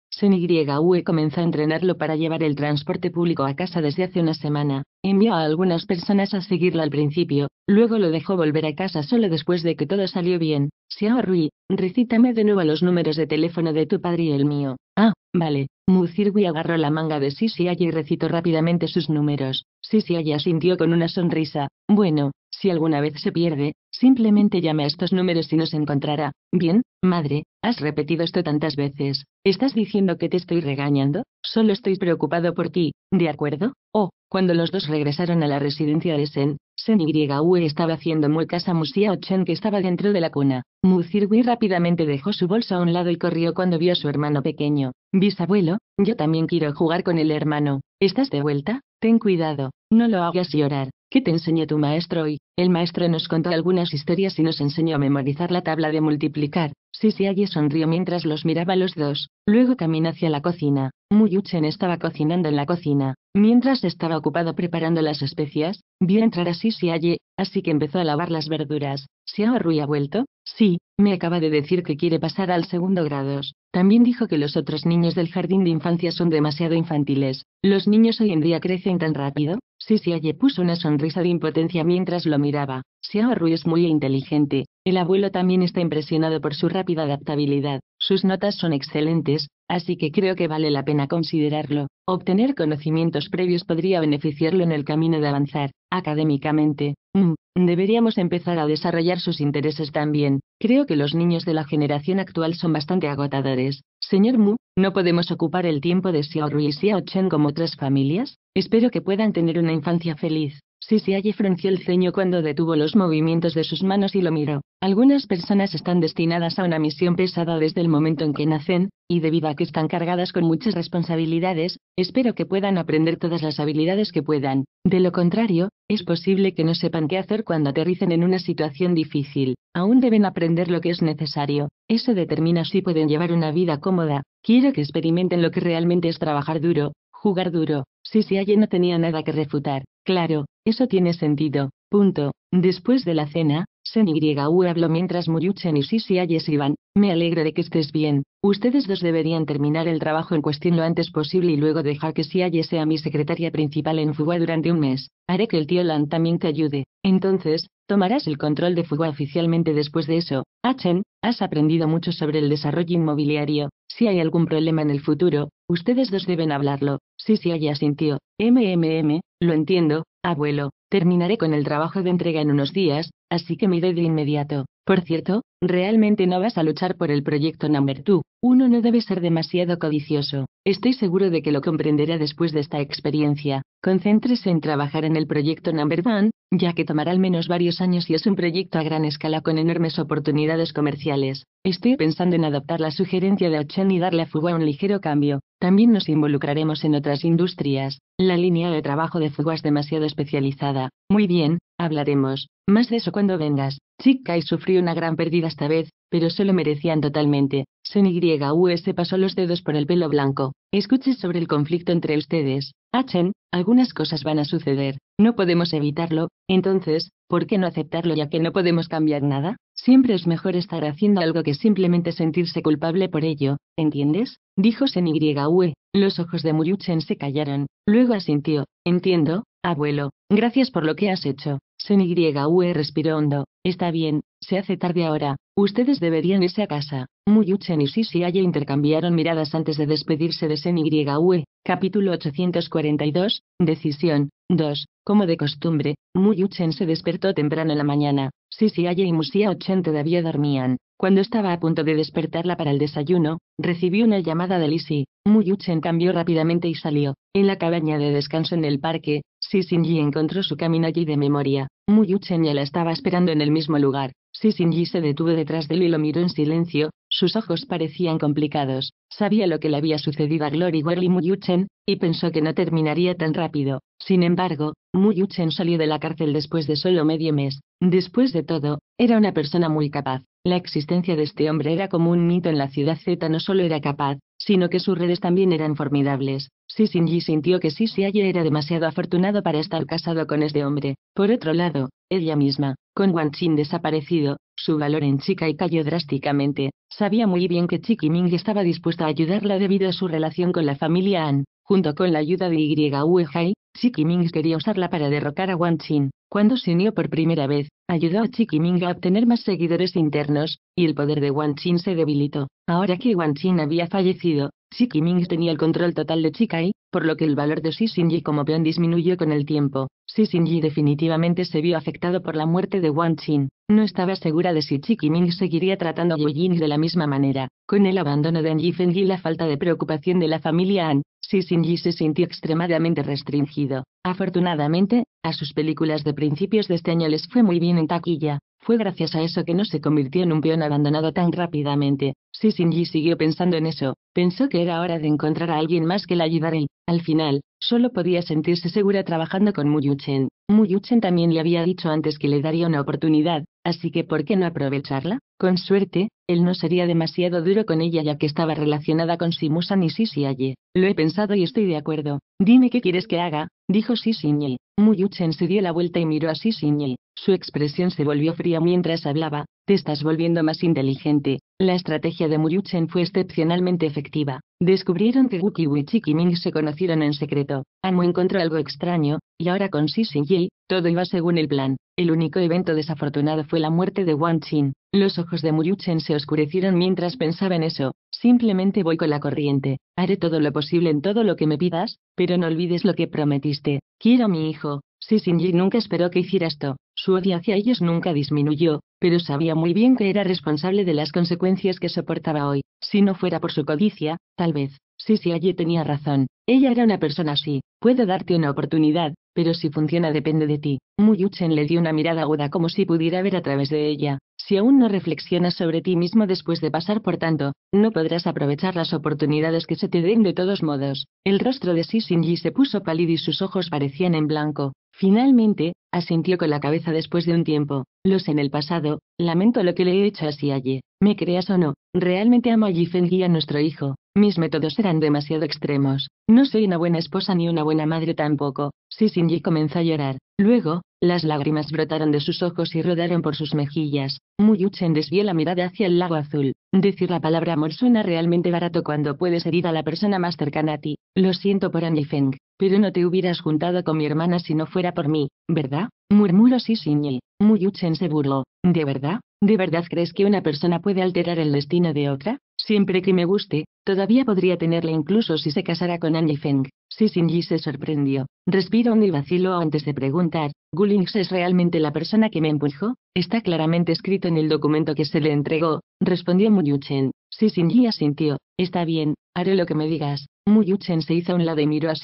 U comenzó a entrenarlo para llevar el transporte público a casa desde hace una semana. Envió a algunas personas a seguirlo al principio, luego lo dejó volver a casa solo después de que todo salió bien. Xiao Rui, recítame de nuevo los números de teléfono de tu padre y el mío. Ah, vale, Muzirwi agarró la manga de Sisiaya y recitó rápidamente sus números. Sisiaya sintió con una sonrisa. Bueno, si alguna vez se pierde, simplemente llame a estos números y nos encontrará. Bien, madre, has repetido esto tantas veces. ¿Estás diciendo que te estoy regañando? Solo estoy preocupado por ti, ¿de acuerdo? Oh, cuando los dos regresaron a la residencia de Sen, Sen Yue estaba haciendo muecas a Musia Ochen que estaba dentro de la cuna. Muzirwi rápidamente dejó su bolsa a un lado y corrió cuando vio a su hermano pequeño. Bisabuelo, yo también quiero jugar con el hermano. ¿Estás de vuelta? Ten cuidado, no lo hagas llorar. ¿Qué te enseñó tu maestro hoy? El maestro nos contó algunas historias y nos enseñó a memorizar la tabla de multiplicar. Sisiaye sonrió mientras los miraba los dos. Luego caminó hacia la cocina. Muyuchen estaba cocinando en la cocina. Mientras estaba ocupado preparando las especias, vio entrar a Sisiaye, así que empezó a lavar las verduras. ¿Xiao Rui ha vuelto? Sí, me acaba de decir que quiere pasar al segundo grado. También dijo que los otros niños del jardín de infancia son demasiado infantiles. Los niños hoy en día crecen tan rápido. Sisi Aye puso una sonrisa de impotencia mientras lo miraba. Rui es muy inteligente. El abuelo también está impresionado por su rápida adaptabilidad. Sus notas son excelentes, así que creo que vale la pena considerarlo. Obtener conocimientos previos podría beneficiarlo en el camino de avanzar académicamente, mm, deberíamos empezar a desarrollar sus intereses también. Creo que los niños de la generación actual son bastante agotadores. Señor Mu, ¿no podemos ocupar el tiempo de Xiao Rui y Xiao Chen como otras familias? Espero que puedan tener una infancia feliz se allí frunció el ceño cuando detuvo los movimientos de sus manos y lo miró. Algunas personas están destinadas a una misión pesada desde el momento en que nacen, y debido a que están cargadas con muchas responsabilidades, espero que puedan aprender todas las habilidades que puedan. De lo contrario, es posible que no sepan qué hacer cuando aterricen en una situación difícil. Aún deben aprender lo que es necesario. Eso determina si pueden llevar una vida cómoda. Quiero que experimenten lo que realmente es trabajar duro, Jugar duro. Si no tenía nada que refutar. Claro, eso tiene sentido. Punto. Después de la cena, Sen y habló mientras Muyuchen y Sisi se iban. Me alegro de que estés bien. Ustedes dos deberían terminar el trabajo en cuestión lo antes posible y luego dejar que Siaye sea mi secretaria principal en Fuga durante un mes. Haré que el tío Lan también te ayude. Entonces, Tomarás el control de fuga oficialmente después de eso. Achen, ah, has aprendido mucho sobre el desarrollo inmobiliario. Si hay algún problema en el futuro, ustedes dos deben hablarlo. Sí, sí, ya sintió. MMM, lo entiendo, abuelo. Terminaré con el trabajo de entrega en unos días, así que me iré de inmediato. Por cierto, Realmente no vas a luchar por el proyecto Number 2. Uno no debe ser demasiado codicioso. Estoy seguro de que lo comprenderá después de esta experiencia. Concéntrese en trabajar en el proyecto Number 1, ya que tomará al menos varios años y es un proyecto a gran escala con enormes oportunidades comerciales. Estoy pensando en adoptar la sugerencia de Ochen y darle a Fugua un ligero cambio. También nos involucraremos en otras industrias. La línea de trabajo de Fugua es demasiado especializada. Muy bien, Hablaremos más de eso cuando vengas. Chick Kai sufrió una gran pérdida esta vez, pero se lo merecían totalmente. Sen se pasó los dedos por el pelo blanco. Escuches sobre el conflicto entre ustedes. Achen, ah, algunas cosas van a suceder. No podemos evitarlo, entonces, ¿por qué no aceptarlo ya que no podemos cambiar nada? Siempre es mejor estar haciendo algo que simplemente sentirse culpable por ello, ¿entiendes? Dijo Sen YUE. Los ojos de Chen se callaron. Luego asintió. Entiendo, Abuelo, gracias por lo que has hecho. Senyur respiró hondo. Está bien, se hace tarde ahora. Ustedes deberían irse a casa. Muyuchen y Aye intercambiaron miradas antes de despedirse de Senyue. Capítulo 842. Decisión. 2. Como de costumbre, Muyuchen se despertó temprano en la mañana. Sisi Aye y Musia 80 todavía dormían. Cuando estaba a punto de despertarla para el desayuno, recibió una llamada de Lisi. Muyuchen cambió rápidamente y salió. En la cabaña de descanso en el parque, Sisinji encontró su camino allí de memoria. Muyuchen ya la estaba esperando en el mismo lugar. Sisinji se detuvo detrás de él y lo miró en silencio, sus ojos parecían complicados, sabía lo que le había sucedido a Glory y Muyuchen, y pensó que no terminaría tan rápido. Sin embargo, Muyuchen salió de la cárcel después de solo medio mes. Después de todo, era una persona muy capaz. La existencia de este hombre era como un mito en la ciudad Z, no solo era capaz, sino que sus redes también eran formidables. Xinji sintió que Si Aye era demasiado afortunado para estar casado con este hombre. Por otro lado, ella misma, con Xin desaparecido, su valor en y cayó drásticamente. Sabía muy bien que Chiqui Ming estaba dispuesta a ayudarla debido a su relación con la familia An. Junto con la ayuda de YUEHAI, Chi Ming quería usarla para derrocar a Wan Xin. Cuando se unió por primera vez, ayudó a Ming a obtener más seguidores internos, y el poder de Wang Qin se debilitó. Ahora que Wang Qin había fallecido, Chiquiming tenía el control total de Chikai, por lo que el valor de Xinji como peón disminuyó con el tiempo. Xinji definitivamente se vio afectado por la muerte de Wang Qin. No estaba segura de si Chiquiming seguiría tratando a Yuying de la misma manera. Con el abandono de Anji y la falta de preocupación de la familia An, Xinji se sintió extremadamente restringido. Afortunadamente, a sus películas de principios de este año les fue muy bien en taquilla. Fue gracias a eso que no se convirtió en un peón abandonado tan rápidamente. Xinji siguió pensando en eso. Pensó que era hora de encontrar a alguien más que la ayudara y, al final, solo podía sentirse segura trabajando con Muyuchen. Muyuchen también le había dicho antes que le daría una oportunidad, así que ¿por qué no aprovecharla? Con suerte, él no sería demasiado duro con ella ya que estaba relacionada con Simusan y Sisiaye. Lo he pensado y estoy de acuerdo. Dime qué quieres que haga, dijo Sisinye. Muyuchen se dio la vuelta y miró a Sisinye. Su expresión se volvió fría mientras hablaba, te estás volviendo más inteligente. La estrategia de Muyuchen fue excepcionalmente efectiva. Descubrieron que Wukiwich y Ming se conocieron en secreto. Amo encontró algo extraño, y ahora con Xi todo iba según el plan. El único evento desafortunado fue la muerte de Wang Chin. Los ojos de Yuchen se oscurecieron mientras pensaba en eso. Simplemente voy con la corriente. Haré todo lo posible en todo lo que me pidas, pero no olvides lo que prometiste. Quiero a mi hijo. Xi nunca esperó que hiciera esto. Su odio hacia ellos nunca disminuyó, pero sabía muy bien que era responsable de las consecuencias que soportaba hoy. Si no fuera por su codicia, tal vez, sí, sí, allí tenía razón. Ella era una persona así. Puedo darte una oportunidad, pero si funciona depende de ti. Muyuchen le dio una mirada aguda como si pudiera ver a través de ella. Si aún no reflexionas sobre ti mismo después de pasar por tanto, no podrás aprovechar las oportunidades que se te den de todos modos. El rostro de Sissinji se puso pálido y sus ojos parecían en blanco. Finalmente, asintió con la cabeza después de un tiempo. Los en el pasado, lamento lo que le he hecho así ayer. Me creas o no, realmente amo a Yifeng y a nuestro hijo. Mis métodos eran demasiado extremos. No soy una buena esposa ni una buena madre tampoco. Si Xinji comenzó a llorar. Luego, las lágrimas brotaron de sus ojos y rodaron por sus mejillas. Muyuchen desvió la mirada hacia el lago azul. Decir la palabra amor suena realmente barato cuando puedes herir a la persona más cercana a ti. Lo siento por Feng. Pero no te hubieras juntado con mi hermana si no fuera por mí, ¿verdad? Murmuró Sisinyi. Muyuchen se burló. ¿De verdad? ¿De verdad crees que una persona puede alterar el destino de otra? Siempre que me guste, todavía podría tenerla incluso si se casara con Annie Feng. Sisinyi se sorprendió. Respiró y vaciló antes de preguntar, ¿Gulings es realmente la persona que me empujó? Está claramente escrito en el documento que se le entregó, respondió Muyuchen. Sisinyi asintió. Está bien, haré lo que me digas. Muyuchen se hizo un lado y miró a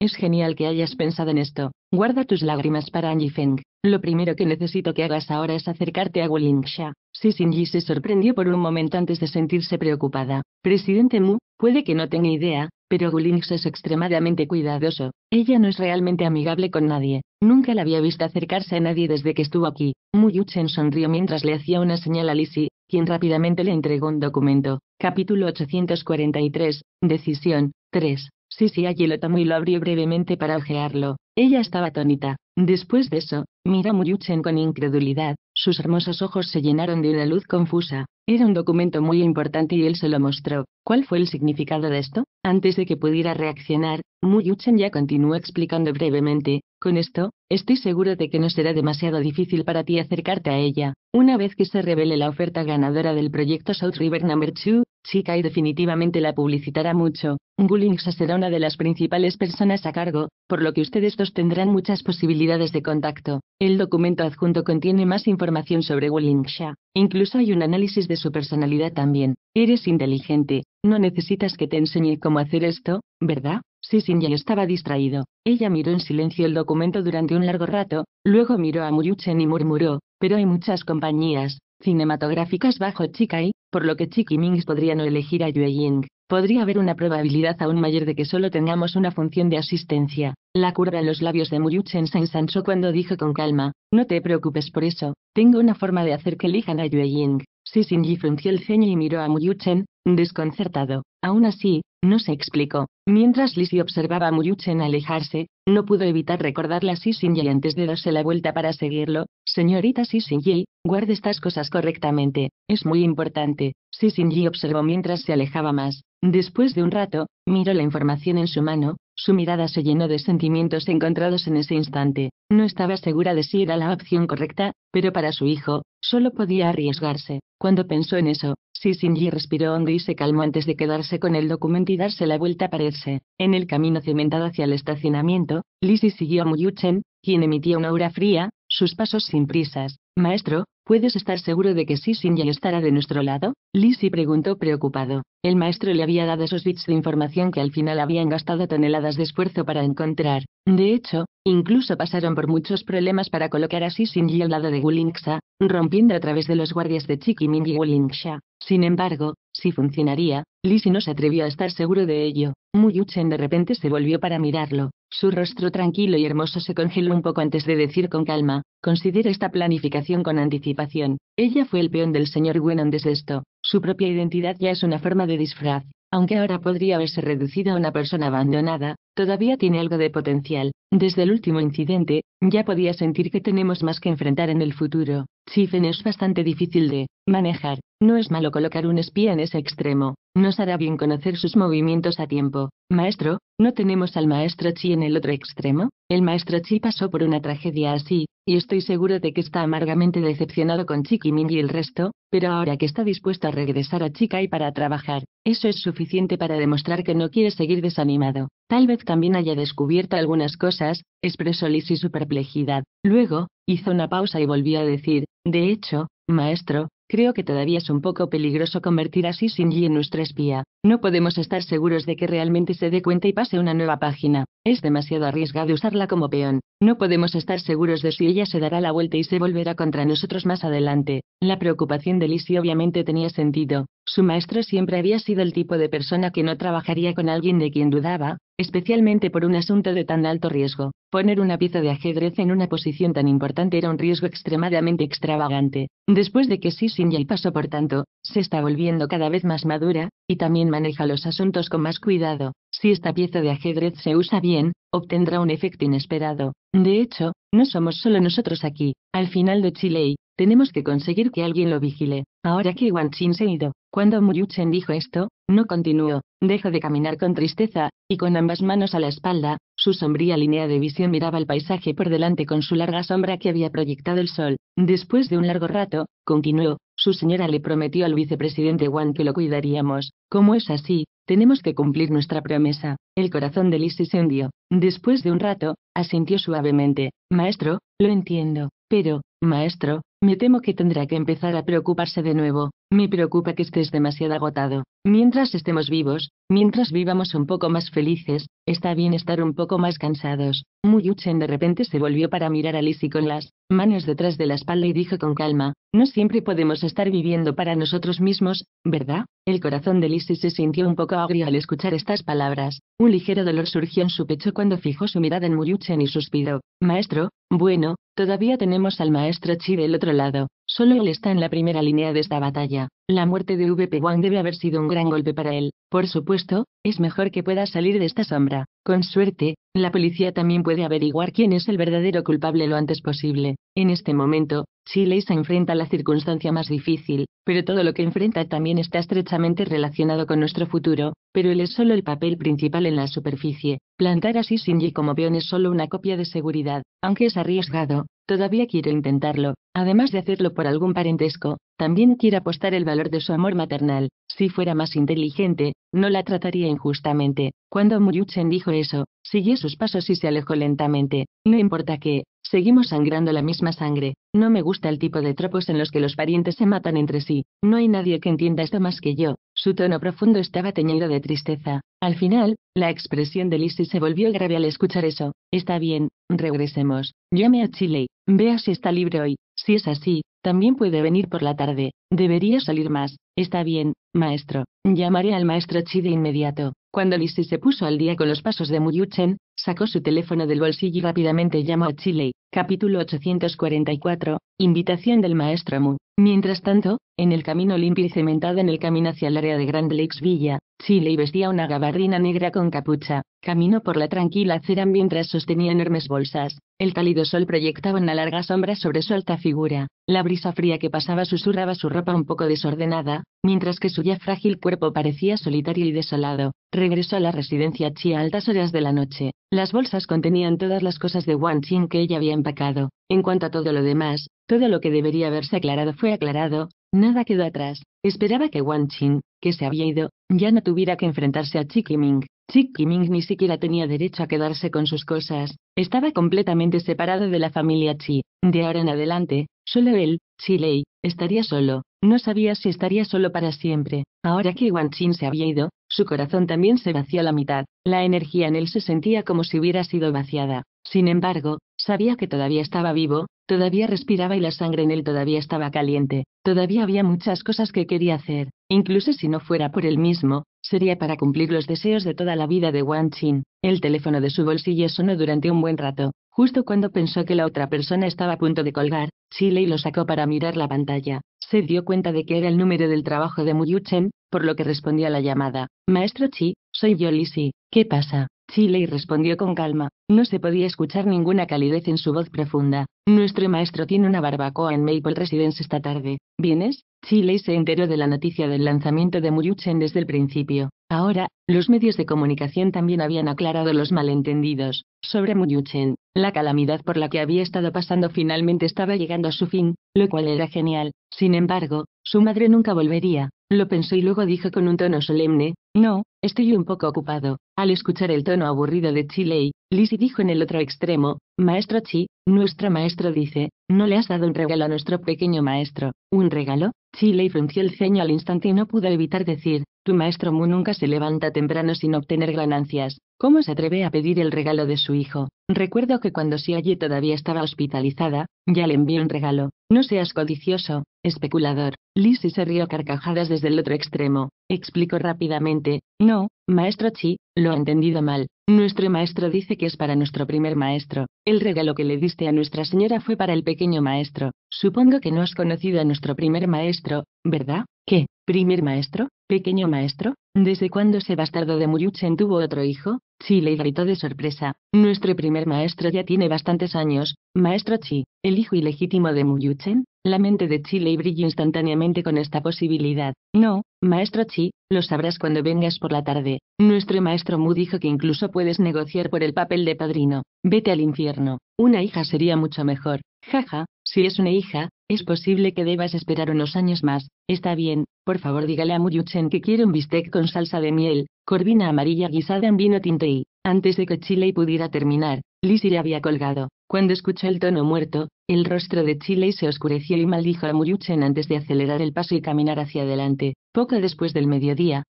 Es genial que hayas pensado en esto. Guarda tus lágrimas para Feng. Lo primero que necesito que hagas ahora es acercarte a Si Sishinji se sorprendió por un momento antes de sentirse preocupada. Presidente Mu, puede que no tenga idea, pero Gulings es extremadamente cuidadoso. Ella no es realmente amigable con nadie. Nunca la había visto acercarse a nadie desde que estuvo aquí. Muyuchen sonrió mientras le hacía una señal a Lisi, quien rápidamente le entregó un documento. Capítulo 843, Decisión, 3. Sisi allí lo tomó y lo abrió brevemente para ojearlo. Ella estaba atónita. Después de eso, miró a Muyuchen con incredulidad. Sus hermosos ojos se llenaron de una luz confusa. Era un documento muy importante y él se lo mostró. ¿Cuál fue el significado de esto? Antes de que pudiera reaccionar, Muyuchen ya continuó explicando brevemente. Con esto, estoy seguro de que no será demasiado difícil para ti acercarte a ella, una vez que se revele la oferta ganadora del proyecto South River No. 2, Chica y definitivamente la publicitará mucho. Sha será una de las principales personas a cargo, por lo que ustedes dos tendrán muchas posibilidades de contacto. El documento adjunto contiene más información sobre Sha, incluso hay un análisis de su personalidad también. Eres inteligente, no necesitas que te enseñe cómo hacer esto, ¿verdad? Si estaba distraído, ella miró en silencio el documento durante un largo rato, luego miró a Muyuchen y murmuró, pero hay muchas compañías cinematográficas bajo Chikai, por lo que Chiqui Mings podría no elegir a Yue Podría haber una probabilidad aún mayor de que solo tengamos una función de asistencia. La curva en los labios de Muyuchen se ensanchó cuando dijo con calma, no te preocupes por eso, tengo una forma de hacer que elijan a Yue Ying. Xinji frunció el ceño y miró a Muyuchen, desconcertado. Aún así, no se explicó. Mientras Lizzie observaba a Muyuchen alejarse, no pudo evitar recordarle a Sissingy antes de darse la vuelta para seguirlo. Señorita Sissingy, guarde estas cosas correctamente, es muy importante. Sissingy observó mientras se alejaba más. Después de un rato, miró la información en su mano, su mirada se llenó de sentimientos encontrados en ese instante. No estaba segura de si era la opción correcta, pero para su hijo, solo podía arriesgarse. Cuando pensó en eso, Sissinji respiró hondo y se calmó antes de quedarse con el documento y darse la vuelta para irse. En el camino cementado hacia el estacionamiento, Lisi siguió a Muyuchen, quien emitía una aura fría, sus pasos sin prisas. Maestro, ¿Puedes estar seguro de que sí estará de nuestro lado? Lizzie preguntó preocupado. El maestro le había dado esos bits de información que al final habían gastado toneladas de esfuerzo para encontrar. De hecho, incluso pasaron por muchos problemas para colocar a Shinji al lado de Wulinxa, rompiendo a través de los guardias de Chikimin y Wulinxia. Sin embargo, si funcionaría, Lizzie no se atrevió a estar seguro de ello. Muyuchen de repente se volvió para mirarlo. Su rostro tranquilo y hermoso se congeló un poco antes de decir con calma, considera esta planificación con anticipación. Ella fue el peón del señor Wenon desde esto. Su propia identidad ya es una forma de disfraz. Aunque ahora podría haberse reducido a una persona abandonada, todavía tiene algo de potencial. Desde el último incidente, ya podía sentir que tenemos más que enfrentar en el futuro. Chifen es bastante difícil de manejar, no es malo colocar un espía en ese extremo, nos hará bien conocer sus movimientos a tiempo. Maestro, ¿no tenemos al maestro Chi en el otro extremo? El maestro Chi pasó por una tragedia así, y estoy seguro de que está amargamente decepcionado con Chi y el resto, pero ahora que está dispuesto a regresar a y para trabajar, eso es suficiente para demostrar que no quiere seguir desanimado. Tal vez también haya descubierto algunas cosas, expresó y su perplejidad. Luego, hizo una pausa y volvió a decir, de hecho, maestro, creo que todavía es un poco peligroso convertir a Xinji en nuestra espía. No podemos estar seguros de que realmente se dé cuenta y pase una nueva página. Es demasiado arriesgado usarla como peón. No podemos estar seguros de si ella se dará la vuelta y se volverá contra nosotros más adelante. La preocupación de Lizzie obviamente tenía sentido. Su maestro siempre había sido el tipo de persona que no trabajaría con alguien de quien dudaba, especialmente por un asunto de tan alto riesgo. Poner una pieza de ajedrez en una posición tan importante era un riesgo extremadamente extravagante. Después de que Sissin el pasó por tanto, se está volviendo cada vez más madura, y también maneja los asuntos con más cuidado. Si esta pieza de ajedrez se usa bien, obtendrá un efecto inesperado. De hecho, no somos solo nosotros aquí. Al final de Chile, tenemos que conseguir que alguien lo vigile. Ahora que Wang Chin se ha ido, cuando Muyuchen dijo esto, no continuó, dejó de caminar con tristeza, y con ambas manos a la espalda, su sombría línea de visión miraba el paisaje por delante con su larga sombra que había proyectado el sol. Después de un largo rato, continuó, su señora le prometió al vicepresidente Wang que lo cuidaríamos. ¿Cómo es así? Tenemos que cumplir nuestra promesa. El corazón de Lizzie se hundió. Después de un rato, asintió suavemente. Maestro, lo entiendo, pero, Maestro, me temo que tendrá que empezar a preocuparse de nuevo. Me preocupa que estés demasiado agotado. Mientras estemos vivos, mientras vivamos un poco más felices, está bien estar un poco más cansados. Muyuchen de repente se volvió para mirar a Lizzie con las manos detrás de la espalda y dijo con calma, no siempre podemos estar viviendo para nosotros mismos, ¿verdad? El corazón de Lizzie se sintió un poco agrio al escuchar estas palabras. Un ligero dolor surgió en su pecho cuando fijó su mirada en Muyuchen y suspiró. Maestro, bueno, todavía tenemos al maestro maestro del otro lado, Solo él está en la primera línea de esta batalla. La muerte de vp Wang debe haber sido un gran golpe para él. Por supuesto, es mejor que pueda salir de esta sombra. Con suerte, la policía también puede averiguar quién es el verdadero culpable lo antes posible. En este momento, Chile se enfrenta a la circunstancia más difícil, pero todo lo que enfrenta también está estrechamente relacionado con nuestro futuro, pero él es solo el papel principal en la superficie. Plantar así Shinji como peón es solo una copia de seguridad, aunque es arriesgado, todavía quiero intentarlo, Además de hacerlo por algún parentesco, también quiere apostar el valor de su amor maternal. Si fuera más inteligente, no la trataría injustamente. Cuando Muyuchen dijo eso, siguió sus pasos y se alejó lentamente. No importa que, seguimos sangrando la misma sangre. No me gusta el tipo de tropos en los que los parientes se matan entre sí. No hay nadie que entienda esto más que yo. Su tono profundo estaba teñido de tristeza. Al final, la expresión de Lizzie se volvió grave al escuchar eso. Está bien, regresemos. Llame a Chile. Vea si está libre hoy. Si es así, también puede venir por la tarde. Debería salir más. Está bien, maestro. Llamaré al maestro Chile inmediato. Cuando Lisi se puso al día con los pasos de Muyuchen, sacó su teléfono del bolsillo y rápidamente llamó a Chile, capítulo 844, invitación del maestro Mu. Mientras tanto, en el camino limpio y cementado en el camino hacia el área de Grand Lakes Villa, Chile vestía una gabardina negra con capucha, caminó por la tranquila acera mientras sostenía enormes bolsas, el cálido sol proyectaba una larga sombra sobre su alta figura, la brisa fría que pasaba susurraba su ropa un poco desordenada, mientras que su ya frágil cuerpo parecía solitario y desolado, regresó a la residencia Chi a altas horas de la noche, las bolsas contenían todas las cosas de wan Chin que ella había empacado, en cuanto a todo lo demás, todo lo que debería haberse aclarado fue aclarado, Nada quedó atrás. Esperaba que Wang Qing, que se había ido, ya no tuviera que enfrentarse a Chi Chi Qiming ni siquiera tenía derecho a quedarse con sus cosas. Estaba completamente separado de la familia Chi. De ahora en adelante, solo él, Chi Lei, estaría solo. No sabía si estaría solo para siempre. Ahora que Wang Chin se había ido, su corazón también se vació a la mitad. La energía en él se sentía como si hubiera sido vaciada. Sin embargo, Sabía que todavía estaba vivo, todavía respiraba y la sangre en él todavía estaba caliente, todavía había muchas cosas que quería hacer, incluso si no fuera por él mismo, sería para cumplir los deseos de toda la vida de Wang Chin. El teléfono de su bolsillo sonó durante un buen rato, justo cuando pensó que la otra persona estaba a punto de colgar, Chile lo sacó para mirar la pantalla. Se dio cuenta de que era el número del trabajo de Muyu Chen, por lo que respondió a la llamada. Maestro Chi, soy yo Lisi, ¿qué pasa? Chile respondió con calma. No se podía escuchar ninguna calidez en su voz profunda. Nuestro maestro tiene una barbacoa en Maple Residence esta tarde. ¿Vienes? Chile se enteró de la noticia del lanzamiento de Muyuchen desde el principio. Ahora, los medios de comunicación también habían aclarado los malentendidos sobre Muyuchen, La calamidad por la que había estado pasando finalmente estaba llegando a su fin, lo cual era genial. Sin embargo, su madre nunca volvería. Lo pensó y luego dijo con un tono solemne, no, estoy un poco ocupado. Al escuchar el tono aburrido de Chile, Lizzie dijo en el otro extremo, Maestro Chi, nuestro maestro dice, ¿no le has dado un regalo a nuestro pequeño maestro? ¿Un regalo? Chile frunció el ceño al instante y no pudo evitar decir, tu maestro Mu nunca se levanta temprano sin obtener ganancias. ¿Cómo se atreve a pedir el regalo de su hijo? Recuerdo que cuando allí todavía estaba hospitalizada, ya le envió un regalo. No seas codicioso, especulador. y se rió carcajadas desde el otro extremo. Explicó rápidamente. No, maestro Chi, lo ha entendido mal. Nuestro maestro dice que es para nuestro primer maestro. El regalo que le diste a Nuestra Señora fue para el pequeño maestro. Supongo que no has conocido a nuestro primer maestro, ¿verdad? ¿Qué, primer maestro, pequeño maestro? ¿Desde cuándo ese bastardo de Muyuchen tuvo otro hijo? Chile gritó de sorpresa. Nuestro primer maestro ya tiene bastantes años, maestro Chi, el hijo ilegítimo de Muyuchen? La mente de Chile le brilló instantáneamente con esta posibilidad. No, maestro Chi, lo sabrás cuando vengas por la tarde. Nuestro maestro Mu dijo que incluso puedes negociar por el papel de padrino. Vete al infierno. Una hija sería mucho mejor. Jaja, si es una hija, es posible que debas esperar unos años más. Está bien, por favor dígale a Muyuchen que quiere un bistec con salsa de miel, corvina amarilla guisada en vino tinte y, antes de que Chile pudiera terminar, Lizzie le había colgado. Cuando escuchó el tono muerto, el rostro de Chile se oscureció y maldijo a Muyuchen antes de acelerar el paso y caminar hacia adelante. Poco después del mediodía,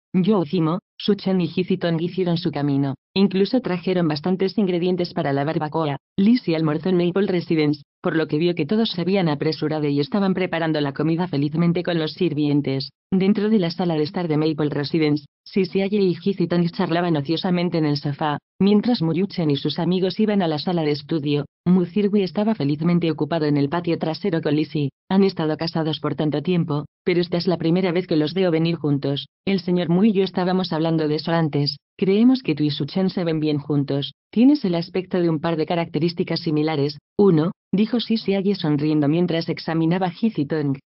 Zimo, Suchen y Hizitong hicieron su camino. Incluso trajeron bastantes ingredientes para la barbacoa. Lizzie almorzó en Maple Residence, por lo que vio que todos se habían apresurado y estaban preparando la comida felizmente con los sirvientes. Dentro de la sala de estar de Maple Residence, Sisiaye y Hizitong charlaban ociosamente en el sofá, Mientras Muyuchen y sus amigos iban a la sala de estudio, Cirgui estaba felizmente ocupado en el patio trasero con Lisi. Han estado casados por tanto tiempo, pero esta es la primera vez que los veo venir juntos. El señor Mu y yo estábamos hablando de eso antes. Creemos que tú y Chen se ven bien juntos. Tienes el aspecto de un par de características similares. Uno, dijo allí sonriendo mientras examinaba a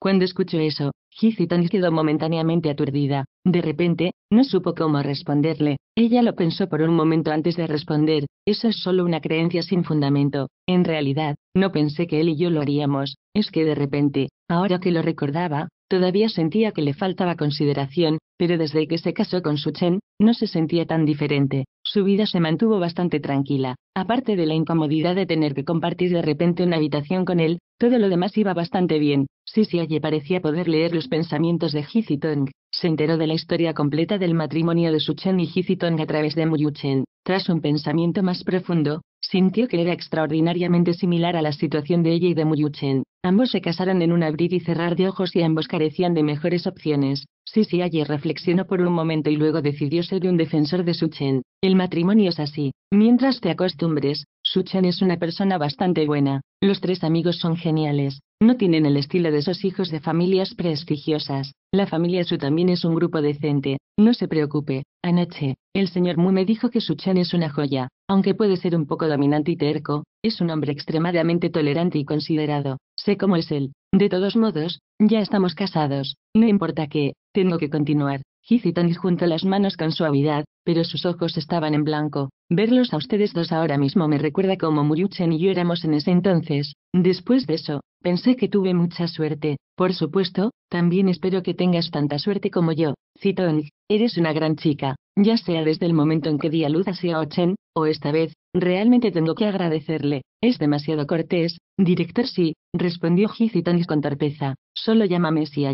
cuando escuchó eso, se quedó momentáneamente aturdida. De repente, no supo cómo responderle. Ella lo pensó por un momento antes de responder, eso es solo una creencia sin fundamento. En realidad, no pensé que él y yo lo haríamos. Es que de repente, ahora que lo recordaba, todavía sentía que le faltaba consideración, pero desde que se casó con Su Chen, no se sentía tan diferente. Su vida se mantuvo bastante tranquila. Aparte de la incomodidad de tener que compartir de repente una habitación con él, todo lo demás iba bastante bien. Sisiaye parecía poder leer los pensamientos de Hizitong. Se enteró de la historia completa del matrimonio de Suchen y Hizitong a través de Muyuchen. Tras un pensamiento más profundo, sintió que era extraordinariamente similar a la situación de ella y de Muyuchen. Ambos se casaron en un abrir y cerrar de ojos y ambos carecían de mejores opciones. Sisiaye reflexionó por un momento y luego decidió ser un defensor de Suchen. El matrimonio es así. Mientras te acostumbres, Suchan es una persona bastante buena. Los tres amigos son geniales. No tienen el estilo de esos hijos de familias prestigiosas. La familia Su también es un grupo decente. No se preocupe, Anoche, El señor Mu me dijo que Suchan es una joya. Aunque puede ser un poco dominante y terco, es un hombre extremadamente tolerante y considerado. Sé cómo es él. De todos modos, ya estamos casados. No importa qué, tengo que continuar. Gizitanis juntó las manos con suavidad, pero sus ojos estaban en blanco. Verlos a ustedes dos ahora mismo me recuerda cómo Muriuchen y yo éramos en ese entonces. Después de eso, pensé que tuve mucha suerte. Por supuesto, también espero que tengas tanta suerte como yo. Zitong, eres una gran chica. Ya sea desde el momento en que di a luz a Chen, o esta vez, realmente tengo que agradecerle. Es demasiado cortés, director sí, respondió Gizitanis con torpeza. Solo llámame si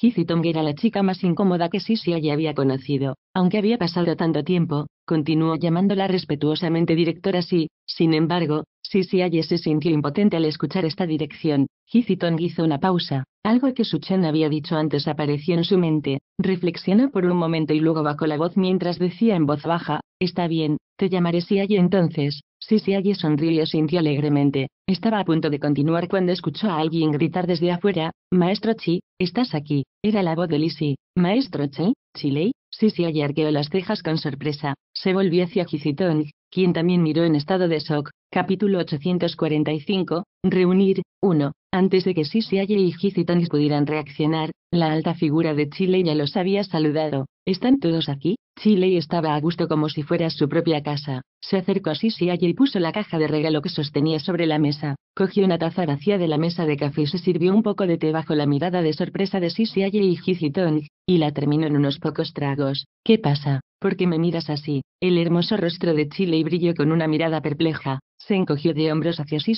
Hizitong era la chica más incómoda que Sisi ya había conocido, aunque había pasado tanto tiempo, continuó llamándola respetuosamente directora Si, sin embargo, Sisi Aye se sintió impotente al escuchar esta dirección. Hizitong hizo una pausa, algo que Su Chen había dicho antes apareció en su mente, reflexionó por un momento y luego bajó la voz mientras decía en voz baja, está bien, te llamaré Si entonces, Sisi allí y sintió alegremente. Estaba a punto de continuar cuando escuchó a alguien gritar desde afuera, Maestro Chi, estás aquí. Era la voz de Lisi. Maestro Chi, Chilei. Sisi allí arqueó las cejas con sorpresa. Se volvió hacia Jisitong, quien también miró en estado de shock. Capítulo 845, Reunir, 1. Antes de que Sisiaye y Hicitonis pudieran reaccionar, la alta figura de Chile ya los había saludado. ¿Están todos aquí? Chile estaba a gusto como si fuera su propia casa. Se acercó a Sisiaye y puso la caja de regalo que sostenía sobre la mesa. Cogió una taza vacía de la mesa de café y se sirvió un poco de té bajo la mirada de sorpresa de Sisiaye y Hicitonis, y la terminó en unos pocos tragos. ¿Qué pasa? ¿Por qué me miras así? El hermoso rostro de Chile brilló con una mirada perpleja. Se encogió de hombros hacia sí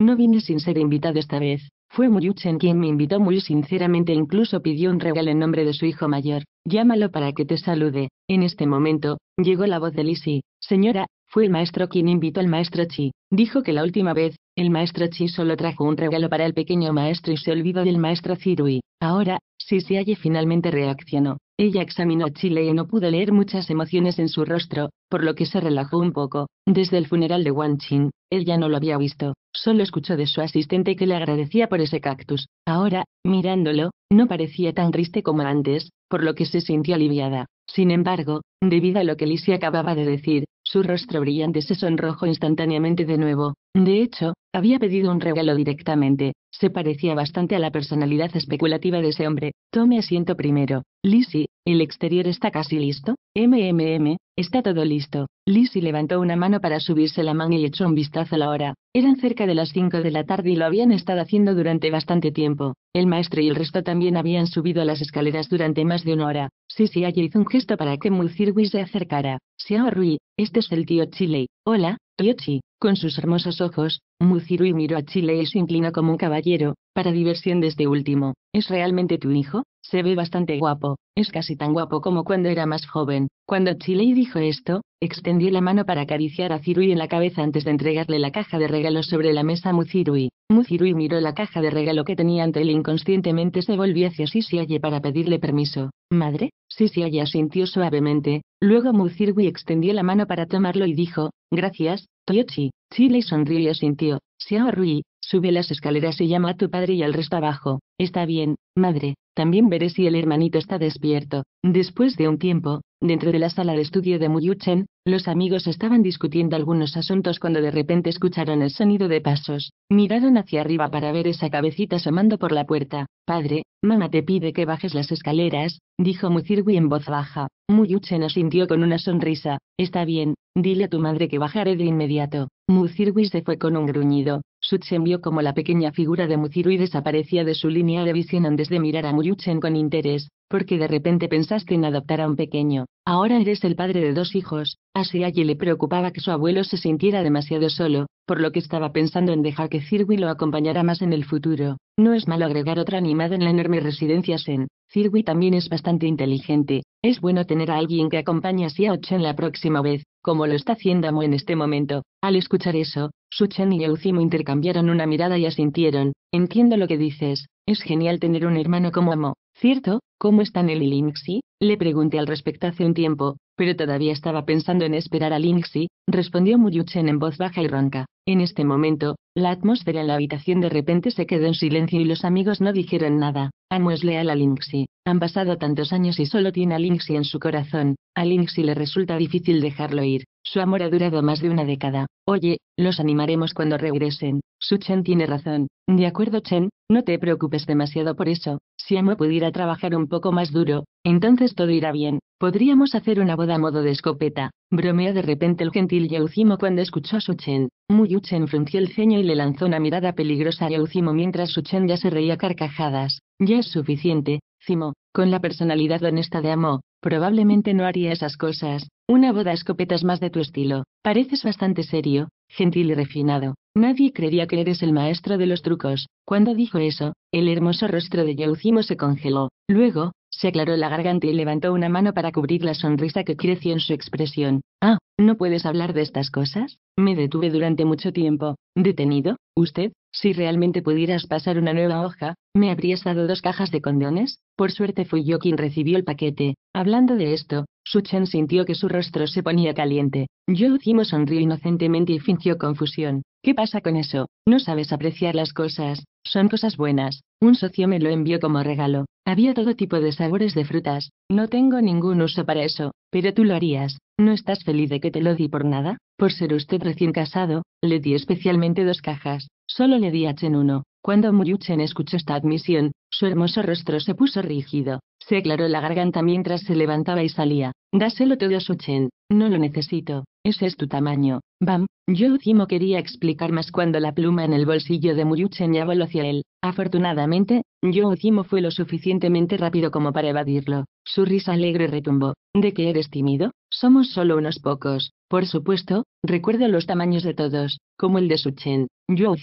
No vine sin ser invitado esta vez. Fue Muyuchen quien me invitó muy sinceramente incluso pidió un regalo en nombre de su hijo mayor. Llámalo para que te salude. En este momento, llegó la voz de Lisi. Señora, fue el maestro quien invitó al maestro Chi. Dijo que la última vez, el maestro Chi solo trajo un regalo para el pequeño maestro y se olvidó del maestro Cirui. Ahora, Sisiaye finalmente reaccionó. Ella examinó a Chile y no pudo leer muchas emociones en su rostro, por lo que se relajó un poco. Desde el funeral de Wang Chin, él ya no lo había visto, solo escuchó de su asistente que le agradecía por ese cactus. Ahora, mirándolo, no parecía tan triste como antes, por lo que se sintió aliviada. Sin embargo, debido a lo que Lizzie acababa de decir, su rostro brillante se sonrojó instantáneamente de nuevo. De hecho, había pedido un regalo directamente. Se parecía bastante a la personalidad especulativa de ese hombre. Tome asiento primero. Lizzie, ¿el exterior está casi listo? MMM, Está todo listo. Lizzie levantó una mano para subirse la manga y echó un vistazo a la hora. Eran cerca de las 5 de la tarde y lo habían estado haciendo durante bastante tiempo. El maestro y el resto también habían subido las escaleras durante más de una hora. Sissy allí hizo un gesto para que Mulcirwi se acercara. Xiao Rui, este es el tío Chile. Hola, tío Con sus hermosos ojos, Mulcirui miró a Chile y se inclinó como un caballero, para diversión de este último. ¿Es realmente tu hijo? Se ve bastante guapo es casi tan guapo como cuando era más joven. Cuando Chiley dijo esto, extendió la mano para acariciar a Cirui en la cabeza antes de entregarle la caja de regalos sobre la mesa a Mucirui. Mucirui miró la caja de regalo que tenía ante él inconscientemente se volvió hacia Sisiaye para pedirle permiso. ¿Madre? Sisiaye asintió suavemente, luego Mucirui extendió la mano para tomarlo y dijo, gracias, Toyochi. Chiley sonrió y asintió, Xiao Rui, sube las escaleras y llama a tu padre y al resto abajo. Está bien, madre, también veré si el hermanito está despierto. Después de un tiempo, dentro de la sala de estudio de Muyuchen, los amigos estaban discutiendo algunos asuntos cuando de repente escucharon el sonido de pasos. Miraron hacia arriba para ver esa cabecita asomando por la puerta. Padre, mamá te pide que bajes las escaleras, dijo Muzirui en voz baja. Muyuchen asintió con una sonrisa. Está bien, dile a tu madre que bajaré de inmediato muzirui se fue con un gruñido. Sutsen vio como la pequeña figura de Mu-Zirui desaparecía de su línea de visión antes de mirar a Muyuchen con interés, porque de repente pensaste en adoptar a un pequeño. Ahora eres el padre de dos hijos. así allí le preocupaba que su abuelo se sintiera demasiado solo, por lo que estaba pensando en dejar que Zirwi lo acompañara más en el futuro. No es malo agregar otra animada en la enorme residencia Sen. Cirwi también es bastante inteligente, es bueno tener a alguien que acompañe a Chen la próxima vez, como lo está haciendo Amo en este momento. Al escuchar eso, Chen y Eucimo intercambiaron una mirada y asintieron. Entiendo lo que dices, es genial tener un hermano como Amo, ¿cierto? ¿Cómo están el y Le pregunté al respecto hace un tiempo, pero todavía estaba pensando en esperar a Linxi. respondió Chen en voz baja y ronca. En este momento, la atmósfera en la habitación de repente se quedó en silencio y los amigos no dijeron nada. Amo es leal a Linxi. Han pasado tantos años y solo tiene a Linxi en su corazón. A Linxi le resulta difícil dejarlo ir. Su amor ha durado más de una década. Oye, los animaremos cuando regresen. Su Chen tiene razón. De acuerdo, Chen, no te preocupes demasiado por eso. Si Amo pudiera trabajar un poco más duro, entonces todo irá bien. Podríamos hacer una boda a modo de escopeta, bromeó de repente el gentil Yaucimo cuando escuchó a Suchen. Muy Uchen frunció el ceño y le lanzó una mirada peligrosa a Yaucimo mientras Suchen ya se reía carcajadas. Ya es suficiente, Zimo, con la personalidad honesta de Amo, probablemente no haría esas cosas. Una boda a escopetas más de tu estilo. Pareces bastante serio, gentil y refinado. Nadie creería que eres el maestro de los trucos. Cuando dijo eso, el hermoso rostro de Yaucimo se congeló. Luego, se aclaró la garganta y levantó una mano para cubrir la sonrisa que creció en su expresión. Ah, ¿no puedes hablar de estas cosas? Me detuve durante mucho tiempo. ¿Detenido? ¿Usted? Si realmente pudieras pasar una nueva hoja, ¿me habrías dado dos cajas de condones? Por suerte fui yo quien recibió el paquete. Hablando de esto, Suchen sintió que su rostro se ponía caliente. Yo Lucimo sonrió inocentemente y fingió confusión. ¿Qué pasa con eso? No sabes apreciar las cosas. Son cosas buenas. Un socio me lo envió como regalo. Había todo tipo de sabores de frutas. No tengo ningún uso para eso, pero tú lo harías. ¿No estás feliz de que te lo di por nada? Por ser usted recién casado, le di especialmente dos cajas. Solo le di a Chen uno. Cuando Muyu escuchó esta admisión, su hermoso rostro se puso rígido. Se aclaró la garganta mientras se levantaba y salía. Dáselo todo a su Chen. No lo necesito. Ese es tu tamaño. Bam. Yo quería explicar más cuando la pluma en el bolsillo de Muyu Chen ya hacia él. Afortunadamente, Yo Zimo fue lo suficientemente rápido como para evadirlo. Su risa alegre retumbó. ¿De qué eres tímido? Somos solo unos pocos. Por supuesto, recuerdo los tamaños de todos, como el de Suchen. Yo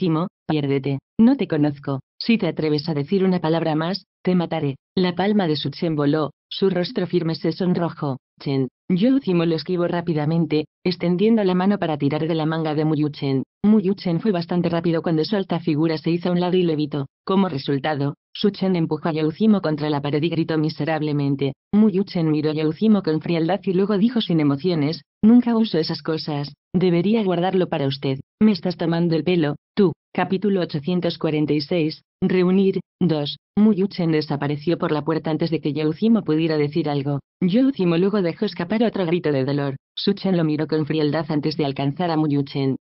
piérdete, no te conozco. Si te atreves a decir una palabra más, te mataré. La palma de Suchen voló, su rostro firme se sonrojó. Chen. Yo lo escribo rápidamente, extendiendo la mano para tirar de la manga de Muyuchen. Muyuchen fue bastante rápido cuando su alta figura se hizo a un lado y evitó. Como resultado, Suchen empujó a Yeucimo contra la pared y gritó miserablemente. Muyuchen miró a Yeucimo con frialdad y luego dijo sin emociones, Nunca uso esas cosas, debería guardarlo para usted. Me estás tomando el pelo, tú. Capítulo 846, Reunir, 2. Muyuchen desapareció por la puerta antes de que Yeucimo pudiera decir algo. Yeucimo luego dejó escapar otro grito de dolor. Chen lo miró con frialdad antes de alcanzar a Muyuchen.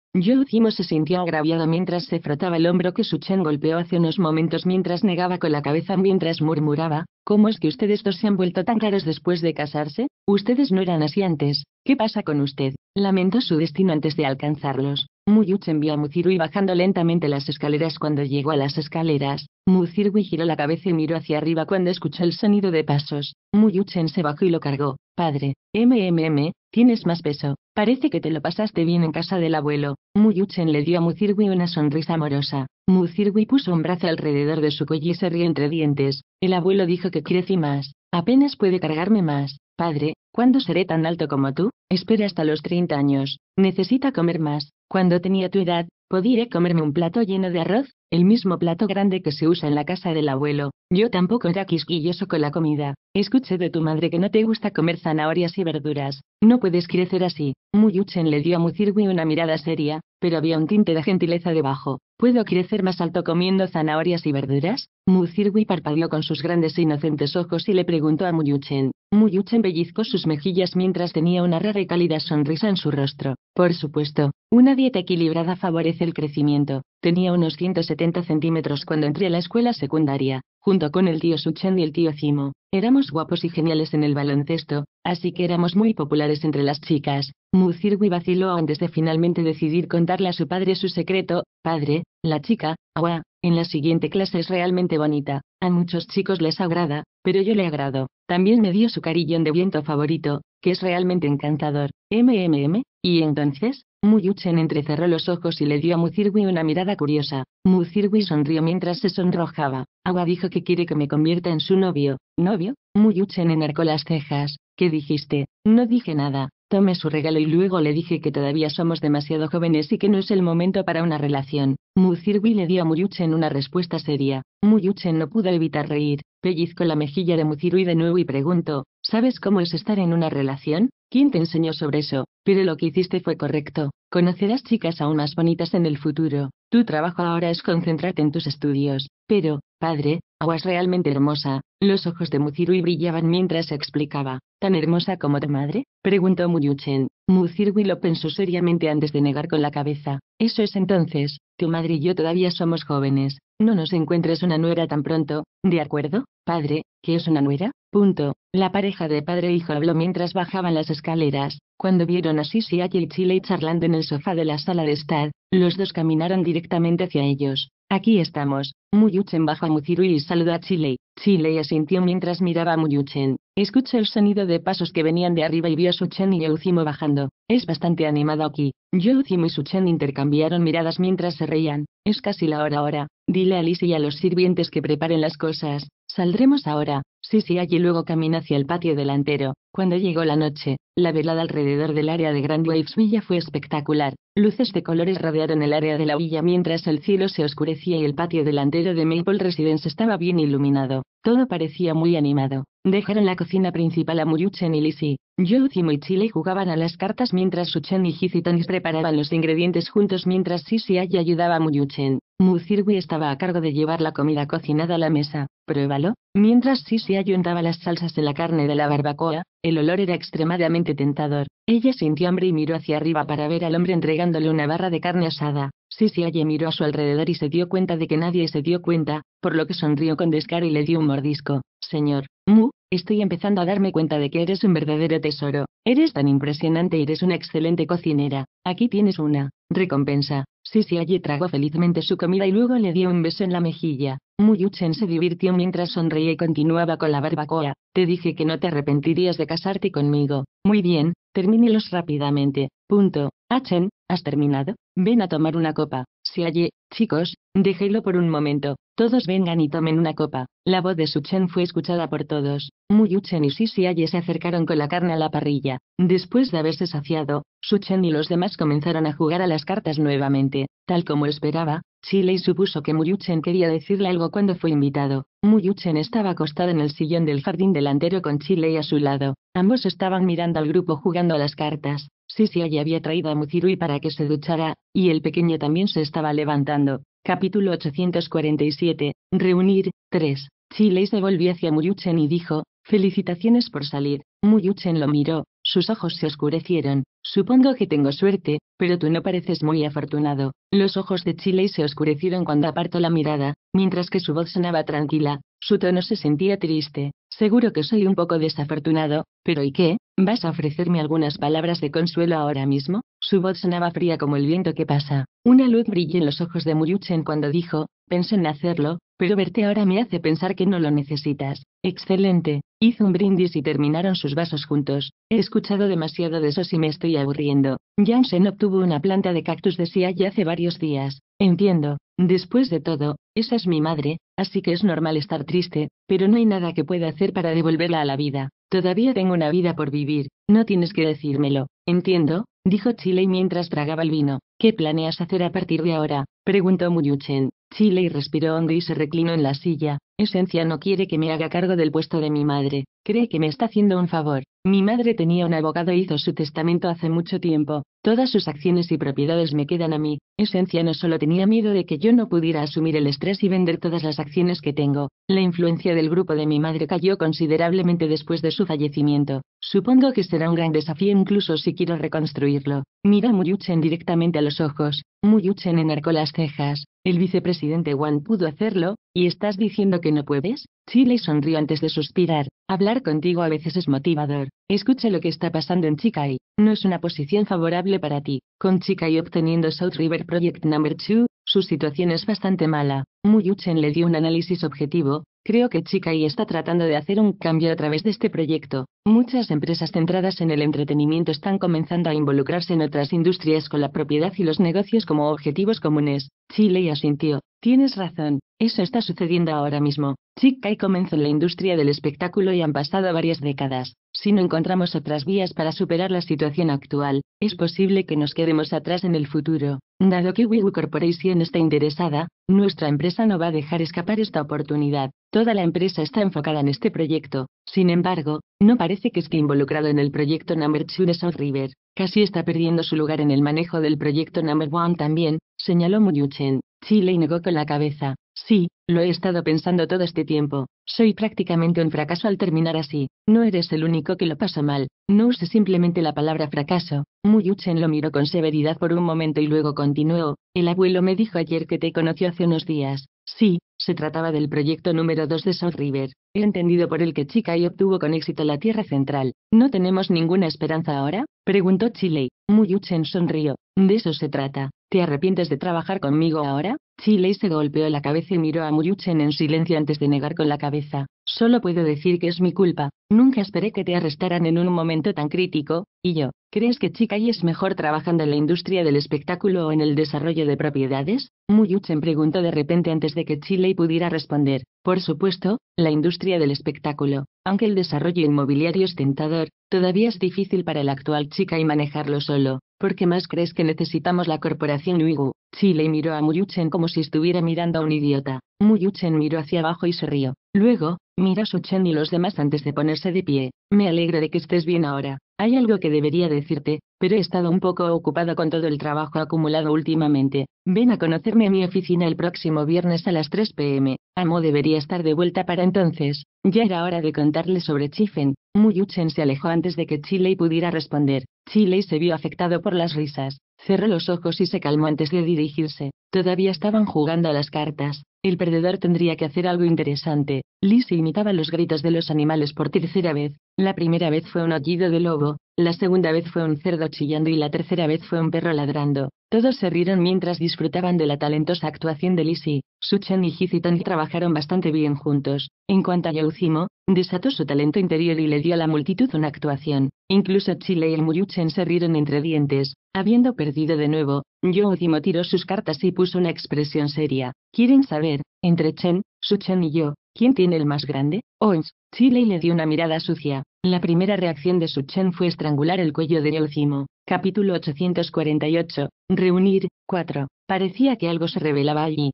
Zimo se sintió agraviado mientras se frotaba el hombro que Suchen golpeó hace unos momentos mientras negaba con la cabeza mientras murmuraba, ¿cómo es que ustedes dos se han vuelto tan caros después de casarse? Ustedes no eran así antes, ¿qué pasa con usted? Lamentó su destino antes de alcanzarlos. Muyuchen envió a Mucirui bajando lentamente las escaleras cuando llegó a las escaleras. Mucirwi giró la cabeza y miró hacia arriba cuando escuchó el sonido de pasos. Muyuchen se bajó y lo cargó. Padre, MMM, tienes más peso. Parece que te lo pasaste bien en casa del abuelo. Muyuchen le dio a Mucirui una sonrisa amorosa. Mucirwi puso un brazo alrededor de su cuello y se rió entre dientes. El abuelo dijo que crecí más. Apenas puede cargarme más. Padre, ¿Cuándo seré tan alto como tú? Espera hasta los 30 años. Necesita comer más. Cuando tenía tu edad, podía comerme un plato lleno de arroz, el mismo plato grande que se usa en la casa del abuelo. Yo tampoco era quisquilloso con la comida. Escuché de tu madre que no te gusta comer zanahorias y verduras. No puedes crecer así. Muyuchen le dio a Muzirwi una mirada seria, pero había un tinte de gentileza debajo. ¿Puedo crecer más alto comiendo zanahorias y verduras? Muzirwi parpadeó con sus grandes e inocentes ojos y le preguntó a Muyuchen, Muyuchen pellizcó sus mejillas mientras tenía una rara y cálida sonrisa en su rostro. Por supuesto, una dieta equilibrada favorece el crecimiento. Tenía unos 170 centímetros cuando entré a la escuela secundaria, junto con el tío Suchen y el tío Cimo. Éramos guapos y geniales en el baloncesto, así que éramos muy populares entre las chicas. Muzirwi vaciló antes de finalmente decidir contarle a su padre su secreto. Padre, la chica, agua, en la siguiente clase es realmente bonita. A muchos chicos les agrada, pero yo le agrado. También me dio su carillón de viento favorito, que es realmente encantador, MMM, y entonces, Muyuchen entrecerró los ojos y le dio a Muzirwi una mirada curiosa. Muzirwi sonrió mientras se sonrojaba. Agua dijo que quiere que me convierta en su novio. ¿Novio? Muyuchen enarcó las cejas. ¿Qué dijiste? No dije nada. Tomé su regalo y luego le dije que todavía somos demasiado jóvenes y que no es el momento para una relación. Mucirwi le dio a Muyuchen una respuesta seria. Muyuchen no pudo evitar reír, Pellizco la mejilla de Mucirui de nuevo y pregunto, ¿sabes cómo es estar en una relación? ¿Quién te enseñó sobre eso? Pero lo que hiciste fue correcto. Conocerás chicas aún más bonitas en el futuro. Tu trabajo ahora es concentrarte en tus estudios. Pero, padre, Aguas realmente hermosa. Los ojos de Mucirui brillaban mientras explicaba. ¿Tan hermosa como tu madre? preguntó Muyuchen. Mucirui lo pensó seriamente antes de negar con la cabeza. Eso es entonces, tu madre y yo todavía somos jóvenes. No nos encuentres una nuera tan pronto, ¿de acuerdo? Padre, ¿qué es una nuera? Punto. La pareja de padre e hijo habló mientras bajaban las escaleras. Cuando vieron a Sisi y Chile charlando en el sofá de la sala de estar, los dos caminaron directamente hacia ellos. Aquí estamos, Muyuchen baja a Muciru y saluda a Chile. Chile asintió mientras miraba a Muyuchen. Escuchó el sonido de pasos que venían de arriba y vio a Suchen y Yuzimo bajando. Es bastante animado aquí. Yuzimo y Suchen intercambiaron miradas mientras se reían. Es casi la hora ahora. Dile a Alice y a los sirvientes que preparen las cosas. Saldremos ahora, sí sí allí luego camina hacia el patio delantero. Cuando llegó la noche, la velada alrededor del área de Grand Waves Villa fue espectacular. Luces de colores rodearon el área de la villa mientras el cielo se oscurecía y el patio delantero de Maple Residence estaba bien iluminado. Todo parecía muy animado. Dejaron la cocina principal a Muyuchen y Lizzie. Youth y Chile jugaban a las cartas mientras Suchen y Hizitonis preparaban los ingredientes juntos mientras Sisi ayudaba a Muyuchen. Muzirwi estaba a cargo de llevar la comida cocinada a la mesa, pruébalo, mientras Sisi ayuntaba las salsas de la carne de la barbacoa, el olor era extremadamente tentador, ella sintió hambre y miró hacia arriba para ver al hombre entregándole una barra de carne asada, Sisi Aye miró a su alrededor y se dio cuenta de que nadie se dio cuenta, por lo que sonrió con descaro y le dio un mordisco, Señor, Mu, estoy empezando a darme cuenta de que eres un verdadero tesoro. Eres tan impresionante y eres una excelente cocinera. Aquí tienes una recompensa. si allí tragó felizmente su comida y luego le dio un beso en la mejilla. Muyuchen se divirtió mientras sonreía y continuaba con la barbacoa. Te dije que no te arrepentirías de casarte conmigo. Muy bien, termínelos rápidamente. Punto. Achen, ah, ¿has terminado? Ven a tomar una copa. Si allí, chicos, déjelo por un momento. Todos vengan y tomen una copa. La voz de Suchen fue escuchada por todos. Muyuchen y Sisiaye se acercaron con la carne a la parrilla. Después de haberse saciado, Suchen y los demás comenzaron a jugar a las cartas nuevamente. Tal como esperaba, Chile supuso que Muyuchen quería decirle algo cuando fue invitado. Muyuchen estaba acostado en el sillón del jardín delantero con Chile a su lado. Ambos estaban mirando al grupo jugando a las cartas. Sisiaye había traído a Mucirui para que se duchara, y el pequeño también se estaba levantando. Capítulo 847. Reunir. 3. Chile se volvió hacia Muyuchen y dijo, felicitaciones por salir. Muyuchen lo miró, sus ojos se oscurecieron. Supongo que tengo suerte, pero tú no pareces muy afortunado. Los ojos de Chile se oscurecieron cuando apartó la mirada, mientras que su voz sonaba tranquila, su tono se sentía triste. Seguro que soy un poco desafortunado, pero ¿y qué? ¿Vas a ofrecerme algunas palabras de consuelo ahora mismo? Su voz sonaba fría como el viento que pasa. Una luz brilló en los ojos de Muyuchen cuando dijo, pensé en hacerlo, pero verte ahora me hace pensar que no lo necesitas. Excelente. Hizo un brindis y terminaron sus vasos juntos. He escuchado demasiado de eso y me estoy aburriendo. Jansen obtuvo una planta de cactus de Sia ya hace varios días. Entiendo. Después de todo, esa es mi madre, así que es normal estar triste, pero no hay nada que pueda hacer para devolverla a la vida. Todavía tengo una vida por vivir, no tienes que decírmelo. Entiendo, dijo Chile mientras tragaba el vino. ¿Qué planeas hacer a partir de ahora? preguntó Muyuchen. Chile respiró hondo y se reclinó en la silla. Esencia no quiere que me haga cargo del puesto de mi madre. Cree que me está haciendo un favor. Mi madre tenía un abogado e hizo su testamento hace mucho tiempo. Todas sus acciones y propiedades me quedan a mí. Esencia no solo tenía miedo de que yo no pudiera asumir el estrés y vender todas las acciones que tengo, la influencia del grupo de mi madre cayó considerablemente después de su fallecimiento. Supongo que será un gran desafío incluso si quiero reconstruirlo. Mira a Muyuchen directamente a los ojos. Muyuchen enarcó las cejas. El vicepresidente Juan pudo hacerlo, y estás diciendo que no puedes? Chile sonrió antes de suspirar. Hablar contigo a veces es motivador. Escucha lo que está pasando en Chikai. No es una posición favorable para ti. Con Chikai obteniendo South River Project No. 2, su situación es bastante mala. Muyuchen le dio un análisis objetivo. Creo que Chikai está tratando de hacer un cambio a través de este proyecto. Muchas empresas centradas en el entretenimiento están comenzando a involucrarse en otras industrias con la propiedad y los negocios como objetivos comunes. Chile asintió. Tienes razón, eso está sucediendo ahora mismo. Chica y comenzó en la industria del espectáculo y han pasado varias décadas. Si no encontramos otras vías para superar la situación actual, es posible que nos quedemos atrás en el futuro. Dado que Wii Corporation está interesada, nuestra empresa no va a dejar escapar esta oportunidad. Toda la empresa está enfocada en este proyecto. Sin embargo, no parece que esté involucrado en el proyecto Number 2 de South River, casi está perdiendo su lugar en el manejo del proyecto Number 1 también, señaló Muyuchen. Chile le negó con la cabeza. Sí, lo he estado pensando todo este tiempo. Soy prácticamente un fracaso al terminar así. No eres el único que lo pasa mal. No use simplemente la palabra fracaso. Muyuchen lo miró con severidad por un momento y luego continuó. El abuelo me dijo ayer que te conoció hace unos días. Sí, se trataba del proyecto número 2 de South River, He entendido por el que Chikai obtuvo con éxito la Tierra Central. ¿No tenemos ninguna esperanza ahora? preguntó Chile. Muyuchen sonrió. De eso se trata. ¿Te arrepientes de trabajar conmigo ahora? Chile se golpeó la cabeza y miró a Muyuchen en silencio antes de negar con la cabeza. Solo puedo decir que es mi culpa. Nunca esperé que te arrestaran en un momento tan crítico, y yo. ¿Crees que Chikai es mejor trabajando en la industria del espectáculo o en el desarrollo de propiedades? Muyuchen preguntó de repente antes de que Chile pudiera responder. Por supuesto, la industria del espectáculo, aunque el desarrollo inmobiliario es tentador, todavía es difícil para la actual chica y manejarlo solo, porque más crees que necesitamos la corporación Uigu. Chile miró a Muyuchen como si estuviera mirando a un idiota. Muyuchen miró hacia abajo y se rió. Luego, miró a Suchen y los demás antes de ponerse de pie. Me alegro de que estés bien ahora. Hay algo que debería decirte, pero he estado un poco ocupado con todo el trabajo acumulado últimamente. Ven a conocerme a mi oficina el próximo viernes a las 3 pm. Amo debería estar de vuelta para entonces. Ya era hora de contarle sobre Chifen. Muyuchen se alejó antes de que Chile pudiera responder. Chile se vio afectado por las risas. Cerró los ojos y se calmó antes de dirigirse. Todavía estaban jugando a las cartas. El perdedor tendría que hacer algo interesante. Lisi imitaba los gritos de los animales por tercera vez. La primera vez fue un aullido de lobo, la segunda vez fue un cerdo chillando y la tercera vez fue un perro ladrando. Todos se rieron mientras disfrutaban de la talentosa actuación de Lizzie. Suchen y Hizitan trabajaron bastante bien juntos. En cuanto a Yauzimo, desató su talento interior y le dio a la multitud una actuación. Incluso Chile y el Muyuchen se rieron entre dientes. Habiendo perdido de nuevo, Yoodimo tiró sus cartas y puso una expresión seria. ¿Quieren saber, entre Chen, Suchen y yo, quién tiene el más grande? Ons, Chile le dio una mirada sucia. La primera reacción de Suchen fue estrangular el cuello de Yoodimo. Capítulo 848. Reunir. 4. Parecía que algo se revelaba allí.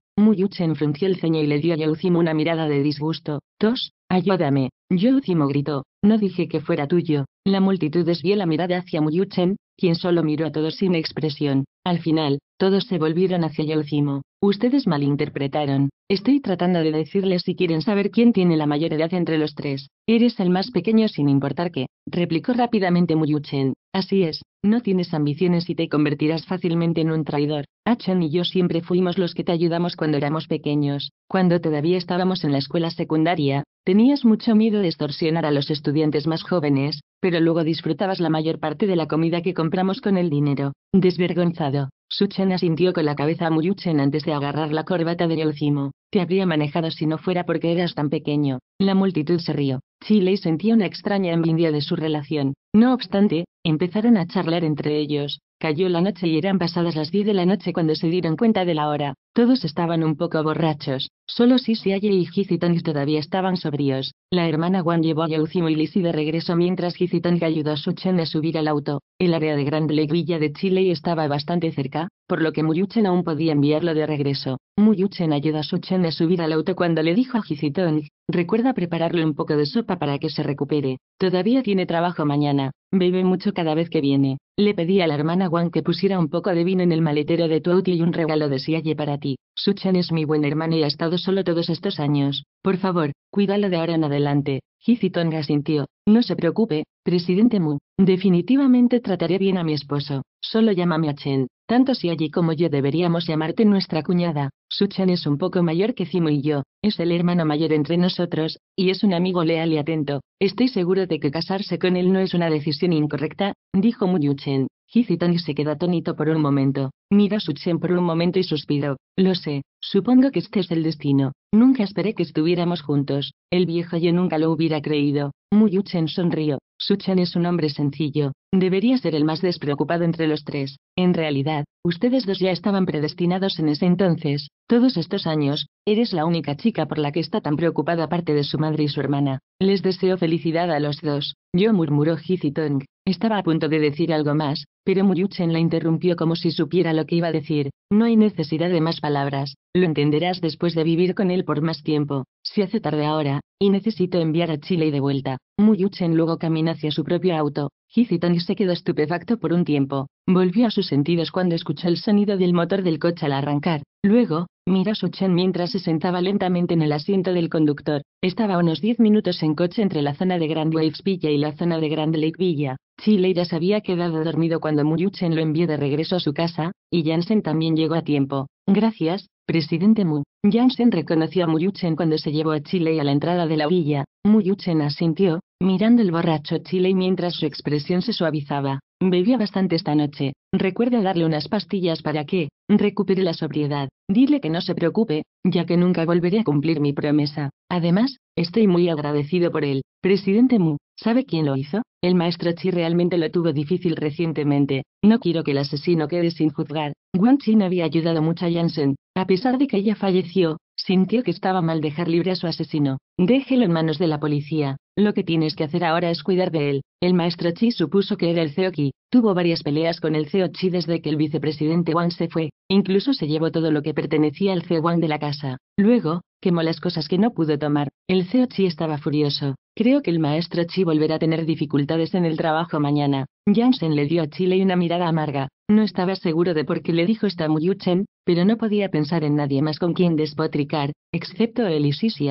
chen frunció el ceño y le dio a Yoodimo una mirada de disgusto. Tos, ayúdame. Yoodimo gritó. No dije que fuera tuyo. La multitud desvió la mirada hacia Muyuchen, quien solo miró a todos sin expresión. Al final, todos se volvieron hacia Yolcimo. Ustedes malinterpretaron. Estoy tratando de decirles si quieren saber quién tiene la mayor edad entre los tres. Eres el más pequeño sin importar qué, replicó rápidamente Muyuchen. Así es, no tienes ambiciones y te convertirás fácilmente en un traidor. Chen y yo siempre fuimos los que te ayudamos cuando éramos pequeños. Cuando todavía estábamos en la escuela secundaria, tenías mucho miedo de extorsionar a los estudiantes más jóvenes, pero luego disfrutabas la mayor parte de la comida que compramos con el dinero. Desvergonzado, Suchen asintió con la cabeza a Muyuchen antes de agarrar la corbata de Yolcimo. Te habría manejado si no fuera porque eras tan pequeño. La multitud se rió. Chile sentía una extraña envidia de su relación. No obstante, empezaron a charlar entre ellos, Cayó la noche y eran pasadas las 10 de la noche cuando se dieron cuenta de la hora. Todos estaban un poco borrachos. Solo Sisiaye y Hizitonic todavía estaban sobrios. La hermana Wan llevó a Yauzimo y Lisi de regreso mientras Hizitonic ayudó a Suchen a subir al auto. El área de Gran Leguilla de Chile estaba bastante cerca, por lo que Muyuchen aún podía enviarlo de regreso. Muyuchen ayudó a Suchen a subir al auto cuando le dijo a Hizitonic, Recuerda prepararle un poco de sopa para que se recupere. Todavía tiene trabajo mañana. Bebe mucho cada vez que viene. Le pedí a la hermana Wang que pusiera un poco de vino en el maletero de tu auto y un regalo de Sialle para ti. Chen es mi buen hermano y ha estado solo todos estos años. Por favor, cuídalo de ahora en adelante. Hizitonga sintió. No se preocupe, presidente Mu. Definitivamente trataré bien a mi esposo. Solo llámame a Chen. Tanto si allí como yo deberíamos llamarte nuestra cuñada. Suchan es un poco mayor que Zimo y yo, es el hermano mayor entre nosotros, y es un amigo leal y atento. Estoy seguro de que casarse con él no es una decisión incorrecta, dijo Muyuchen. Hizitani se quedó atónito por un momento. Mira a Suchen por un momento y suspiró. Lo sé, supongo que este es el destino. Nunca esperé que estuviéramos juntos. El viejo yo nunca lo hubiera creído. Muyuchen sonrió. Suchan es un hombre sencillo, debería ser el más despreocupado entre los tres. En realidad, ustedes dos ya estaban predestinados en ese entonces. Todos estos años, eres la única chica por la que está tan preocupada aparte de su madre y su hermana. Les deseo felicidad a los dos. Yo murmuró Hizitong, estaba a punto de decir algo más, pero Muyuchen la interrumpió como si supiera lo que iba a decir. No hay necesidad de más palabras, lo entenderás después de vivir con él por más tiempo. Se hace tarde ahora, y necesito enviar a Chile y de vuelta. Muyuchen luego camina hacia su propio auto y se quedó estupefacto por un tiempo, volvió a sus sentidos cuando escuchó el sonido del motor del coche al arrancar. Luego, miró a Chen mientras se sentaba lentamente en el asiento del conductor. Estaba unos 10 minutos en coche entre la zona de Grand Waves Villa y la zona de Grand Lake Villa. Chile ya se había quedado dormido cuando Muyuchen lo envió de regreso a su casa, y Jansen también llegó a tiempo. Gracias, presidente Mu. Jansen reconoció a Muyuchen cuando se llevó a Chile a la entrada de la villa. Muyuchen asintió, mirando el borracho Chile mientras su expresión se suavizaba. Bebía bastante esta noche. Recuerda darle unas pastillas para que recupere la sobriedad. Dile que no se preocupe, ya que nunca volveré a cumplir mi promesa. Además, estoy muy agradecido por él. Presidente Mu, ¿sabe quién lo hizo? El maestro Chi realmente lo tuvo difícil recientemente. No quiero que el asesino quede sin juzgar. Wang Chin había ayudado mucho a Yansen, a pesar de que ella falleció, sintió que estaba mal dejar libre a su asesino. Déjelo en manos de la policía. Lo que tienes que hacer ahora es cuidar de él. El maestro Chi supuso que era el CEO Qi. Tuvo varias peleas con el CEO Chi desde que el vicepresidente Wang se fue. Incluso se llevó todo lo que pertenecía al CEO Wang de la casa. Luego, quemó las cosas que no pudo tomar. El CEO Chi estaba furioso. Creo que el maestro Chi volverá a tener dificultades en el trabajo mañana. Jansen le dio a Chile una mirada amarga. No estaba seguro de por qué le dijo esta Muyuchen, pero no podía pensar en nadie más con quien despotricar, excepto él y Sisi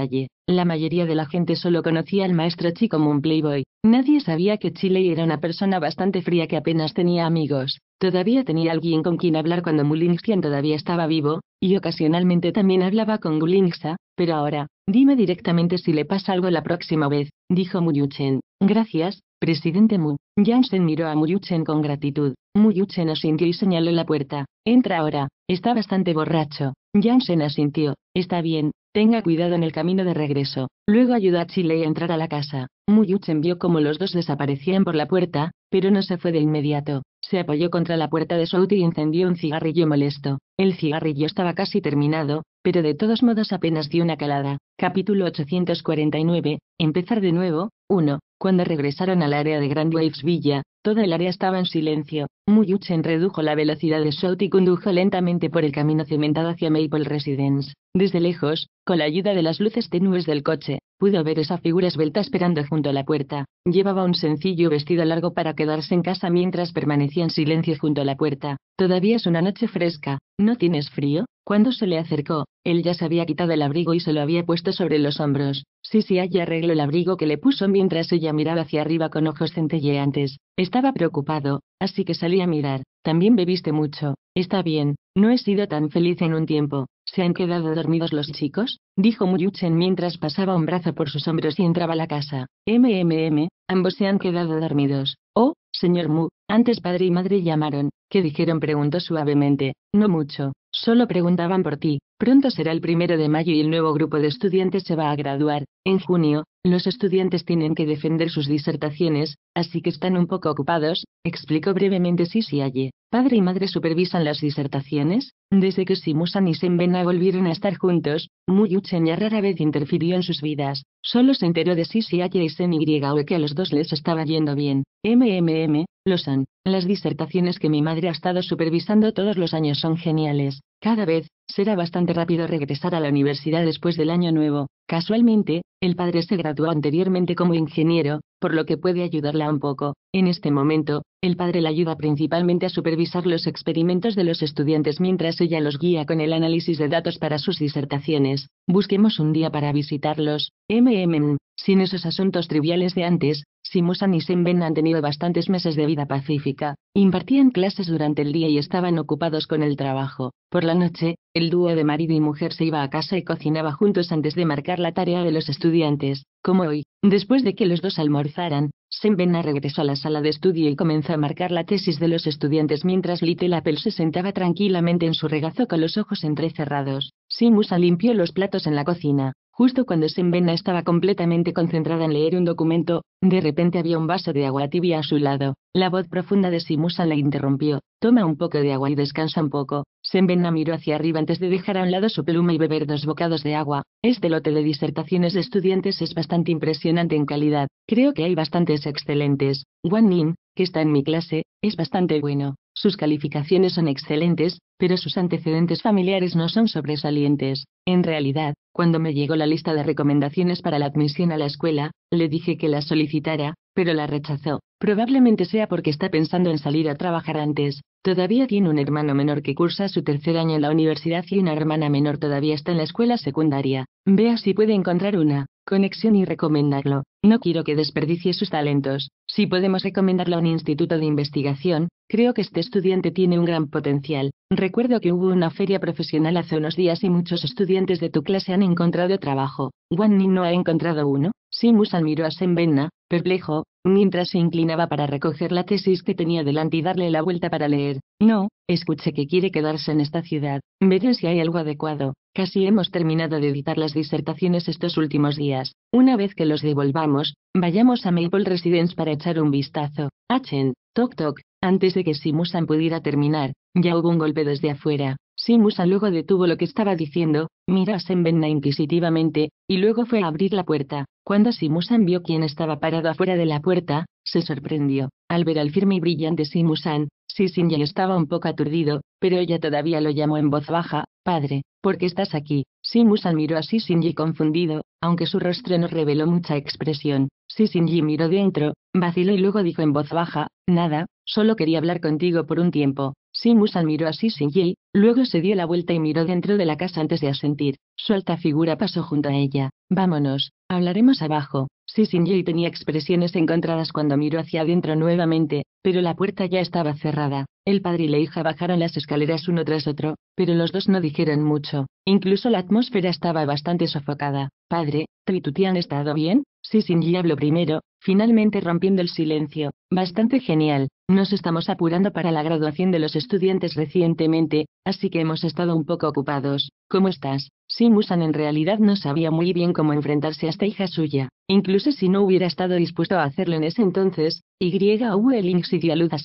La mayoría de la gente solo conocía al maestro Chi como un playboy. Nadie sabía que Chile era una persona bastante fría que apenas tenía amigos. Todavía tenía alguien con quien hablar cuando Mulinxian todavía estaba vivo, y ocasionalmente también hablaba con Gulinxa, pero ahora, dime directamente si le pasa algo la próxima vez, dijo Muyuchen. Gracias, Presidente Mu. Jansen miró a Muyuchen con gratitud. Muyuchen asintió y señaló la puerta. Entra ahora. Está bastante borracho. Jansen asintió. Está bien. Tenga cuidado en el camino de regreso. Luego ayudó a Chile a entrar a la casa. Muyuchen vio cómo los dos desaparecían por la puerta, pero no se fue de inmediato, se apoyó contra la puerta de South y encendió un cigarrillo molesto. El cigarrillo estaba casi terminado, pero de todos modos apenas dio una calada. Capítulo 849. Empezar de nuevo. 1. Cuando regresaron al área de Grand Waves Villa, toda el área estaba en silencio. Muyuchen redujo la velocidad de Shout y condujo lentamente por el camino cementado hacia Maple Residence. Desde lejos, con la ayuda de las luces tenues del coche, Pudo ver esa figura esbelta esperando junto a la puerta. Llevaba un sencillo vestido largo para quedarse en casa mientras permanecía en silencio junto a la puerta. Todavía es una noche fresca. ¿No tienes frío? Cuando se le acercó, él ya se había quitado el abrigo y se lo había puesto sobre los hombros. Sí, sí, hay arreglo el abrigo que le puso mientras ella miraba hacia arriba con ojos centelleantes. Estaba preocupado, así que salí a mirar. También bebiste mucho. Está bien, no he sido tan feliz en un tiempo. ¿Se han quedado dormidos los chicos? Dijo Yuchen mientras pasaba un brazo por sus hombros y entraba a la casa. MMM, ambos se han quedado dormidos. Oh, señor Mu, antes padre y madre llamaron. ¿Qué dijeron? preguntó suavemente. No mucho. Solo preguntaban por ti. Pronto será el primero de mayo y el nuevo grupo de estudiantes se va a graduar. En junio, los estudiantes tienen que defender sus disertaciones, así que están un poco ocupados, explicó brevemente Sisi Aye. Padre y madre supervisan las disertaciones. Desde que Simusan y Senbena volvieron a estar juntos, Muyuchen ya rara vez interfirió en sus vidas. Solo se enteró de Sisi Aye y Sen Yue que a los dos les estaba yendo bien. MMM, lo son. Las disertaciones que mi madre ha estado supervisando todos los años son geniales. Cada vez, será bastante rápido regresar a la universidad después del año nuevo. Casualmente, el padre se graduó anteriormente como ingeniero, por lo que puede ayudarla un poco. En este momento, el padre la ayuda principalmente a supervisar los experimentos de los estudiantes mientras ella los guía con el análisis de datos para sus disertaciones. Busquemos un día para visitarlos. MM. Sin esos asuntos triviales de antes, Simusan y Senben han tenido bastantes meses de vida pacífica, impartían clases durante el día y estaban ocupados con el trabajo. Por la noche, el dúo de marido y mujer se iba a casa y cocinaba juntos antes de marcar la tarea de los estudiantes. Como hoy, después de que los dos almorzaran, Senven regresó a la sala de estudio y comenzó a marcar la tesis de los estudiantes mientras Little Apple se sentaba tranquilamente en su regazo con los ojos entrecerrados. Simusan limpió los platos en la cocina. Justo cuando Simbena estaba completamente concentrada en leer un documento, de repente había un vaso de agua tibia a su lado. La voz profunda de Simusan la interrumpió. Toma un poco de agua y descansa un poco. Simbena miró hacia arriba antes de dejar a un lado su pluma y beber dos bocados de agua. Este lote de disertaciones de estudiantes es bastante impresionante en calidad. Creo que hay bastantes excelentes. Wan Nin, que está en mi clase, es bastante bueno. Sus calificaciones son excelentes, pero sus antecedentes familiares no son sobresalientes. En realidad, cuando me llegó la lista de recomendaciones para la admisión a la escuela, le dije que la solicitara, pero la rechazó. Probablemente sea porque está pensando en salir a trabajar antes. Todavía tiene un hermano menor que cursa su tercer año en la universidad y una hermana menor todavía está en la escuela secundaria. Vea si puede encontrar una conexión y recomendarlo. No quiero que desperdicie sus talentos. Si podemos recomendarlo a un instituto de investigación, creo que este estudiante tiene un gran potencial. Recuerdo que hubo una feria profesional hace unos días y muchos estudiantes de tu clase han encontrado trabajo. Wan no ha encontrado uno. Simus admiró a Senbenna, perplejo, Mientras se inclinaba para recoger la tesis que tenía delante y darle la vuelta para leer, no, escuche que quiere quedarse en esta ciudad, veré si hay algo adecuado, casi hemos terminado de editar las disertaciones estos últimos días, una vez que los devolvamos, vayamos a Maple Residence para echar un vistazo, Achen, toc toc, antes de que Simusan pudiera terminar, ya hubo un golpe desde afuera, Simusan luego detuvo lo que estaba diciendo, «Mira a Senbenna inquisitivamente, y luego fue a abrir la puerta, cuando Simusan vio quién estaba parado afuera de la puerta, se sorprendió. Al ver al firme y brillante Simusan, Sisin ya estaba un poco aturdido, pero ella todavía lo llamó en voz baja, padre, ¿por qué estás aquí? Simusan miró a Sisinji confundido, aunque su rostro no reveló mucha expresión. Sisinji miró dentro, vaciló y luego dijo en voz baja, nada, solo quería hablar contigo por un tiempo. Simusan miró a Sisinji, luego se dio la vuelta y miró dentro de la casa antes de asentir. Su alta figura pasó junto a ella. Vámonos, «Hablaremos abajo. sin tenía expresiones encontradas cuando miró hacia adentro nuevamente, pero la puerta ya estaba cerrada. El padre y la hija bajaron las escaleras uno tras otro, pero los dos no dijeron mucho. Incluso la atmósfera estaba bastante sofocada. Padre, te han estado bien? Sissin habló primero, finalmente rompiendo el silencio. Bastante genial. Nos estamos apurando para la graduación de los estudiantes recientemente, así que hemos estado un poco ocupados. ¿Cómo estás? Simusan en realidad no sabía muy bien cómo enfrentarse a esta hija suya, incluso si no hubiera estado dispuesto a hacerlo en ese entonces, Y.U. si dio a luz a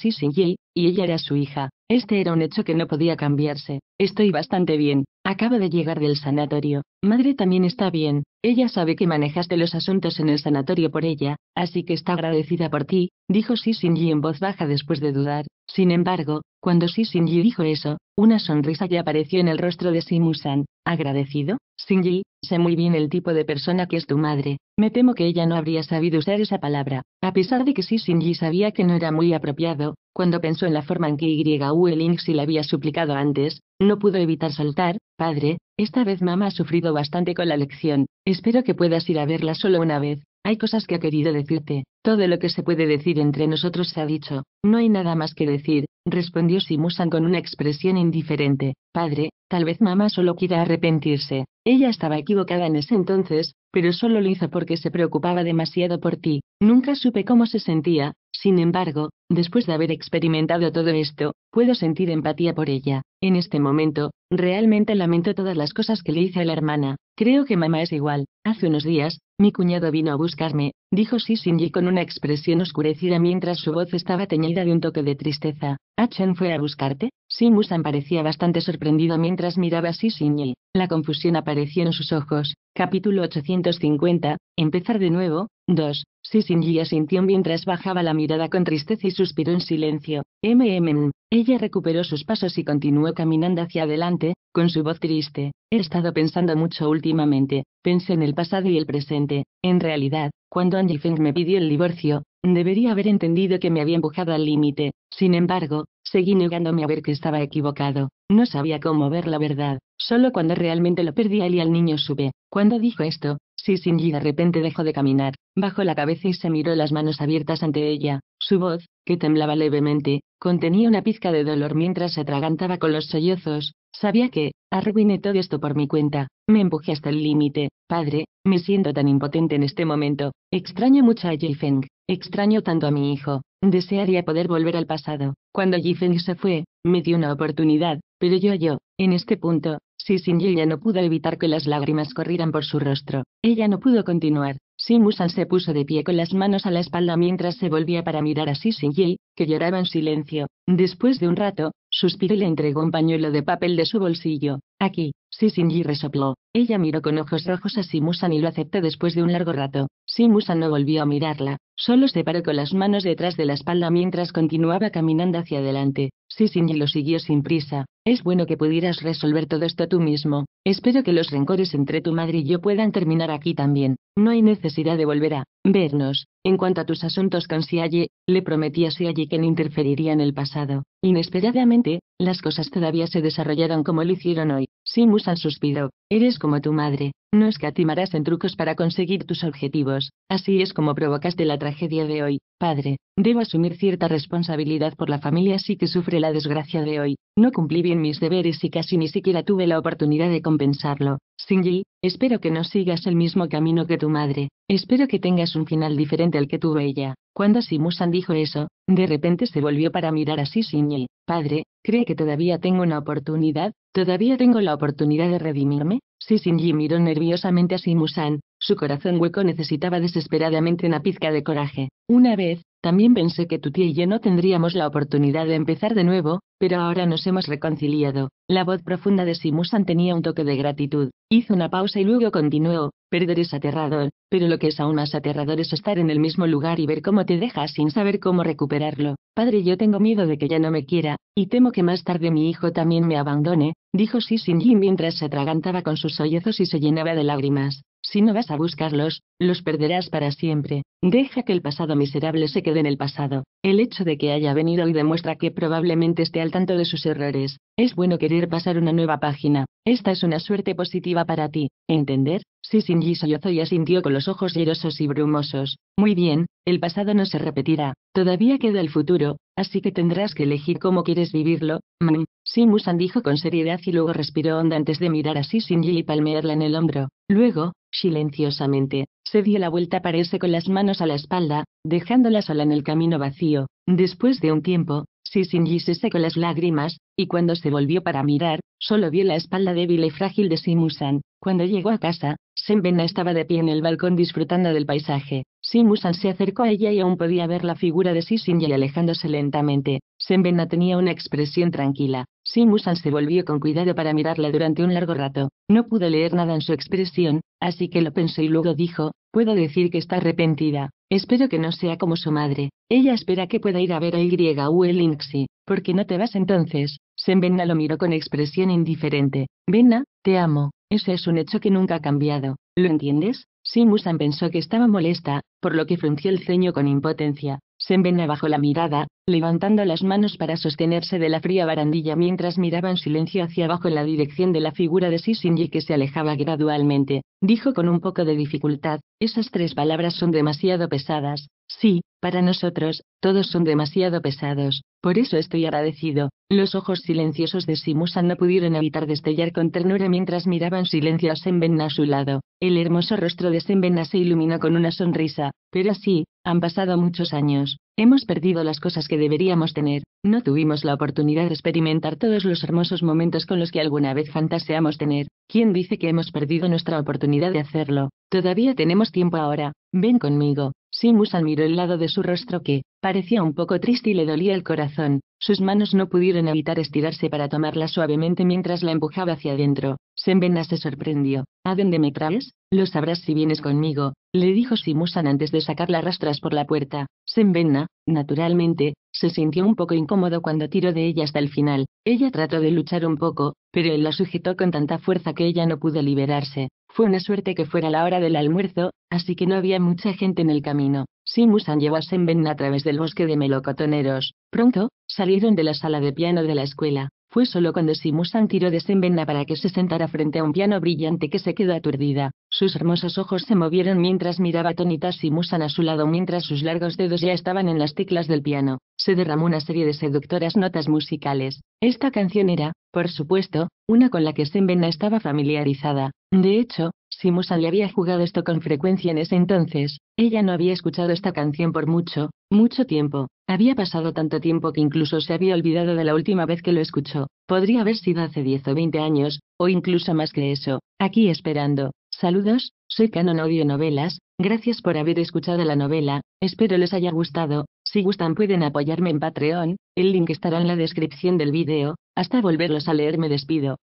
y ella era su hija. Este era un hecho que no podía cambiarse. Estoy bastante bien. Acabo de llegar del sanatorio. Madre también está bien. Ella sabe que manejaste los asuntos en el sanatorio por ella, así que está agradecida por ti, dijo Shishinji en voz baja después de dudar. Sin embargo, cuando Shinji dijo eso, una sonrisa ya apareció en el rostro de Shimu-san, ¿Agradecido? Shinji, sé muy bien el tipo de persona que es tu madre. Me temo que ella no habría sabido usar esa palabra. A pesar de que sí Shinji sabía que no era muy apropiado, cuando pensó en la forma en que Yu Eling si la había suplicado antes, no pudo evitar saltar, padre, esta vez mamá ha sufrido bastante con la lección, espero que puedas ir a verla solo una vez, hay cosas que ha querido decirte, todo lo que se puede decir entre nosotros se ha dicho, no hay nada más que decir, respondió Simusan con una expresión indiferente. Padre, tal vez mamá solo quiera arrepentirse. Ella estaba equivocada en ese entonces, pero solo lo hizo porque se preocupaba demasiado por ti. Nunca supe cómo se sentía, sin embargo, después de haber experimentado todo esto, puedo sentir empatía por ella. En este momento, realmente lamento todas las cosas que le hice a la hermana. Creo que mamá es igual. Hace unos días, mi cuñado vino a buscarme, dijo Shishinji con una expresión oscurecida mientras su voz estaba teñida de un toque de tristeza. ¿Achen ¿Ah, fue a buscarte? Simusan parecía bastante sorprendido mientras miraba a Shishinji. La confusión apareció en sus ojos. Capítulo 850. Empezar de nuevo. 2. Shinji sintió mientras bajaba la mirada con tristeza y suspiró en silencio. Mm. Ella recuperó sus pasos y continuó caminando hacia adelante, con su voz triste. He estado pensando mucho últimamente. Pensé en el pasado y el presente. En realidad, cuando Angie Feng me pidió el divorcio, debería haber entendido que me había empujado al límite. Sin embargo, seguí negándome a ver que estaba equivocado. No sabía cómo ver la verdad. Solo cuando realmente lo perdí a él y al niño sube. Cuando dijo esto, si Sinji de repente dejó de caminar, bajó la cabeza y se miró las manos abiertas ante ella. Su voz, que temblaba levemente, contenía una pizca de dolor mientras se atragantaba con los sollozos. Sabía que, arruiné todo esto por mi cuenta, me empujé hasta el límite, padre, me siento tan impotente en este momento, extraño mucho a Jifeng, extraño tanto a mi hijo, desearía poder volver al pasado. Cuando Jifeng se fue, me dio una oportunidad, pero yo yo, en este punto, ya no pudo evitar que las lágrimas corrieran por su rostro. Ella no pudo continuar. Musan se puso de pie con las manos a la espalda mientras se volvía para mirar a Sisingil, que lloraba en silencio. Después de un rato, suspiró y le entregó un pañuelo de papel de su bolsillo. Aquí, Sinji resopló. Ella miró con ojos rojos a Simusan y lo aceptó después de un largo rato. Simusan no volvió a mirarla, solo se paró con las manos detrás de la espalda mientras continuaba caminando hacia adelante. Sinji lo siguió sin prisa. Es bueno que pudieras resolver todo esto tú mismo. Espero que los rencores entre tu madre y yo puedan terminar aquí también. No hay necesidad de volver a vernos. En cuanto a tus asuntos con Siaye, le prometí a allí que no interferiría en el pasado. Inesperadamente, las cosas todavía se desarrollaron como lo hicieron hoy. Simusan suspiró. Eres como tu madre. No escatimarás en trucos para conseguir tus objetivos. Así es como provocaste la tragedia de hoy. Padre, debo asumir cierta responsabilidad por la familia así que sufre la desgracia de hoy. No cumplí bien mis deberes y casi ni siquiera tuve la oportunidad de compensarlo. Shinji, espero que no sigas el mismo camino que tu madre. Espero que tengas un final diferente al que tuvo ella. Cuando Simusan dijo eso, de repente se volvió para mirar a Shinji. Padre, ¿cree que todavía tengo una oportunidad? ¿Todavía tengo la oportunidad de redimirme? Si Shinji miró nerviosamente a Simusan, su corazón hueco necesitaba desesperadamente una pizca de coraje. Una vez, también pensé que tu tía y yo no tendríamos la oportunidad de empezar de nuevo, pero ahora nos hemos reconciliado. La voz profunda de Simusan tenía un toque de gratitud. Hizo una pausa y luego continuó. Perder es aterrador, pero lo que es aún más aterrador es estar en el mismo lugar y ver cómo te dejas sin saber cómo recuperarlo. Padre, yo tengo miedo de que ya no me quiera, y temo que más tarde mi hijo también me abandone, dijo Sishin Jin mientras se atragantaba con sus sollozos y se llenaba de lágrimas. Si no vas a buscarlos, los perderás para siempre. Deja que el pasado miserable se quede en el pasado. El hecho de que haya venido hoy demuestra que probablemente esté al tanto de sus errores. Es bueno querer pasar una nueva página. Esta es una suerte positiva para ti. ¿Entender? Sí, Shinji y asintió con los ojos llorosos y brumosos. Muy bien, el pasado no se repetirá. Todavía queda el futuro, así que tendrás que elegir cómo quieres vivirlo. Mm. Simusan dijo con seriedad y luego respiró honda antes de mirar a Shinji y palmearla en el hombro. Luego, Silenciosamente, se dio la vuelta para con las manos a la espalda, dejándola sola en el camino vacío. Después de un tiempo, Sissinji se secó las lágrimas, y cuando se volvió para mirar, solo vio la espalda débil y frágil de Simusan. Cuando llegó a casa, Senbena estaba de pie en el balcón disfrutando del paisaje. Simusan se acercó a ella y aún podía ver la figura de Sisinji alejándose lentamente. Senbena tenía una expresión tranquila, Simusan se volvió con cuidado para mirarla durante un largo rato. No pudo leer nada en su expresión, así que lo pensó y luego dijo, puedo decir que está arrepentida. Espero que no sea como su madre. Ella espera que pueda ir a ver a u el ¿Por qué no te vas entonces? Senbenna lo miró con expresión indiferente. Venna, te amo. Ese es un hecho que nunca ha cambiado. ¿Lo entiendes? Simusan pensó que estaba molesta, por lo que frunció el ceño con impotencia. Senbena bajó la mirada, levantando las manos para sostenerse de la fría barandilla mientras miraba en silencio hacia abajo en la dirección de la figura de Sissinji que se alejaba gradualmente. Dijo con un poco de dificultad, esas tres palabras son demasiado pesadas. Sí, para nosotros, todos son demasiado pesados, por eso estoy agradecido. Los ojos silenciosos de Simusan no pudieron evitar destellar con ternura mientras miraban silencio a Senbenna a su lado. El hermoso rostro de Senbenna se iluminó con una sonrisa, pero así, han pasado muchos años. Hemos perdido las cosas que deberíamos tener, no tuvimos la oportunidad de experimentar todos los hermosos momentos con los que alguna vez fantaseamos tener. ¿Quién dice que hemos perdido nuestra oportunidad de hacerlo? Todavía tenemos tiempo ahora, ven conmigo, Simusan miró el lado de su rostro que, parecía un poco triste y le dolía el corazón. Sus manos no pudieron evitar estirarse para tomarla suavemente mientras la empujaba hacia adentro. Sembena se sorprendió. ¿A dónde me traes? Lo sabrás si vienes conmigo, le dijo Simusan antes de sacarla las rastras por la puerta. Sembenna, naturalmente, se sintió un poco incómodo cuando tiró de ella hasta el final. Ella trató de luchar un poco, pero él la sujetó con tanta fuerza que ella no pudo liberarse. Fue una suerte que fuera la hora del almuerzo, así que no había mucha gente en el camino. Simusan llevó a Sembenna a través del bosque de melocotoneros. Pronto, salieron de la sala de piano de la escuela. Fue solo cuando Simusan tiró de Senbenna para que se sentara frente a un piano brillante que se quedó aturdida. Sus hermosos ojos se movieron mientras miraba atónitas y musan a su lado mientras sus largos dedos ya estaban en las teclas del piano. Se derramó una serie de seductoras notas musicales. Esta canción era, por supuesto, una con la que Senbena estaba familiarizada. De hecho, si Musan le había jugado esto con frecuencia en ese entonces, ella no había escuchado esta canción por mucho, mucho tiempo. Había pasado tanto tiempo que incluso se había olvidado de la última vez que lo escuchó. Podría haber sido hace 10 o 20 años, o incluso más que eso, aquí esperando, Saludos, soy Canon Audio Novelas, gracias por haber escuchado la novela, espero les haya gustado, si gustan pueden apoyarme en Patreon, el link estará en la descripción del video, hasta volverlos a leer me despido,